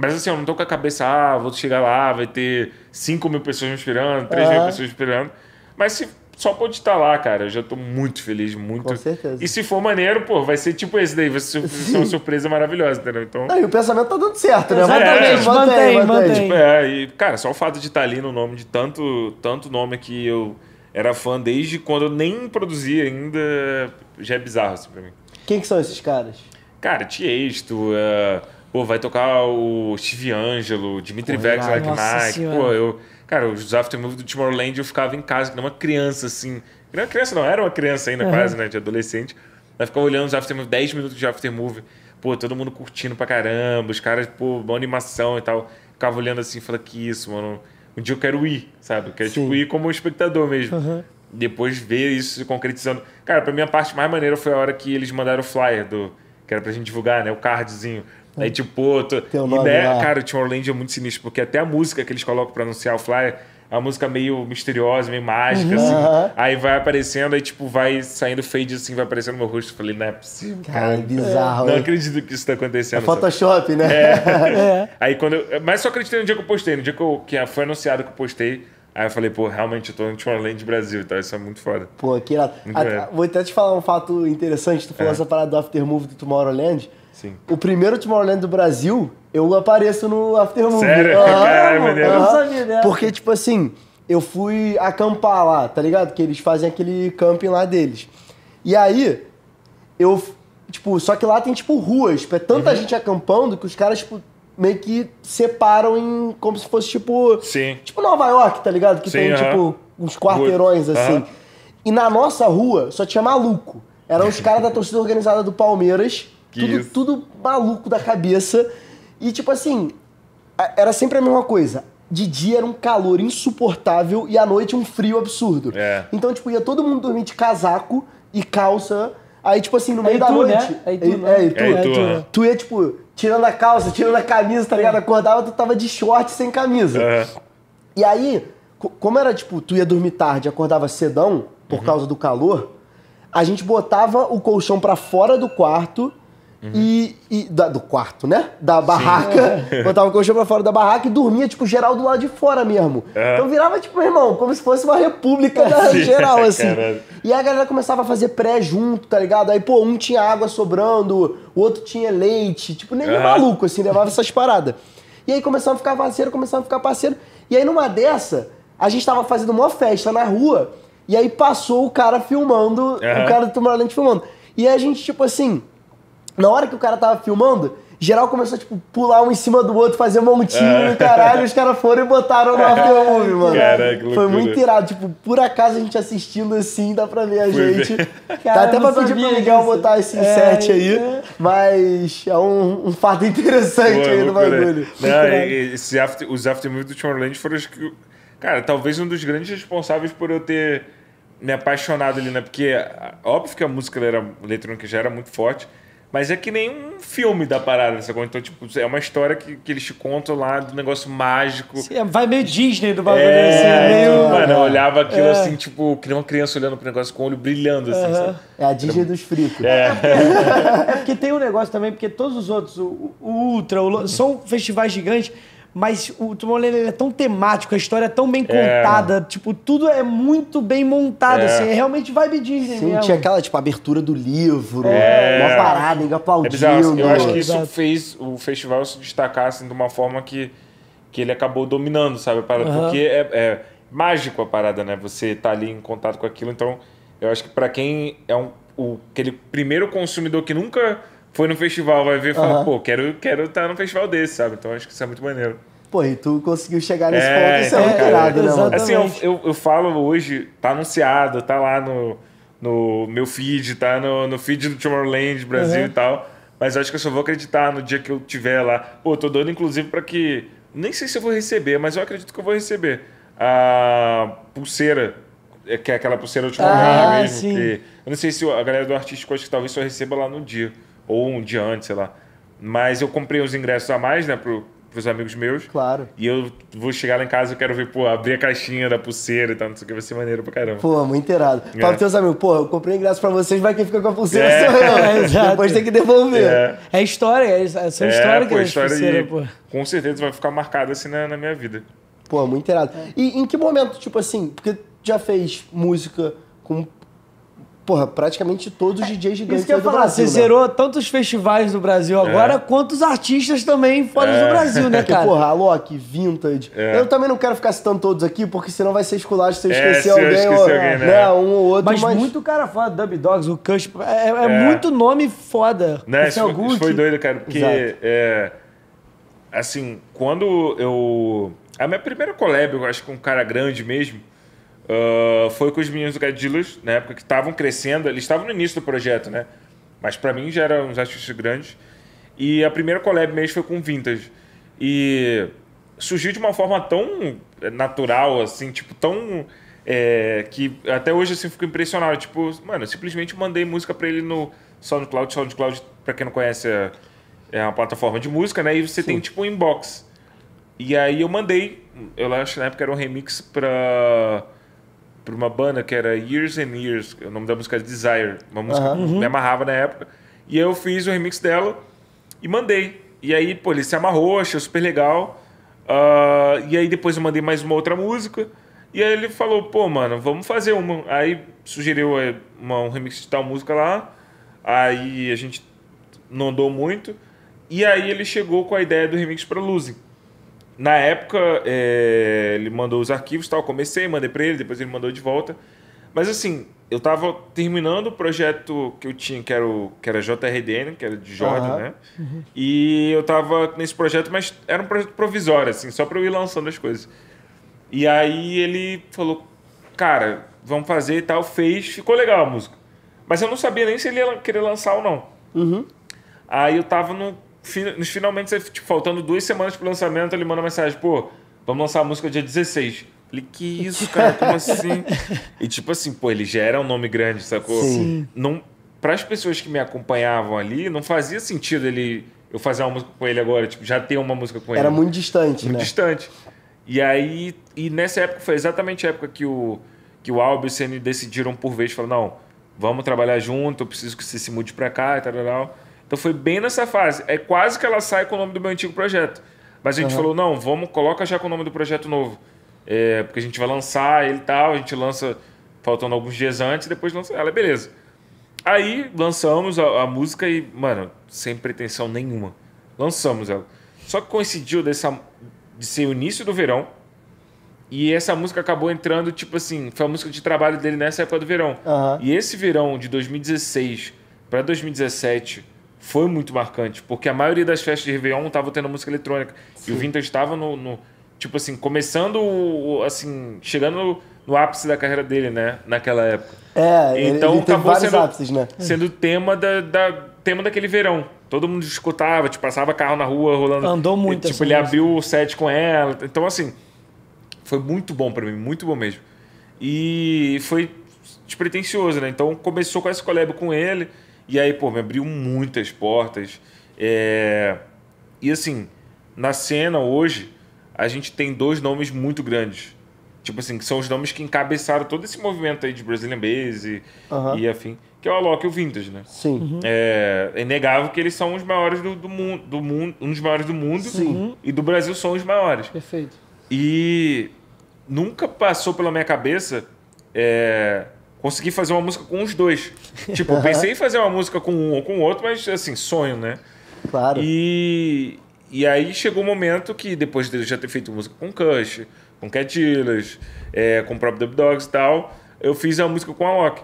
Mas assim, eu não tô com a cabeça, ah, vou chegar lá, vai ter 5 mil pessoas me esperando, 3 mil pessoas me esperando. Mas se só pode estar lá, cara, eu já tô muito feliz, muito. Com certeza. E se for maneiro, pô, vai ser tipo esse daí, vai ser uma surpresa maravilhosa, entendeu? Então... Não, e o pensamento tá dando certo, né? Exatamente, é, mantém, mantém. mantém. Tipo, é, e, cara, só o fato de estar tá ali no nome de tanto, tanto nome que eu era fã desde quando eu nem produzia ainda, já é bizarro assim pra mim. Quem que são esses caras? Cara, Tiesto, uh, Pô, vai tocar o Steve Angelo, Dimitri é Vegas, Like Mike. Pô, eu. Cara, os Aftermovie do Tomorrowland eu ficava em casa, que era uma criança, assim. Não era criança, não, era uma criança ainda, uhum. quase, né? De adolescente. Nós ficava olhando os Aftermovie, 10 minutos de Aftermovie. Pô, todo mundo curtindo pra caramba, os caras, pô, uma animação e tal. Ficava olhando assim, falando que isso, mano. Um dia eu quero ir, sabe? quero, tipo, ir como espectador mesmo. Uhum. Depois ver isso se concretizando. Cara, pra mim a parte mais maneira foi a hora que eles mandaram o flyer do. Que era pra gente divulgar, né? O cardzinho. É. aí é. tipo, pô, tu... Teu nome e, né, lá. cara, o Tomorrowland é muito sinistro, porque até a música que eles colocam pra anunciar o flyer é uma música meio misteriosa, meio mágica, uhum. assim. Aí vai aparecendo, aí, tipo, vai saindo fade, assim, vai aparecendo no meu rosto. Eu falei, não é possível, cara. cara é bizarro, Não acredito que isso tá acontecendo. É Photoshop, sabe? né? É. é. Aí quando eu... Mas só acreditei no dia que eu postei. No dia que, eu... que foi anunciado que eu postei, Aí eu falei, pô, realmente eu tô no Tomorrowland Brasil, tá? Isso é muito foda. Pô, que ah, irado. Vou até te falar um fato interessante. Tu falou é. essa parada do Aftermove do Tomorrowland. Sim. O primeiro Tomorrowland do Brasil, eu apareço no After Movie. Sério? Caralho, uhum. Eu não sabia, né? Porque, tipo assim, eu fui acampar lá, tá ligado? Que eles fazem aquele camping lá deles. E aí, eu... Tipo, só que lá tem, tipo, ruas. É tanta uhum. gente acampando que os caras, tipo, meio que separam em como se fosse tipo. Sim. Tipo Nova York, tá ligado? Que Sim, tem, tipo, uns quarteirões assim. E na nossa rua só tinha maluco. Eram os caras da torcida organizada do Palmeiras tudo, tudo, maluco da cabeça. E, tipo assim, era sempre a mesma coisa. De dia era um calor insuportável e à noite um frio absurdo. É. Então, tipo, ia todo mundo dormir de casaco e calça. Aí, tipo assim, no meio é da tu, né? noite. Né? É, tu, é, é, tu, é, né? tu, tu, tu ia, tipo, tirando a calça, tirando a camisa, tá ligado? Acordava, tu tava de short sem camisa. É. E aí, como era, tipo, tu ia dormir tarde acordava cedão, por uhum. causa do calor, a gente botava o colchão para fora do quarto Uhum. E, e da, do quarto, né? Da barraca. Sim. Botava o colchão pra fora da barraca e dormia, tipo, geral do lado de fora mesmo. É. Então virava, tipo, meu irmão, como se fosse uma república né, Sim. geral, assim. Caramba. E aí a galera começava a fazer pré junto, tá ligado? Aí, pô, um tinha água sobrando, o outro tinha leite. Tipo, nem uhum. maluco, assim, levava essas paradas. E aí começava a ficar parceiro, começava a ficar parceiro. E aí numa dessa, a gente tava fazendo uma festa na rua, e aí passou o cara filmando, uhum. o cara do Tomorrowland filmando. E aí a gente, tipo assim, na hora que o cara tava filmando, geral começou a tipo, pular um em cima do outro, fazer montinho é. caralho, os caras foram e botaram no aftermovie, é. mano. Caraca, Foi muito irado. Tipo, por acaso a gente assistindo assim, dá pra ver a gente. Cara, tá até pra pedir pro Miguel botar esse insert é. aí, é. mas é um, um fato interessante é aí no bagulho. Não, after, os aftermovies do Tomorrowland foram os que... Cara, talvez um dos grandes responsáveis por eu ter me apaixonado ali, né? Porque óbvio que a música era, eletrônica já era muito forte, mas é que nem um filme da parada, sacou? Então, tipo, é uma história que, que eles te contam lá do negócio mágico. Sim, é, vai meio Disney do bagulho, é, né? assim, é meio... Mano, eu olhava é. aquilo é. assim, tipo, que nem uma criança olhando pro negócio com o olho brilhando, assim, É a Disney Era... dos fricos. É. é. é. porque tem um negócio também, porque todos os outros, o, o Ultra, o, são festivais gigantes mas o Tomorrowland ele é tão temático, a história é tão bem é, contada, é. tipo, tudo é muito bem montado, é. assim, é realmente vibe Disney Sim, mesmo. tinha aquela, tipo, abertura do livro, é. uma parada, nego é aplaudindo. É eu acho que isso Exato. fez o festival se destacar, assim, de uma forma que, que ele acabou dominando, sabe, para uhum. porque é, é, mágico a parada, né, você tá ali em contato com aquilo, então eu acho que para quem é um, o, aquele primeiro consumidor que nunca foi no festival, vai ver e fala, uhum. pô, quero estar quero tá num festival desse, sabe? Então acho que isso é muito maneiro. Pô, e tu conseguiu chegar nesse é, ponto, isso é então, é muito irado, né? Mano? Assim, eu, eu, eu, falo hoje, tá anunciado, tá lá no, no meu feed, tá no, no feed do Tomorrowland Brasil uhum. e tal, mas acho que eu só vou acreditar no dia que eu tiver lá. Pô, tô dando inclusive para que, nem sei se eu vou receber, mas eu acredito que eu vou receber a pulseira é, que é aquela pulseira ultimamente ah, mesmo. Sim. Que, eu não sei se a galera do artístico acho que talvez só receba lá no dia ou um dia antes, sei lá. Mas eu comprei os ingressos a mais, né, pro, pros amigos meus. Claro. E eu vou chegar lá em casa, eu quero ver, pô, abrir a caixinha da pulseira e tal, não sei o que, vai ser maneiro pra caramba. Pô, muito irado. É. Fala pros teus amigos, pô, eu comprei ingresso pra vocês, vai quem fica com a pulseira é. sou eu. É, Depois tem que devolver. É, é história, é, são é, histórias pô, que é história pulseira, de, pô. Com certeza vai ficar marcado assim na, na minha vida. Pô, muito irado. E em que momento, tipo assim, porque já fez música com porra, praticamente todos os é, DJs gigantes Isso que eu ia falar, Brasil, você né? zerou tantos festivais do Brasil é. agora, é. quantos artistas também fora é. do Brasil, né, cara? Porque, porra, Alok, Vintage. É. Eu também não quero ficar citando todos aqui, porque senão vai ser esculacho se eu é, esquecer alguém, eu esqueci ou, alguém né? né? um ou outro. Mas, mas... muito cara foda, Dub Dogs, o Cush, é, muito nome foda. Né? Isso, foi, isso que... foi doido, cara, porque, assim, quando eu... A minha primeira collab, eu acho que um cara grande mesmo, ah, foi com os meninos do Gadilas, na época que estavam crescendo, eles estavam no início do projeto, né? Mas para mim já eram uns artistas grandes. E a primeira collab mesmo foi com Vintage. E surgiu de uma forma tão natural, assim, tipo, tão. É, que até hoje assim fico impressionado. Tipo, mano, eu simplesmente mandei música para ele no SoundCloud. SoundCloud, para quem não conhece, é, é uma plataforma de música, né? E você Sim. tem tipo um inbox. E aí eu mandei, eu acho que na época era um remix pra para uma banda que era Years and Years, é o nome da música era é Desire, uma música uhum. que me uhum. amarrava na época. E aí eu fiz o remix dela e mandei. E aí, pô, ele se amarrou, achou super legal. Uh, e aí depois eu mandei mais uma outra música. E aí ele falou, pô, mano, vamos fazer uma. Aí sugeriu é, uma, um remix de tal música lá. Aí a gente não andou muito. E aí ele chegou com a ideia do remix para Losing. Na época, é, ele mandou os arquivos tal. Comecei, mandei para ele, depois ele mandou de volta. Mas assim, eu tava terminando o projeto que eu tinha, que era, o, que era JRDN, que era de Jordan, né? uhum. né? E eu tava nesse projeto, mas era um projeto provisório, assim, só para eu ir lançando as coisas. E aí ele falou, cara, vamos fazer e tal, fez, ficou legal a música. Mas eu não sabia nem se ele ia querer lançar ou não. Uhum. Aí eu tava no nos finalmente, tipo, faltando duas semanas pro lançamento, ele manda mensagem, pô, vamos lançar a música dia 16. Falei, que isso, cara? Como assim? e tipo assim, pô, ele já era um nome grande, sacou? Sim. Não, as pessoas que me acompanhavam ali, não fazia sentido ele eu fazer uma música com ele agora, tipo, já ter uma música com ele. Era muito distante, Muito né? distante. E aí, e nessa época foi exatamente a época que o que o Alba e o Ceni decidiram por vez, falaram, não, vamos trabalhar junto, eu preciso que você se mude pra cá e tal, tal, tal. Então foi bem nessa fase. É quase que ela sai com o nome do meu antigo projeto. Mas a gente uhum. falou, não, vamos, coloca já com o nome do projeto novo. É, porque a gente vai lançar ele e tal, a gente lança faltando alguns dias antes, depois lança ela, beleza. Aí lançamos a, a música e, mano, sem pretensão nenhuma. Lançamos ela. Só que coincidiu dessa, de ser o início do verão. E essa música acabou entrando, tipo assim, foi a música de trabalho dele nessa época do verão. Uhum. E esse verão de 2016 para 2017 foi muito marcante, porque a maioria das festas de Réveillon tava tendo música eletrônica. Sim. E o Vintage estava no, no, Tipo assim, começando. assim Chegando no, ápice da carreira dele, né? Naquela época. É, então ele, ele acabou sendo, ápices, né? Sendo tema, da, da, tema daquele verão. Todo mundo escutava, tipo, passava carro na rua rolando. Andou muito e, Tipo, assim, ele música. Né? abriu o set com ela. Então, assim. Foi muito bom para mim, muito bom mesmo. E foi despretensioso, né? Então começou com essa collab com ele. E aí, pô, me abriu muitas portas. É... E assim, na cena hoje, a gente tem dois nomes muito grandes. Tipo assim, que são os nomes que encabeçaram todo esse movimento aí de Brazilian Base e, uhum. e afim. Que é o Alok e o Vintage, né? Sim. Uhum. É, é inegável que eles são os maiores do, do mundo, do mundo, um dos maiores do mundo. Sim. Uhum. E do Brasil são os maiores. Perfeito. E nunca passou pela minha cabeça é, consegui fazer uma música com os dois. Tipo, pensei em fazer uma música com um ou com o outro, mas assim, sonho, né? Claro. E, e aí chegou o um momento que, depois eu já ter feito música com Cush, com Cat Dealers, é, com o próprio Dub Dogs e tal, eu fiz a música com a Loki.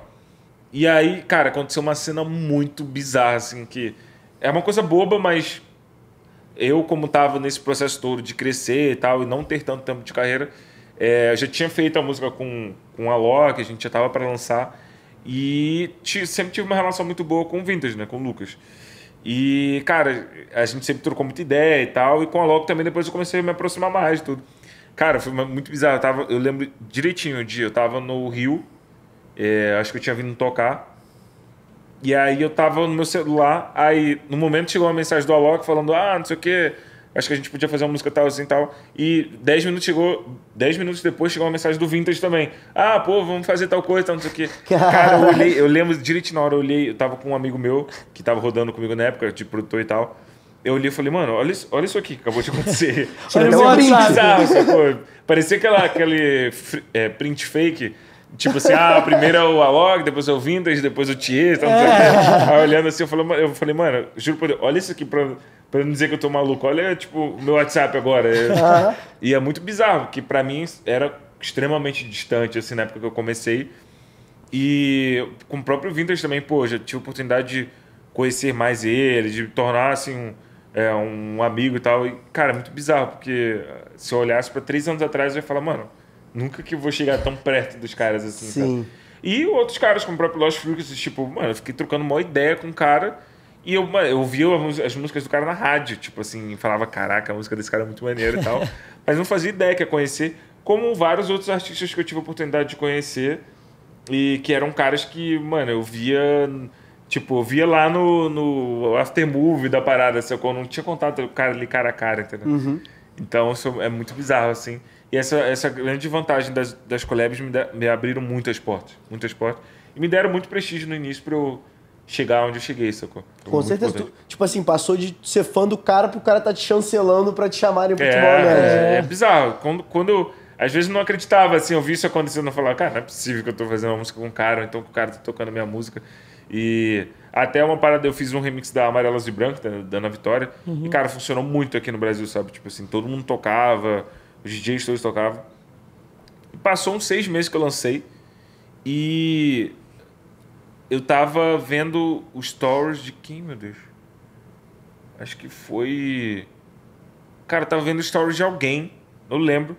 E aí, cara, aconteceu uma cena muito bizarra, assim, que é uma coisa boba, mas eu, como tava nesse processo todo de crescer e tal, e não ter tanto tempo de carreira, é, eu já tinha feito a música com, com a Loki, a gente já estava para lançar. E sempre tive uma relação muito boa com o Vintage, né? Com o Lucas. E, cara, a gente sempre trocou muita ideia e tal. E com a Loki também depois eu comecei a me aproximar mais de tudo. Cara, foi muito bizarro. Eu, tava, eu lembro direitinho o dia. Eu tava no Rio. É, acho que eu tinha vindo tocar. E aí eu tava no meu celular. Aí, no momento, chegou uma mensagem do Alok falando... Ah, não sei o quê acho que a gente podia fazer uma música tal, assim, tal. E 10 minutos chegou, 10 minutos depois chegou uma mensagem do Vintage também. Ah, pô, vamos fazer tal coisa, tal, não sei o quê. Cara, eu olhei, eu lembro direito na hora, eu olhei, eu tava com um amigo meu, que tava rodando comigo na época, de produtor e tal. Eu olhei e falei, mano, olha isso, olha isso aqui que acabou de acontecer. olha isso bizarro, assim, Parecia aquela, aquele é, print fake Tipo assim, ah, primeiro é o Alok, depois é o Vintage, depois o Thier, tal, tá, é. Aí olhando assim, eu falei, eu falei, mano, juro por Deus, olha isso aqui pra, pra não dizer que eu tô maluco. Olha, tipo, meu WhatsApp agora. Uhum. E é muito bizarro, que pra mim era extremamente distante, assim, na época que eu comecei. E com o próprio Vintage também, pô, já tive a oportunidade de conhecer mais ele, de tornar, assim, um, é, um amigo e tal. E, cara, é muito bizarro, porque se eu olhasse pra três anos atrás, eu ia falar, mano Nunca que vou chegar tão perto dos caras assim. Sim. E outros caras, como o próprio Lost Freaks, tipo, mano, eu fiquei trocando uma ideia com o cara. E eu, eu ouvia as músicas do cara na rádio, tipo assim, falava, caraca, a música desse cara é muito maneira e tal. Mas não fazia ideia que ia conhecer, como vários outros artistas que eu tive a oportunidade de conhecer. E que eram caras que, mano, eu via. Tipo, eu via lá no, no aftermovie da parada, assim, eu não tinha contato com o cara ali cara a cara, entendeu? Uhum. Então isso é muito bizarro, assim. E essa, essa grande vantagem das, das collabs me, da, me abriram muitas portas, muitas portas. E me deram muito prestígio no início para eu chegar onde eu cheguei, sacou? Foi Com certeza. Tu, tipo assim, passou de ser fã do cara pro cara tá te chancelando para te chamarem pro é, futebol, né? É, é bizarro. Quando, quando eu, às vezes não acreditava, assim, eu vi isso acontecendo, eu falava, cara, não é possível que eu tô fazendo uma música com um cara, então que o cara tá tocando a minha música. E até uma parada, eu fiz um remix da Amarelas e Branco, da Ana Vitória, uhum. e, cara, funcionou muito aqui no Brasil, sabe? Tipo assim, todo mundo tocava, os DJs todos tocavam. Passou uns seis meses que eu lancei e eu tava vendo os stories de quem, meu Deus? Acho que foi. Cara, eu tava vendo stories de alguém, não lembro.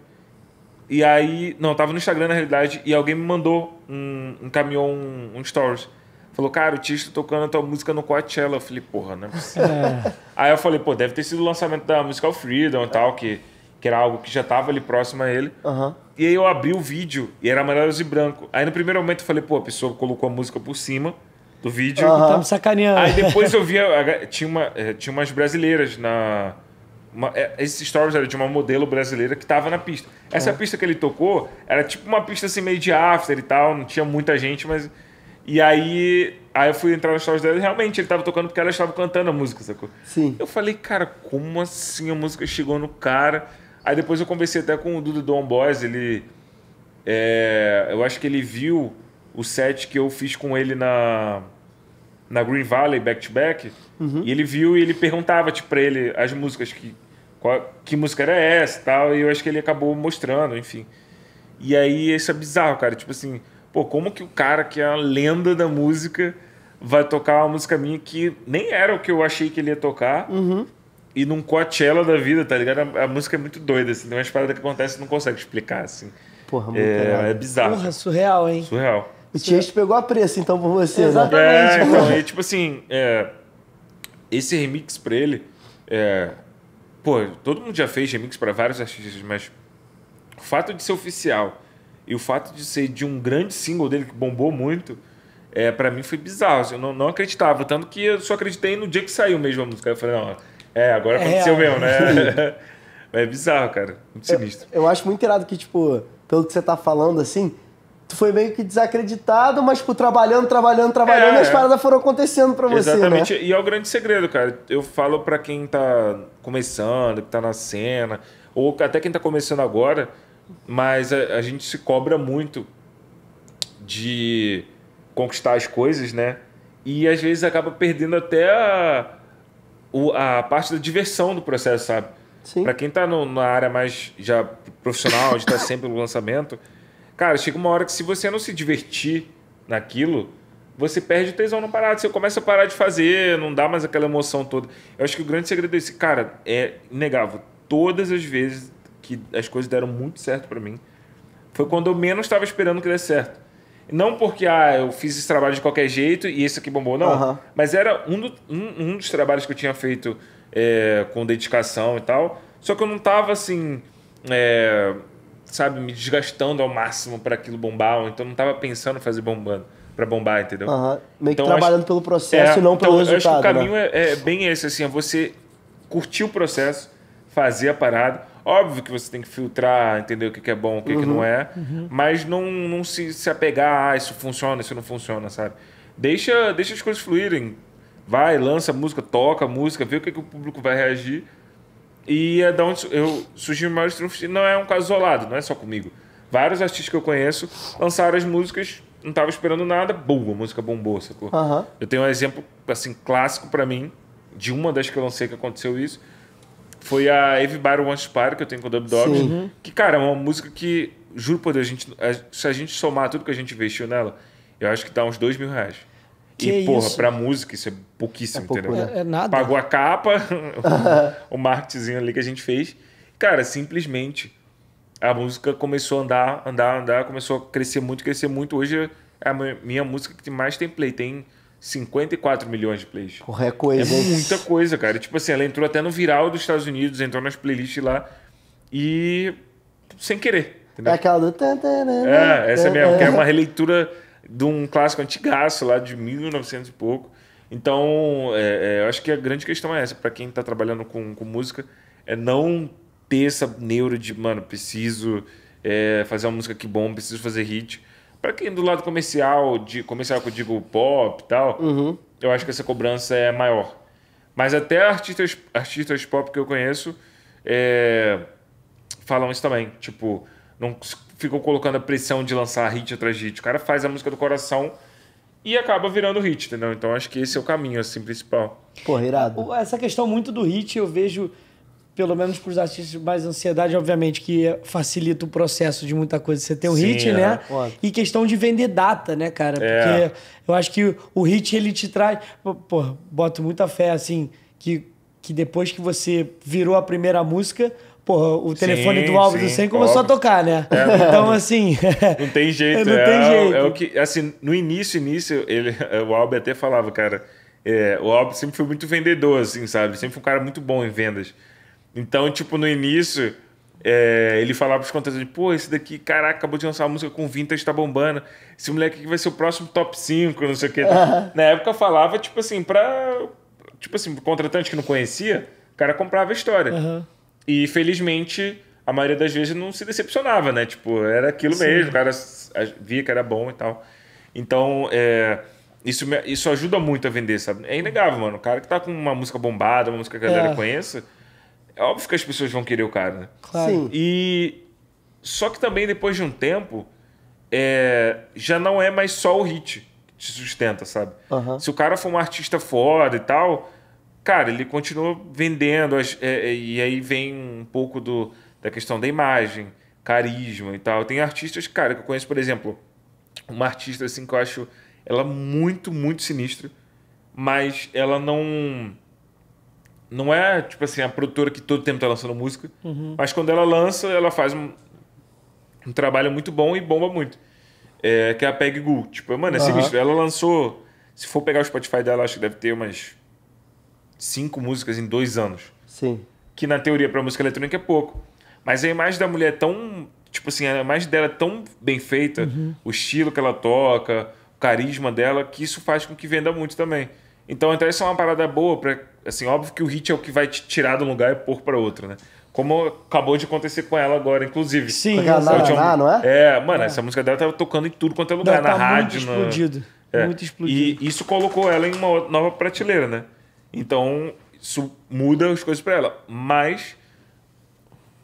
E aí. Não, tava no Instagram na realidade, e alguém me mandou um, um caminhão, um, um stories. Falou, cara, o Tisto tocando a tua música no Coachella. Eu falei, porra, não é possível. É. Aí eu falei, pô, deve ter sido o lançamento da Musical Freedom e tal, que que era algo que já estava ali próximo a ele. Uhum. E aí eu abri o vídeo e era amarelo e branco. Aí no primeiro momento eu falei, pô, a pessoa colocou a música por cima do vídeo. Uhum. Tá me sacaneando. Aí depois eu via, tinha, uma, eh, tinha umas brasileiras na... Uma, eh, esses stories era de uma modelo brasileira que estava na pista. Essa uhum. pista que ele tocou era tipo uma pista assim meio de after e tal, não tinha muita gente, mas... E aí, aí eu fui entrar nas stories dela e realmente ele tava tocando porque ela estava cantando a música, sacou? Sim. Eu falei, cara, como assim a música chegou no cara... Aí depois eu conversei até com o Dudu Dom Boys, ele. É, eu acho que ele viu o set que eu fiz com ele na, na Green Valley, back to back. Uhum. E ele viu e ele perguntava tipo, pra ele as músicas que. Qual, que música era essa e tal. E eu acho que ele acabou mostrando, enfim. E aí isso é bizarro, cara. Tipo assim, pô, como que o cara que é a lenda da música vai tocar uma música minha que nem era o que eu achei que ele ia tocar. Uhum e num Coachella da vida, tá ligado? A, a música é muito doida, assim, tem umas paradas que acontecem e não consegue explicar, assim. Porra, é, muito é, é bizarro. Porra, surreal, hein? Surreal. O Tiesto pegou a preço, então, por você, né? Exatamente. Né? É, então, e, tipo assim, é, esse remix pra ele, é, pô, todo mundo já fez remix para vários artistas, mas o fato de ser oficial e o fato de ser de um grande single dele que bombou muito, é, para mim foi bizarro. Assim, eu não, não acreditava, tanto que eu só acreditei no dia que saiu mesmo a música. Eu falei, não, é, agora é aconteceu é, mesmo, né? é bizarro, cara. Muito sinistro. Eu, eu acho muito irado que, tipo, pelo que você tá falando, assim, tu foi meio que desacreditado, mas, tipo, trabalhando, trabalhando, trabalhando, é, as é. paradas foram acontecendo para você, Exatamente. Né? E é o grande segredo, cara. Eu falo para quem tá começando, que tá na cena, ou até quem tá começando agora, mas a, a gente se cobra muito de conquistar as coisas, né? E às vezes acaba perdendo até a o, a parte da diversão do processo, sabe? Para quem tá no, na área mais já profissional, de estar tá sempre no lançamento, cara, chega uma hora que se você não se divertir naquilo, você perde o tesão na parada. Você começa a parar de fazer, não dá mais aquela emoção toda. Eu acho que o grande segredo desse é cara é inegável. Todas as vezes que as coisas deram muito certo para mim, foi quando eu menos estava esperando que desse certo. Não porque ah, eu fiz esse trabalho de qualquer jeito e esse aqui bombou, não. Uhum. Mas era um, do, um, um, dos trabalhos que eu tinha feito é, com dedicação e tal. Só que eu não tava assim, é, sabe, me desgastando ao máximo para aquilo bombar. Então não tava pensando em fazer bombando para bombar, entendeu? Uhum. Meio então, que trabalhando acho, pelo processo é, e não então, pelo resultado. Eu acho que o né? caminho né? é, bem esse, assim, é você curtir o processo, fazer a parada. Óbvio que você tem que filtrar, entender o que, que é bom, o que, uhum. que não uhum. é, uhum. mas não, não se, se apegar, ah, isso funciona, isso não funciona, sabe? Deixa, deixa as coisas fluírem. Vai, lança música, toca música, vê o que, que o público vai reagir. E é da onde eu surgi o maior trunfo. Não é um caso isolado, não é só comigo. Vários artistas que eu conheço lançaram as músicas, não estava esperando nada, boom, a música bombou, sacou? Uhum. Eu tenho um exemplo assim clássico para mim de uma das que eu lancei que aconteceu isso foi a Everybody Wants Party, que eu tenho com o Dub Dogs. Sim. Uhum. Que, cara, é uma música que, juro por Deus, a gente, a, se a gente somar tudo que a gente investiu nela, eu acho que dá uns dois mil reais. Que e, é porra, isso? pra música isso é pouquíssimo, é entendeu? Né? É, é, nada. Pagou a capa, o marketing ali que a gente fez. Cara, simplesmente a música começou a andar, andar, andar, começou a crescer muito, crescer muito. Hoje é a minha música que mais tem play. Tem 54 milhões de plays. Corre é coisa. É muita coisa, cara. Tipo assim, ela entrou até no viral dos Estados Unidos, entrou nas playlists lá e. sem querer. Entendeu? É aquela do. É, essa é mesmo, que é uma releitura de um clássico antigaço lá de 1900 e pouco. Então, é, é, eu acho que a grande questão é essa, para quem tá trabalhando com, com música, é não ter essa neuro de, mano, preciso é, fazer uma música que bom, preciso fazer hit. Para quem do lado comercial, de comercial que eu digo pop e tal, uhum. eu acho que essa cobrança é maior. Mas até artistas, artistas pop que eu conheço é, falam isso também. Tipo, não ficam colocando a pressão de lançar hit atrás de hit. O cara faz a música do coração e acaba virando hit, entendeu? Então acho que esse é o caminho assim principal. Porra, irado. Essa questão muito do hit eu vejo pelo menos para os artistas mais ansiedade, obviamente, que facilita o processo de muita coisa. Você tem um Sim, hit, é, né? E questão de vender data, né, cara? É. Porque eu acho que o hit ele te traz. Pô, boto muita fé, assim, que, que depois que você virou a primeira música, porra, o telefone sim, do Alves do 100 assim, começou óbvio. a tocar, né? É, então, assim. não tem jeito, não é, tem é jeito. É, é o que. Assim, no início, início, ele, o Alves até falava, cara. É, o Alves sempre foi muito vendedor, assim, sabe? Sempre foi um cara muito bom em vendas. Então, tipo, no início, é, ele falava pros contratantes, pô, esse daqui, caraca, acabou de lançar uma música com vintage, tá bombando. Esse moleque aqui vai ser o próximo top 5, não sei o quê. Uhum. Na época falava, tipo assim, pra. Tipo assim, pro contratante que não conhecia, o cara comprava a história. Uhum. E felizmente, a maioria das vezes não se decepcionava, né? Tipo, era aquilo Sim. mesmo, o cara via que era bom e tal. Então, é, isso, isso ajuda muito a vender, sabe? É inegável, mano. O cara que tá com uma música bombada, uma música que a galera é. conheça é óbvio que as pessoas vão querer o cara, né? Claro. Sim. E. Só que também depois de um tempo, é... já não é mais só o hit que te sustenta, sabe? Se o cara for um artista fora e tal, cara, ele continua vendendo. As... É, é, e aí vem um pouco do, da questão da imagem, carisma e tal. Tem artistas, cara, que eu conheço, por exemplo, uma artista assim que eu acho ela muito, muito sinistra, mas ela não não é, tipo assim, a produtora que todo tempo tá lançando música, uhum. mas quando ela lança, ela faz um, um trabalho muito bom e bomba muito. É, que é a Peg Gu. Tipo, mano, é sinistro. Ela lançou, se for pegar o Spotify dela, acho que deve ter umas cinco músicas em dois anos. Sim. Que na teoria para música eletrônica é pouco. Mas a imagem da mulher é tão. Tipo assim, a imagem dela é tão bem feita, uhum. o estilo que ela toca, o carisma dela, que isso faz com que venda muito também. Então, então isso é uma parada boa para assim, óbvio que o hit é o que vai te tirar de um lugar e pôr para outro, né? Como acabou de acontecer com ela agora, inclusive. Sim, na, na, na, não é? É, mano, é. essa música dela tava tocando em tudo quanto é lugar, na tá rádio. Muito na... explodido. É. Muito explodido. E isso colocou ela em uma nova prateleira, né? Então, isso muda as coisas para ela. Mas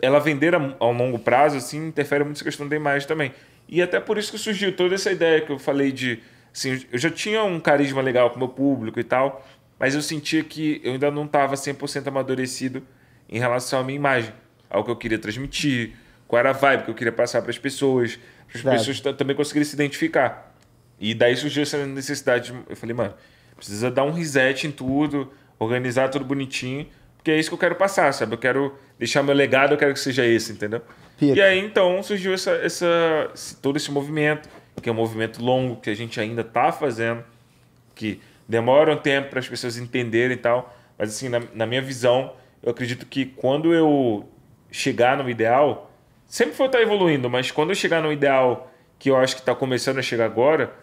ela vender a, longo prazo, assim, interfere muito essa questão da imagem também. E até por isso que surgiu toda essa ideia que eu falei de Assim, eu já tinha um carisma legal com o meu público e tal, mas eu sentia que eu ainda não estava 100% amadurecido em relação à minha imagem, ao que eu queria transmitir, qual era a vibe que eu queria passar para as pessoas, para as claro. pessoas também conseguirem se identificar. E daí surgiu essa necessidade. Eu falei, mano, precisa dar um reset em tudo, organizar tudo bonitinho, porque é isso que eu quero passar, sabe? Eu quero deixar meu legado, eu quero que seja esse, entendeu? E aí então surgiu essa, essa, todo esse movimento que é um movimento longo que a gente ainda está fazendo, que demora um tempo para as pessoas entenderem e tal. Mas assim, na, na, minha visão, eu acredito que quando eu chegar no ideal, sempre vou estar evoluindo, mas quando eu chegar no ideal que eu acho que está começando a chegar agora,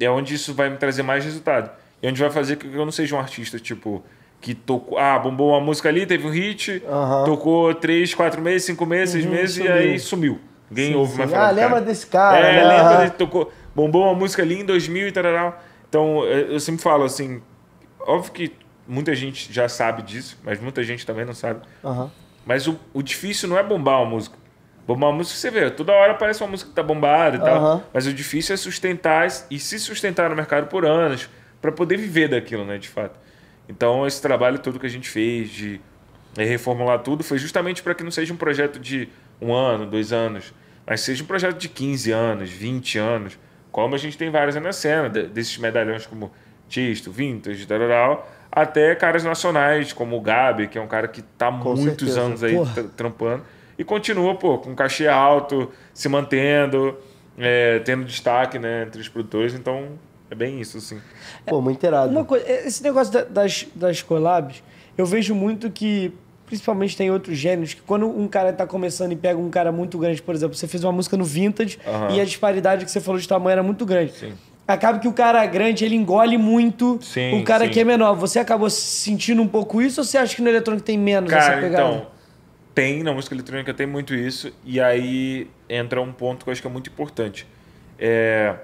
é onde isso vai me trazer mais resultado. E onde vai fazer que eu não seja um artista, tipo, que tocou. Ah, bombou uma música ali, teve um hit, uhum. tocou três, quatro meses, cinco meses, uhum, seis meses sumiu. e aí sumiu. Ninguém sim, ouve sim. mais ah, falar. Ah, lembra cara. desse cara. É, né? lembra, ele tocou. Bombou uma música ali em 2000 e tal. Então, eu sempre falo assim. Óbvio que muita gente já sabe disso, mas muita gente também não sabe. Uhum. Mas o, o, difícil não é bombar uma música. Bombar uma música você vê, toda hora aparece uma música que tá bombada e uhum. tal. Mas o difícil é sustentar e se sustentar no mercado por anos, para poder viver daquilo, né, de fato. Então, esse trabalho todo que a gente fez de eh, reformular tudo foi justamente para que não seja um projeto de um ano, dois anos, mas seja um projeto de 15 anos, 20 anos, como a gente tem vários na cena, desses medalhões como Tisto, Vintage, Daroral, até caras nacionais, como o Gabi, que é um cara que está muitos certeza. anos aí tra trampando, e continua, pô, com cachê alto, se mantendo, é, tendo destaque, né, entre os produtores, então é bem isso, sim. Pô, muito irado. Uma coisa, esse negócio das, das collabs, eu vejo muito que Principalmente tem outros gêneros que quando um cara tá começando e pega um cara muito grande, por exemplo, você fez uma música no vintage uhum. e a disparidade que você falou de tamanho era muito grande. Sim. Acaba que o cara grande, ele engole muito sim, o cara sim. que é menor. Você acabou sentindo um pouco isso ou você acha que no eletrônico tem menos cara, essa pegada? Então, tem, na música eletrônica tem muito isso. E aí entra um ponto que eu acho que é muito importante. É,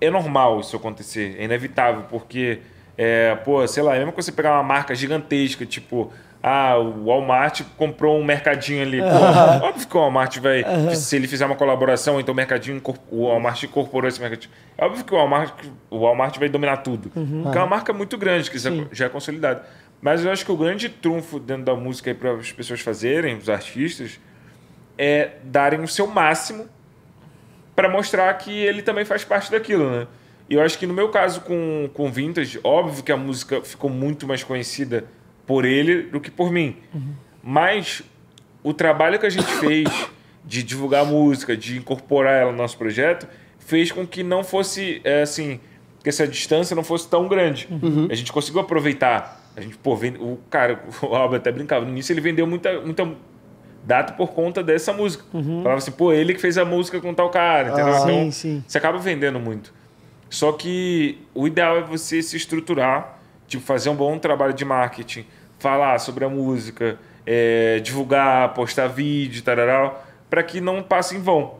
é normal isso acontecer, é inevitável, porque, é, pô, sei lá, é mesmo que você pegar uma marca gigantesca, tipo ah, o Walmart comprou um mercadinho ali. Pô, Óbvio que o Walmart vai. Uhum. Se ele fizer uma colaboração, então o mercadinho, o Walmart incorporou esse mercadinho. Óbvio que o Walmart, o Walmart vai dominar tudo. Uhum. Porque é uma marca muito grande, que Sim. já é consolidada. Mas eu acho que o grande trunfo dentro da música para as pessoas fazerem, os artistas, é darem o seu máximo para mostrar que ele também faz parte daquilo, né? E eu acho que no meu caso com, com Vintage, óbvio que a música ficou muito mais conhecida por ele do que por mim. Uhum. Mas o trabalho que a gente fez de divulgar a música, de incorporar ela no nosso projeto, fez com que não fosse é, assim, que essa distância não fosse tão grande. Uhum. A gente conseguiu aproveitar. A gente, pô, vende, o cara, o Albert até brincava, no início ele vendeu muita, muita data por conta dessa música. Uhum. Falava assim, pô, ele que fez a música com tal cara, ah, entendeu? Ah, então, sim, sim. você acaba vendendo muito. Só que o ideal é você se estruturar, tipo, fazer um bom trabalho de marketing, falar sobre a música, é, divulgar, postar vídeo, tararal, para que não passe em vão.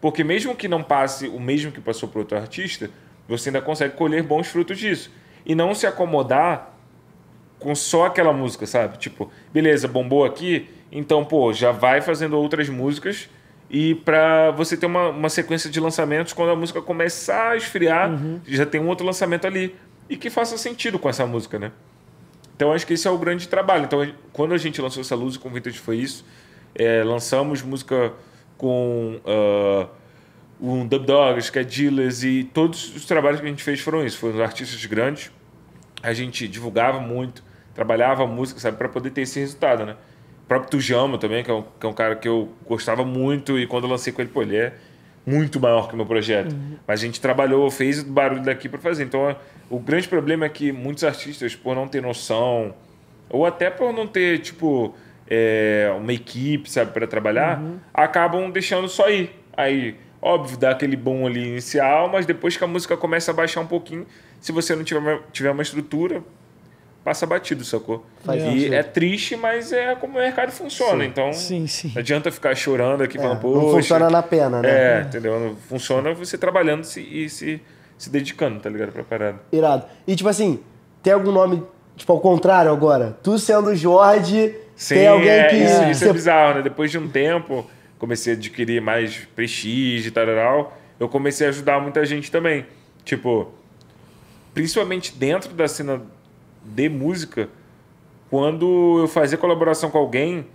Porque mesmo que não passe o mesmo que passou para outro artista, você ainda consegue colher bons frutos disso. E não se acomodar com só aquela música, sabe? Tipo, beleza, bombou aqui, então, pô, já vai fazendo outras músicas e para você ter uma, uma sequência de lançamentos, quando a música começar a esfriar, uhum. já tem um outro lançamento ali. E que faça sentido com essa música, né? Então acho que esse é o grande trabalho. Então quando a gente lançou essa luz o convite foi isso. É, lançamos música com uh, um Dub Dogs, que é Dealers e todos os trabalhos que a gente fez foram isso. Foram artistas grandes. A gente divulgava muito, trabalhava a música, sabe, para poder ter esse resultado, né? O próprio Tujama também, que é, um, que é um cara que eu gostava muito e quando eu lancei com ele, pô, ele é muito maior que o meu projeto. Uhum. Mas a gente trabalhou, fez o barulho daqui para fazer. Então, o grande problema é que muitos artistas, por não ter noção, ou até por não ter, tipo, é, uma equipe, sabe, para trabalhar, uhum. acabam deixando só ir. Aí, óbvio, dá aquele bom ali inicial, mas depois que a música começa a baixar um pouquinho, se você não tiver uma, tiver uma estrutura passa batido, sacou? Faz e é triste, mas é como o mercado funciona. Sim. Então, sim, sim. não adianta ficar chorando aqui é, falando, poxa... Não funciona na pena, né? É, é. entendeu? Funciona você trabalhando -se e se, se dedicando, tá ligado? Pra parada. Irado. E, tipo assim, tem algum nome, tipo, ao contrário agora? Tu sendo Jorge, Sim, tem alguém é, que... Isso, isso você... é bizarro, né? Depois de um tempo, comecei a adquirir mais prestígio e tal, tal, eu comecei a ajudar muita gente também. Tipo, principalmente dentro da cena de música, quando eu fazia colaboração com alguém,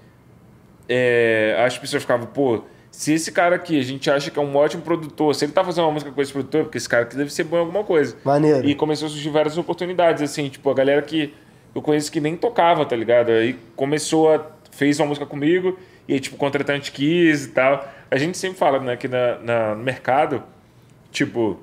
é, as pessoas ficavam, pô, se esse cara aqui a gente acha que é um ótimo produtor, se ele tá fazendo uma música com esse produtor, porque esse cara aqui deve ser bom em alguma coisa. Maneiro. E começou a surgir várias oportunidades, assim, tipo, a galera que eu conheço que nem tocava, tá ligado? Aí começou a. fez uma música comigo, e aí, tipo, contratante quis e tal. A gente sempre fala, né, que na, na no mercado, tipo,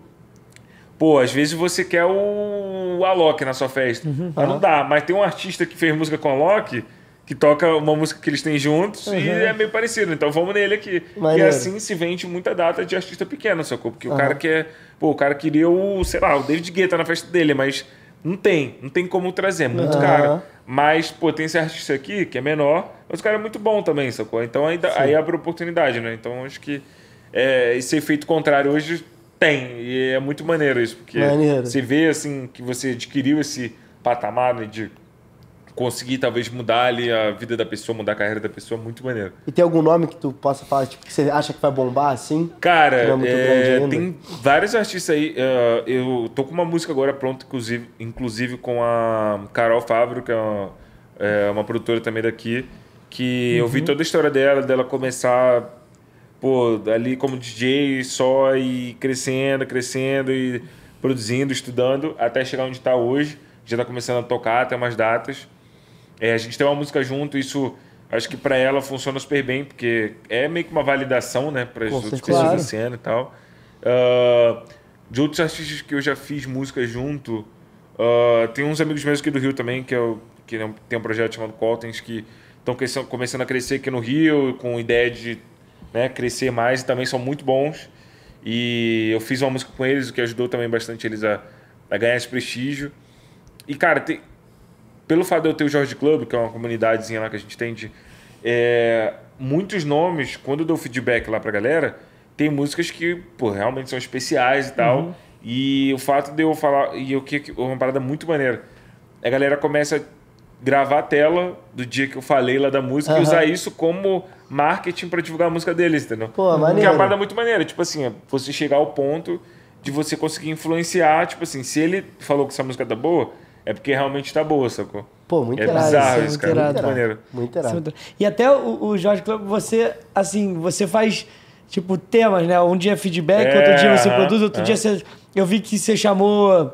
Pô, às vezes você quer o Alok na sua festa. Uhum. Mas não dá. Mas tem um artista que fez música com Alok que toca uma música que eles têm juntos uhum. e é meio parecido. Então vamos nele aqui. Maneiro. E assim se vende muita data de artista pequeno, sacou? Porque uhum. o cara quer. Pô, o cara queria o, sei lá, o David Guetta na festa dele, mas não tem. Não tem como trazer, é muito uhum. caro. Mas, pô, tem esse artista aqui que é menor, mas o cara é muito bom também, sacou? Então aí, aí abre oportunidade, né? Então acho que é, esse efeito contrário hoje tem. E é muito maneiro isso, porque maneiro. você vê assim que você adquiriu esse patamar né, de conseguir talvez mudar ali a vida da pessoa, mudar a carreira da pessoa, é muito maneiro. E tem algum nome que tu possa falar, tipo, que você acha que vai bombar assim? Cara, é é, tem vários artistas aí. Uh, eu tô com uma música agora pronta, inclusive, inclusive com a Carol Fábio, que é uma, é uma, produtora também daqui, que uhum. eu vi uhum. toda a história dela, dela começar pô, ali como DJ só e crescendo, crescendo e produzindo, estudando, até chegar onde está hoje. Já está começando a tocar, tem umas datas. É, a gente tem uma música junto, isso acho que para ela funciona super bem, porque é meio que uma validação, né, para as outras pessoas claro. da cena e tal. Uh, de outros artistas que eu já fiz música junto, uh, tem uns amigos meus aqui do Rio também, que, é que é tem um projeto chamado Coltens, que estão começando a crescer aqui no Rio, com ideia de né, crescer mais e também são muito bons. E eu fiz uma música com eles, o que ajudou também bastante eles a, a ganhar esse prestígio. E, cara, pelo fato de eu ter o Jorge Club, que é uma comunidadezinha lá que a gente tem, de, é, muitos nomes, quando eu dou feedback lá pra galera, tem músicas que, pô, realmente são especiais e tal. Uhum. E o fato de eu falar. E o que. Uma parada muito maneira. A galera começa gravar a tela do dia que eu falei lá da música uhum. e usar isso como marketing para divulgar a música deles, entendeu? Pô, maneiro. Que é uma parada muito maneira. Tipo assim, é você chegar ao ponto de você conseguir influenciar, tipo assim, se ele falou que essa música tá boa, é porque realmente tá boa, sacou? Pô, muito é bizarro isso, é isso cara. Muito maneiro. Muito errado. E até o, o Jorge Club, você, assim, você faz, tipo, temas, né? Um dia é feedback, é, outro dia é, você uh -huh, produz, outro uh -huh. dia você... Eu vi que você chamou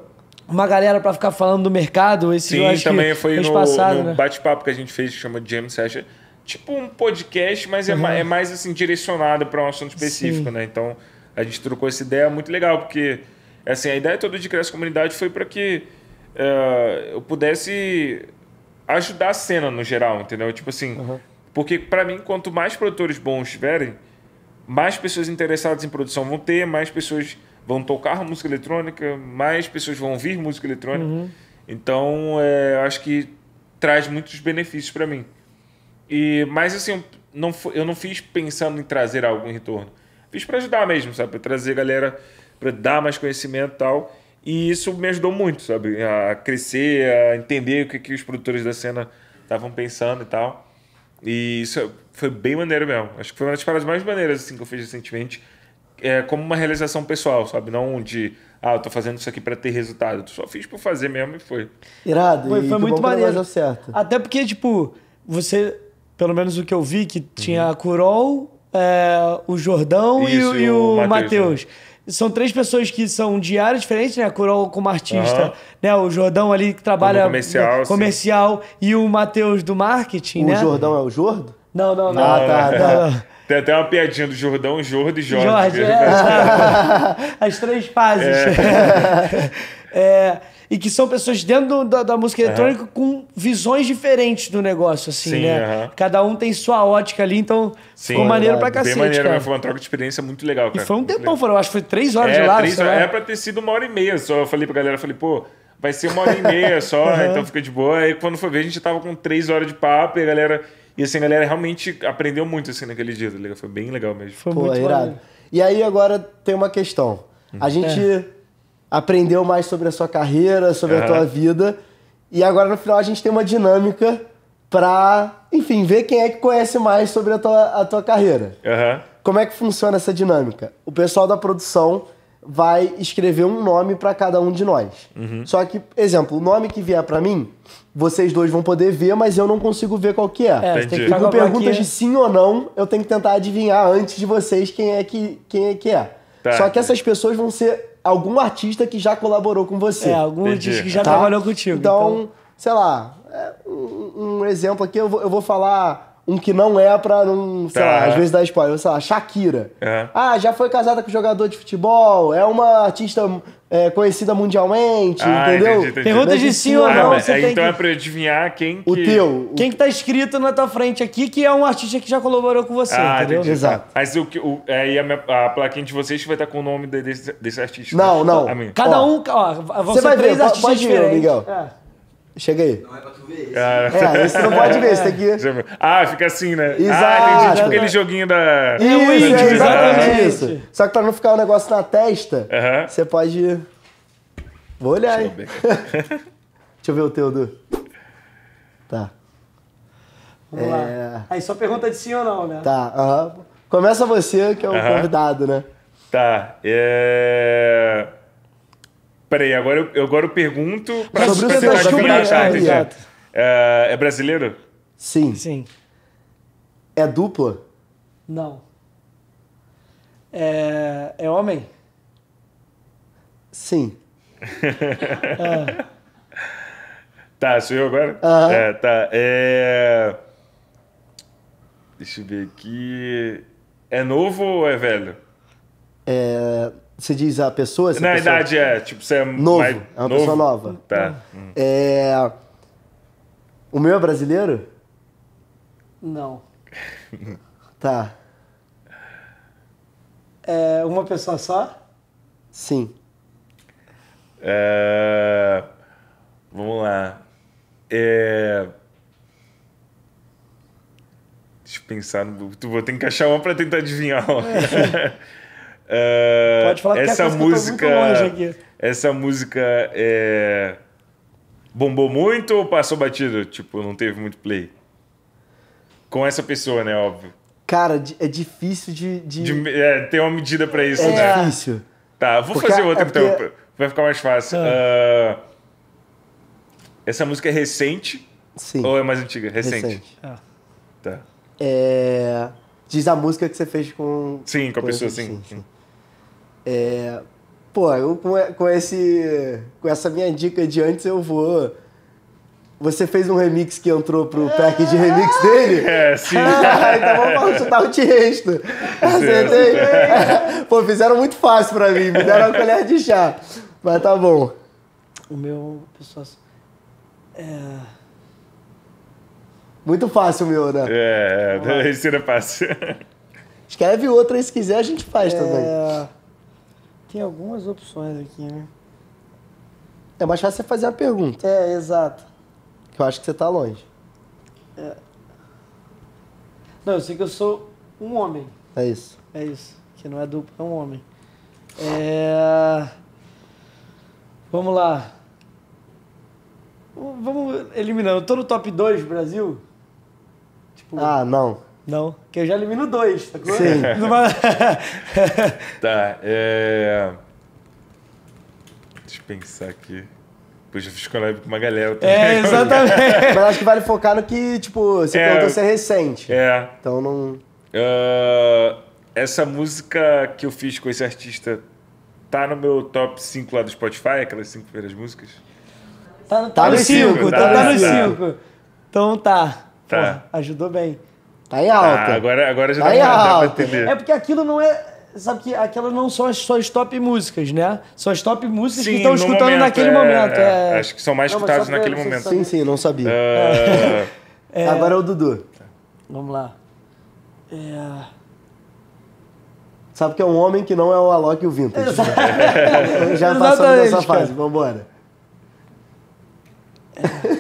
uma galera para ficar falando do mercado esse Sim, eu também foi no, passado, no né? bate-papo que a gente fez que chama Jam Session. Tipo um podcast, mas é uhum. é, mais, é mais assim direcionado para um assunto específico, Sim. né? Então a gente trocou essa ideia muito legal, porque assim, a ideia toda de criar essa comunidade foi para que uh, eu pudesse ajudar a cena no geral, entendeu? Tipo assim, uhum. porque para mim quanto mais produtores bons tiverem, mais pessoas interessadas em produção vão ter, mais pessoas vão tocar música eletrônica, mais pessoas vão ouvir música eletrônica. Uhum. Então, é, acho que traz muitos benefícios para mim. E, mas assim, eu não, eu não fiz pensando em trazer algo em retorno. Fiz para ajudar mesmo, sabe? Para trazer galera, para dar mais conhecimento e tal. E isso me ajudou muito, sabe? A crescer, a entender o que, que os produtores da cena estavam pensando e tal. E isso foi bem maneiro mesmo. Acho que foi uma das paradas mais maneiras assim, que eu fiz recentemente é, como uma realização pessoal, sabe? Não de, ah, eu tô fazendo isso aqui para ter resultado. Eu só fiz por fazer mesmo e foi. Irado, foi, e foi muito maneiro. certo. Até porque, tipo, você, pelo menos o que eu vi, que tinha uhum. a Curol, é, o Jordão isso, e, e, o, o Matheus. Né? São três pessoas que são diários diferentes, né? A Curol como artista, uhum. né? O Jordão ali que trabalha como comercial, né? comercial e o Matheus do marketing, o né? O Jordão é o Jordo? Não, não, não. Ah, tá. Não, tá. não. Tem até uma piadinha do Jordão, Jordi e Jorge. Jorge é. As três fases. É. É, e que são pessoas dentro da, da música eletrônica uhum. com visões diferentes do negócio, assim, Sim, né? Uhum. Cada um tem sua ótica ali, então Sim, ficou maneiro verdade. pra cacete. Bem maneiro, cara. foi uma troca de experiência muito legal, cara. E foi um tempão, eu acho que foi três horas é, de lá. Três, né? é pra ter sido uma hora e meia só. Eu falei pra galera, falei, pô, vai ser uma hora e meia só, uhum. então fica de boa. Aí quando foi ver, a gente tava com três horas de papo e a galera e assim, a galera realmente aprendeu muito assim naquele dia, tá Foi bem legal mesmo. Foi Pô, muito é irado. E aí agora tem uma questão. A hum. gente é. aprendeu mais sobre a sua carreira, sobre a tua vida. E agora no final a gente tem uma dinâmica pra, enfim, ver quem é que conhece mais sobre a tua, a tua carreira. Uhum. Como é que funciona essa dinâmica? O pessoal da produção vai escrever um nome para cada um de nós. Uhum. Só que, exemplo, o nome que vier para mim, vocês dois vão poder ver, mas eu não consigo ver qual que é. é com perguntas de sim ou não, eu tenho que tentar adivinhar antes de vocês quem é que, quem é, que é. Tá. Só que essas pessoas vão ser algum artista que já colaborou com você. É, algum Entendi. artista que já tá? trabalhou contigo. Então, então, sei lá, é um, um exemplo aqui, eu vou, eu vou falar um que não é pra não, sei tá. lá, às vezes dá spoiler, sei lá, Shakira. É. Ah, já foi casada com jogador de futebol, é uma artista é, conhecida mundialmente, ah, entendeu? Pergunta de sim ou não. Ah, então que... é pra adivinhar quem que... O teu. O... Quem que tá escrito na tua frente aqui, que é um artista que já colaborou com você, ah, entendeu? Entendi. Tá. Exato. Mas o, o, aí é, a, minha, a plaquinha de vocês vai estar com o nome desse, desse artista. Não, não. Cada ó, um... Ó, você vai ver, três artistas pode ver, Miguel. É. Chega aí. Não é pra tu ver esse. Ah. É, esse não pode ver, esse tem que... Ah, fica assim, né? Exato. Ah, entendi, tipo aquele joguinho da... Isso, é, é exatamente né? isso. Só que pra não ficar o um negócio na testa, uhum. você pode... Vou olhar, hein? Deixa eu ver o teu, Du. Tá. Vamos é... lá. Aí só pergunta de sim ou não, né? Tá, Começa você, que é o convidado, né? Tá. É... Peraí, agora eu, agora eu pergunto pra Sobre você que adivinhar, né? É, é brasileiro? Sim. Sim. É dupla? Não. É, é homem? Sim. é. Tá, sou eu agora? Ah. É, tá. É... Deixa eu ver aqui. É novo ou é velho? É. Você diz a pessoa? Na pessoa... idade é, tipo, você é novo. Mais... É uma novo? pessoa nova. Tá. É... O meu é brasileiro? Não. tá. É uma pessoa só? Sim. É... Vamos lá. É... Deixa eu pensar. no Vou ter que achar uma para tentar adivinhar. É. É, Pode falar essa música, tá Essa música é... bombou muito ou passou batido? Tipo, não teve muito play? Com essa pessoa, né? Óbvio. Cara, é difícil de. de... de é, tem uma medida para isso, é né? É difícil. Tá, vou porque fazer é outra é porque... então. Vai ficar mais fácil. Ah. Uh, essa música é recente? Sim. Ou é mais antiga? Recente. recente. Ah. Tá. É. Diz a música que você fez com. Sim, com a pessoa, sim. sim. sim. É, pô, eu com, com, esse, com essa minha dica de antes eu vou. Você fez um remix que entrou pro pack de remix ah! dele? É, sim. Ah, então vamos chutar o Tiesto. Acertei? Pô, fizeram muito fácil pra mim, me deram uma colher de chá. Mas tá bom. O meu, pessoal. É... Muito fácil o meu, né? É, esse é, era fácil. Escreve outra aí se quiser, a gente faz é... também. Tem algumas opções aqui, né? É mais fácil você fazer a pergunta. É, exato. Que eu acho que você tá longe. É. Não, eu sei que eu sou um homem. É isso. É isso. Que não é duplo, é um homem. É... Vamos lá. Vamos eliminando. Eu tô no top 2 Brasil? Tipo... Ah, não. Não, que eu já elimino dois, tá Sim. tá, é... Deixa eu pensar aqui. Pois já fiz collab com uma galera também. É, exatamente. Mas acho que vale focar no que, tipo, você é, perguntou é recente. É. Então não... Uh, essa música que eu fiz com esse artista tá no meu top 5 lá do Spotify, aquelas cinco primeiras músicas? Tá, tá, tá, tá no 5, tá, tá, no 5. Então tá. Tá. ajudou bem. Tá em alta. Ah, agora, agora já tá dá, pra, entender. É porque aquilo não é sabe que aquelas não são as suas top músicas, né? São as top músicas sim, que estão escutando momento, naquele é, momento. É, é. Acho que são mais não, escutadas naquele momento. Sim, sim, não sabia. É. É. Agora é o Dudu. Vamos lá. É. Sabe que é um homem que não é o Alok e o Vintage. Né? Já passamos dessa fase, vambora. É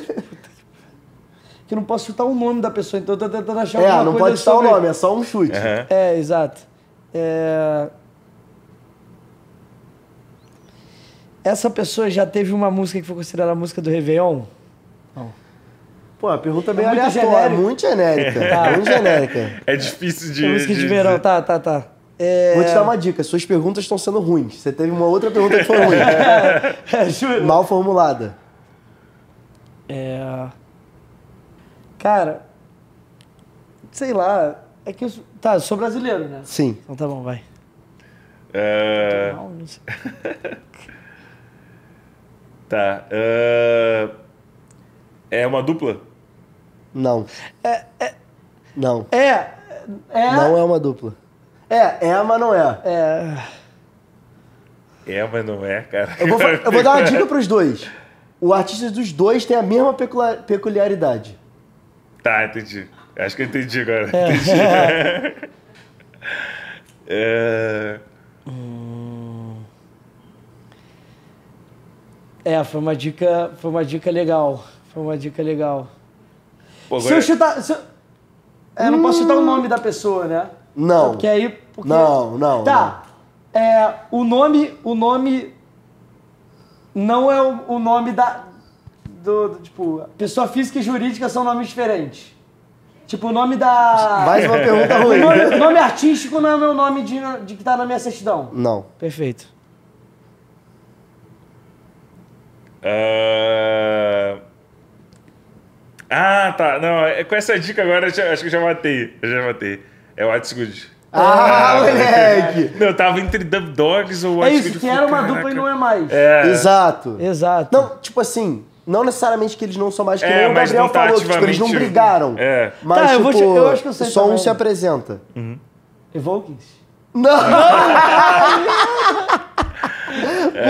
que não posso chutar o nome da pessoa, então eu tô tentando achar é, alguma coisa. É, não pode chutar sobre... o nome, é só um chute. Uhum. É, exato. É... Essa pessoa já teve uma música que foi considerada a música do Réveillon? Não. Pô, a pergunta é bem é muito muito genérica. Tá. Muito genérica. É difícil de. É música de, de verão, tá, tá, tá. É... Vou te dar uma dica, suas perguntas estão sendo ruins. Você teve uma outra pergunta que foi ruim. é, Mal formulada. É. Cara, sei lá. É que eu, tá, eu sou brasileiro, né? Sim. Então tá bom, vai. É... tá. Uh... É uma dupla? Não. É, é... Não. É, é. Não é uma dupla. É, é, mas não é. É. É, mas não é, cara. Eu vou, eu vou dar uma dica pros dois. O artista dos dois tem a mesma peculiaridade. Tá, entendi. Acho que eu entendi agora. É. Entendi. É. é... foi uma dica, foi uma dica legal. Foi uma dica legal. Pô, se eu chutar. Se eu... É, não hum... posso chutar o nome da pessoa, né? Não. Porque aí. Porque... Não, não. Tá. Não. É, o nome. O nome. Não é o, o nome da, do, do, Tipo, pessoa física e jurídica são nomes diferentes. Tipo, o nome da. Mais uma pergunta ruim. O nome, nome artístico não é o nome de, de que tá na minha certidão. Não. Perfeito. Uh... Ah, tá. Não, é, com essa dica agora já, acho que eu já matei. Eu já matei. É o What's Good. Ah, ah, moleque! Não, eu tava entre Dub Dogs ou What's É isso, que, era uma dupla e não é mais. É. Exato. Exato. Não, tipo assim, não necessariamente que eles não são mais que é, nem o Gabriel tá falou, que, tipo, eles não brigaram. É. Mas, tá, tipo, eu vou te, tipo, eu acho que eu sei só também. um se apresenta. Uhum. Evokings? Não!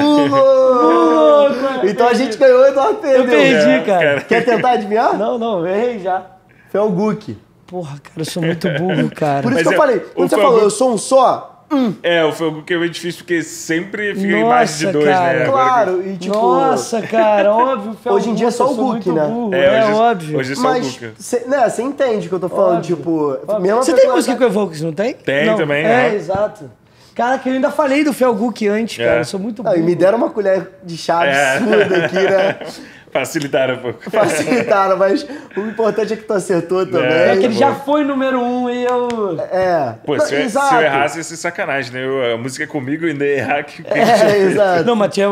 Pulou! então a gente ganhou e nós perdemos. Eu perdi, é, cara. Quer tentar adivinhar? Não, não, errei já. Felguk. Porra, cara, eu sou muito burro, cara. Por isso Mas que eu, eu é falei, quando você falou, eu sou um só, é, o Felgu que é meio difícil porque sempre fica Nossa, embaixo de dois, né? cara. né? Claro, e tipo. Nossa, cara, óbvio, Hoje em dia é só o Guk, né? é, é, hoje, é, óbvio. Hoje é só Mas, o Guk. Cê, né, você entende o que eu tô falando, óbvio, tipo. Você tem música com o Evokes, não tem? Tem não, também, é. É, exato. Cara, que eu ainda falei do Felguk antes, é. cara. Eu sou muito bom. Ah, e me deram uma colher de chá é. absurda é. aqui, né? Facilitaram um pouco. Facilitaram, mas o importante é que tu acertou é, também. É, é que ele tá já foi número um e eu. É. Pô, se, eu, se, eu, errasse, ia ser sacanagem, né? Eu, a música é comigo e nem errar que. É, exato. Não, mas tinha,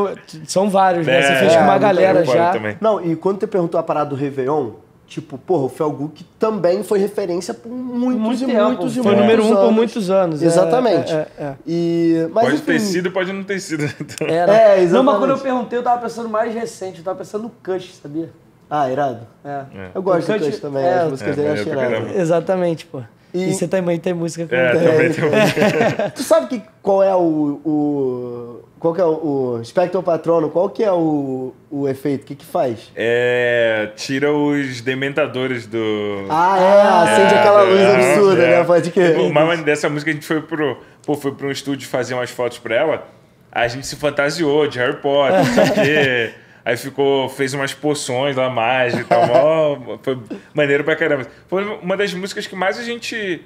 são vários, né? Você fez com uma é, galera já. Também. Não, e quando tu perguntou a parada do Réveillon Tipo, porra, o Felguk também foi referência por muitos muito e tempo. muitos foi e muitos Foi número um anos. por muitos anos. É, exatamente. É, é, é. E, mas, pode enfim, ter sido, pode não ter sido. Né, então. Era. É, exatamente. Não, mas quando eu perguntei, eu tava pensando mais recente, eu tava pensando no Cush, sabia? Ah, irado? É. Eu gosto do Cush também, é, as músicas é, dele, eu acho irado. Exatamente, pô. E, e você também tem música com é, também tem música. tu sabe que, qual é o, o qual que é o, o Spectrum Patrono, qual que é o, o efeito? O que que faz? É, tira os dementadores do... Ah, é, ah. acende é, aquela luz é, absurda, né? é. né? Pode crer. Tipo, o mais dessa música, a gente foi pro, pô, foi pro um estúdio fazer umas fotos pra ela, a gente se fantasiou de Harry Potter, não sei o quê... Aí ficou, fez umas poções lá mágicas, mó, foi maneiro pra caramba. Foi uma das músicas que mais a gente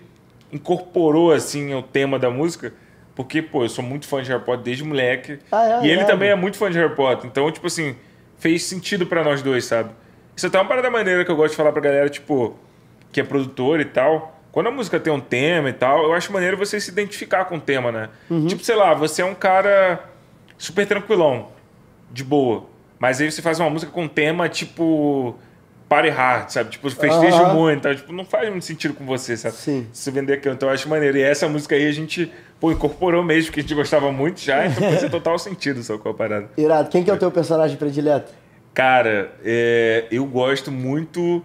incorporou assim o tema da música, porque pô, eu sou muito fã de Harry Potter desde moleque. Ah, é, e ele é, também é muito fã de Harry Potter, então tipo assim, fez sentido para nós dois, sabe? Isso é até uma parada maneira que eu gosto de falar pra galera, tipo, que é produtor e tal. Quando a música tem um tema e tal, eu acho maneiro você se identificar com o tema, né? Uhum. Tipo, sei lá, você é um cara super tranquilão, de boa. Mas aí você faz uma música com tema tipo party hard, sabe? Tipo, festejo muito, então, tipo, não faz muito sentido com você, sabe? Sim. Se vender aqui, então eu acho maneiro. E essa música aí a gente, pô, incorporou mesmo, porque a gente gostava muito já, então fazia total sentido, só com a parada. Irado, quem que é o teu personagem predileto? Cara, é, eu gosto muito, uh,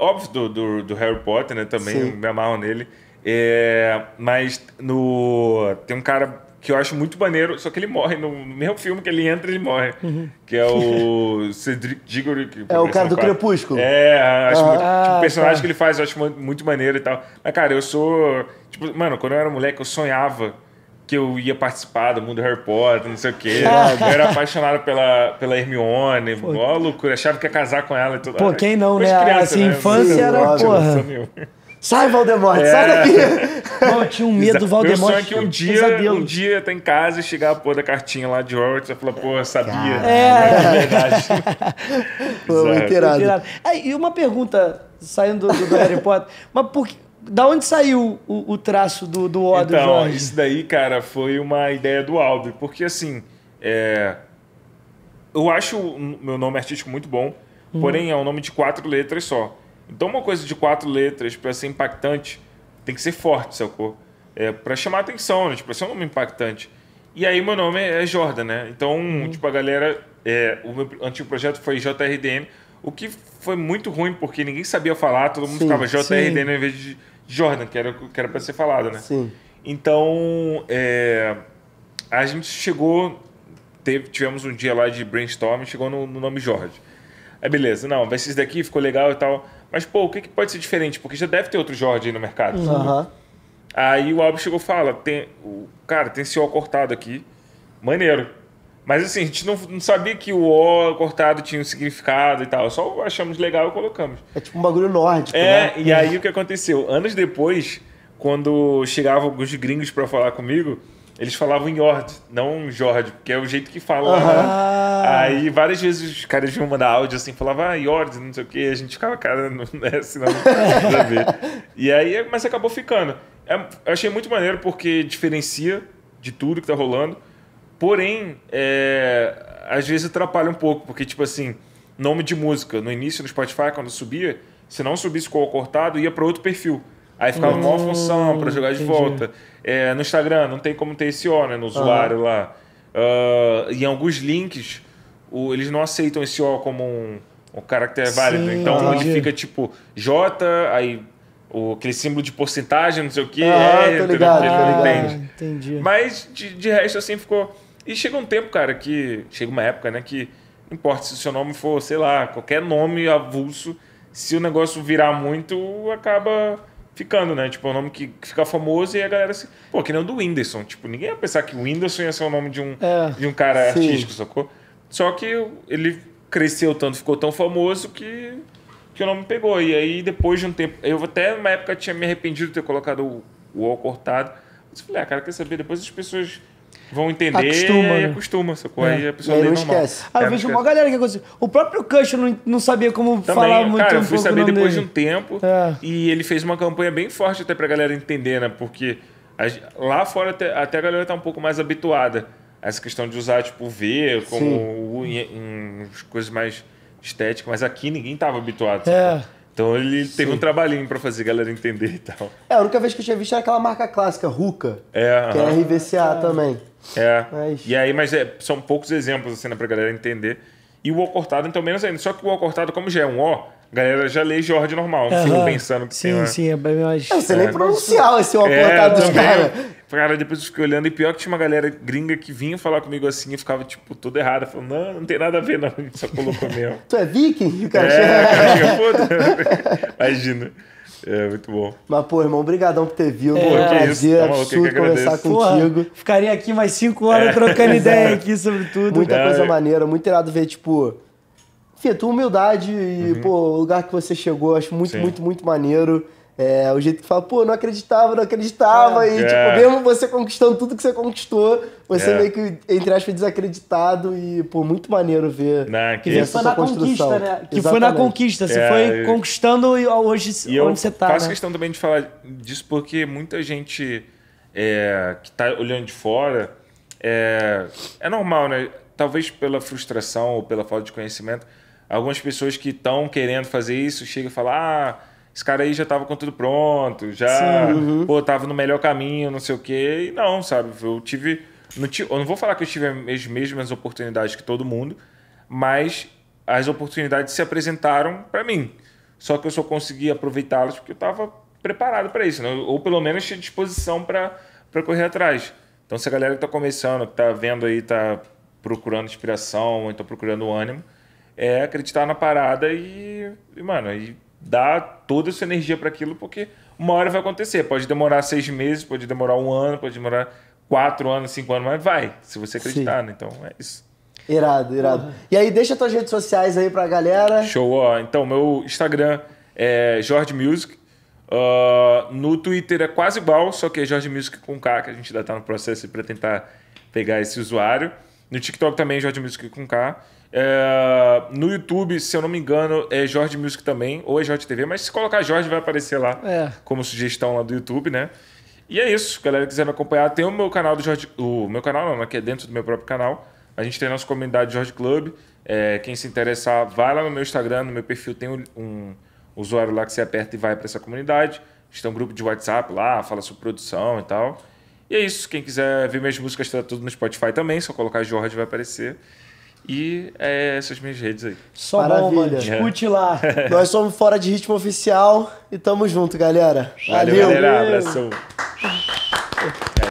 óbvio, do, do, do, Harry Potter, né, também, me amarro nele, é, mas no, tem um cara que eu acho muito maneiro, só que ele morre no, mesmo filme que ele entra, ele morre. Uhum. Que é o Cedric Diggory. É o cara do Crepúsculo. É, acho ah, muito, tipo, tá. o personagem tá. que ele faz eu acho muito maneiro e tal. Mas, cara, eu sou... Tipo, mano, quando eu era moleque, eu sonhava que eu ia participar do mundo Harry Potter, não sei o quê. Tá. eu era apaixonado pela, pela Hermione, mó loucura. Achava que ia casar com ela e tudo. Pô, quem não, né? Criança, assim, né? infância era, porra. Sai, Valdemort, é. sai daqui! Não, eu tinha um medo do Valdemort. Meu sonho é que um dia, um dia tá em casa e chegar a porra da cartinha lá de Hogwarts e falar, pô, sabia. é, é verdade. pô, inteirado. É, e uma pergunta, saindo do, do Harry Potter, mas por que, da onde saiu o, o traço do, do O então, do Jorge? isso daí, cara, foi uma ideia do Albi, porque assim, é, eu acho o meu nome artístico muito bom, hum. porém é um nome de quatro letras só. Então, uma coisa de quatro letras para ser impactante tem que ser forte, sacou? É, para chamar atenção, né? Tipo, ser é um nome impactante. E aí, meu nome é Jordan, né? Então, uhum. tipo, a galera. É, o meu antigo projeto foi JRDN, o que foi muito ruim, porque ninguém sabia falar, todo mundo sim, ficava JRDN em vez de Jordan, que era, que era para ser falado, né? Sim. Então, é, a gente chegou. Teve, tivemos um dia lá de brainstorming, chegou no, no nome Jorge. Aí, beleza, não, vai ser isso daqui, ficou legal e tal. Mas, pô, o que, que pode ser diferente? Porque já deve ter outro Jorge aí no mercado. Uhum. Aí o Alves chegou e fala: tem, o, cara, tem esse O cortado aqui. Maneiro. Mas assim, a gente não, não, sabia que o O cortado tinha um significado e tal. Só achamos legal e colocamos. É tipo um bagulho nórdico. É, né? e aí o que aconteceu? Anos depois, quando chegavam alguns gringos para falar comigo, eles falavam em Ord, não jorge, porque é o jeito que fala. Né? Ah. Aí várias vezes os caras vinham mandar áudio assim, falavam, ah, Jord, não sei o quê. A gente ficava, cara, não é senão não ver. E aí, mas acabou ficando. É, eu achei muito maneiro porque diferencia de tudo que tá rolando. Porém, é, às vezes atrapalha um pouco, porque, tipo assim, nome de música, no início no Spotify, quando subia, se não subisse com o cortado, ia para outro perfil. Aí ficava uma maior hum, função para jogar entendi. de volta. É, no Instagram não tem como ter esse O, né? No usuário uhum. lá. Uh, em alguns links, o, eles não aceitam esse O como um, um caractere Sim, válido. Então entendi. ele fica tipo J, aí o, aquele símbolo de porcentagem, não sei o que. Ah, é, tô ligado, ele não entende. entendi. Mas de, de, resto, assim, ficou. E chega um tempo, cara, que. Chega uma época, né, que não importa se o seu nome for, sei lá, qualquer nome avulso, se o negócio virar muito, acaba ficando, né? Tipo, é um nome que, fica famoso e a galera se. Pô, que nem o do Whindersson. Tipo, ninguém ia pensar que o Whindersson ia ser o nome de um, é, de um cara sim. artístico, sacou? Só que ele cresceu tanto, ficou tão famoso que, que o nome pegou. E aí, depois de um tempo. Eu até na época tinha me arrependido de ter colocado o, o O cortado. Mas eu falei, ah, cara, quer saber? Depois as pessoas vão entender acostuma, e né? acostuma, sacou? É. Aí a pessoa não normal. esquece. Aí ah, eu é, vejo uma galera que aconteceu. O próprio Cush não, não sabia como Também, falar muito Cara, eu fui saber depois dele. de um tempo é. e ele fez uma campanha bem forte até pra galera entender, né? Porque lá fora até, até a galera tá um pouco mais habituada a essa questão de usar, tipo, V como U, em, em coisas mais estéticas, mas aqui ninguém tava habituado, é. Então ele Sim. teve um trabalhinho para fazer a galera entender e tal. É, a única vez que eu tinha visto era aquela marca clássica, Ruka. É, que é RVCA ah, é. também. É. Mas... E aí, mas é, são poucos exemplos, assim, né, pra galera entender. E o O cortado, então, menos ainda. Só que o O cortado, como já é um O, a galera já lê Jorge normal. Uhum. Fico pensando que Sim, tem, sim, é bem mais. É, você sei nem é. pronunciar esse O é, cortado dos caras. Cara, depois eu fiquei olhando, e pior que tinha uma galera gringa que vinha falar comigo assim e ficava, tipo, tudo errado. Falando, não, não tem nada a ver, não. Só colocou mesmo. tu é viking? O cara é, Cara, chega, Imagina. É, muito bom. Mas, pô, irmão, obrigadão por ter vindo. É, é prazer tá absurdo conversar contigo. Porra, ficaria aqui mais cinco horas é. trocando ideia aqui sobre tudo. Muita é. coisa maneira, muito irado ver, tipo... Enfim, tua humildade e, uhum. pô, o lugar que você chegou, acho muito, Sim. muito, muito maneiro. É, o jeito que fala, pô, não acreditava, não acreditava. É. E, é. tipo, mesmo você conquistando tudo que você conquistou, você é. meio que, entre aspas, desacreditado. E, pô, muito maneiro ver, não, que ver foi na Conquista, né? Que Exatamente. foi na conquista. Você é, foi conquistando e hoje e onde você tá. Eu faço né? questão também de falar disso porque muita gente é, que tá olhando de fora é, é normal, né? Talvez pela frustração ou pela falta de conhecimento. Algumas pessoas que estão querendo fazer isso chegam e falam, ah esse cara aí já tava com tudo pronto, já, Sim, uhum. pô, tava no melhor caminho, não sei o quê. E não, sabe? Eu tive. Não tive eu não vou falar que eu tive as mesmas oportunidades que todo mundo, mas as oportunidades se apresentaram para mim. Só que eu só consegui aproveitá-las porque eu estava preparado para isso, né? ou pelo menos tinha disposição para correr atrás. Então, se a galera que está começando, que está vendo aí, está procurando inspiração, ou então procurando ânimo, é acreditar na parada e, e mano, e dá toda a sua energia para aquilo, porque uma hora vai acontecer. Pode demorar seis meses, pode demorar um ano, pode demorar quatro anos, cinco anos, mas vai, se você acreditar, Sim. né? Então é isso. Irado, irado. Uhum. E aí, deixa suas redes sociais aí pra galera. Show, ó. Então, meu Instagram é Jorge Music. Uh, no Twitter é quase igual, só que é Jorge Music com K, que a gente ainda tá no processo para tentar pegar esse usuário. No TikTok também é Jorge Music com K. É, no YouTube, se eu não me engano, é Jorge Music também, ou é Jorge TV, mas se colocar Jorge vai aparecer lá é. como sugestão lá do YouTube, né? E é isso, galera que quiser me acompanhar, tem o meu canal do Jorge. O meu canal não, né, que é dentro do meu próprio canal. A gente tem a nossa comunidade Jorge Club. É, quem se interessar, vai lá no meu Instagram, no meu perfil tem um, usuário lá que você aperta e vai para essa comunidade. A gente tem um grupo de WhatsApp lá, fala sobre produção e tal. E é isso. Quem quiser ver minhas músicas, tá tudo no Spotify também. Só colocar Jorge vai aparecer. E é, essas minhas redes aí. Só Maravilha. Bomba, discute lá. Nós somos Fora de Ritmo Oficial e tamo junto, galera. Valeu, Valeu galera. Abração. É.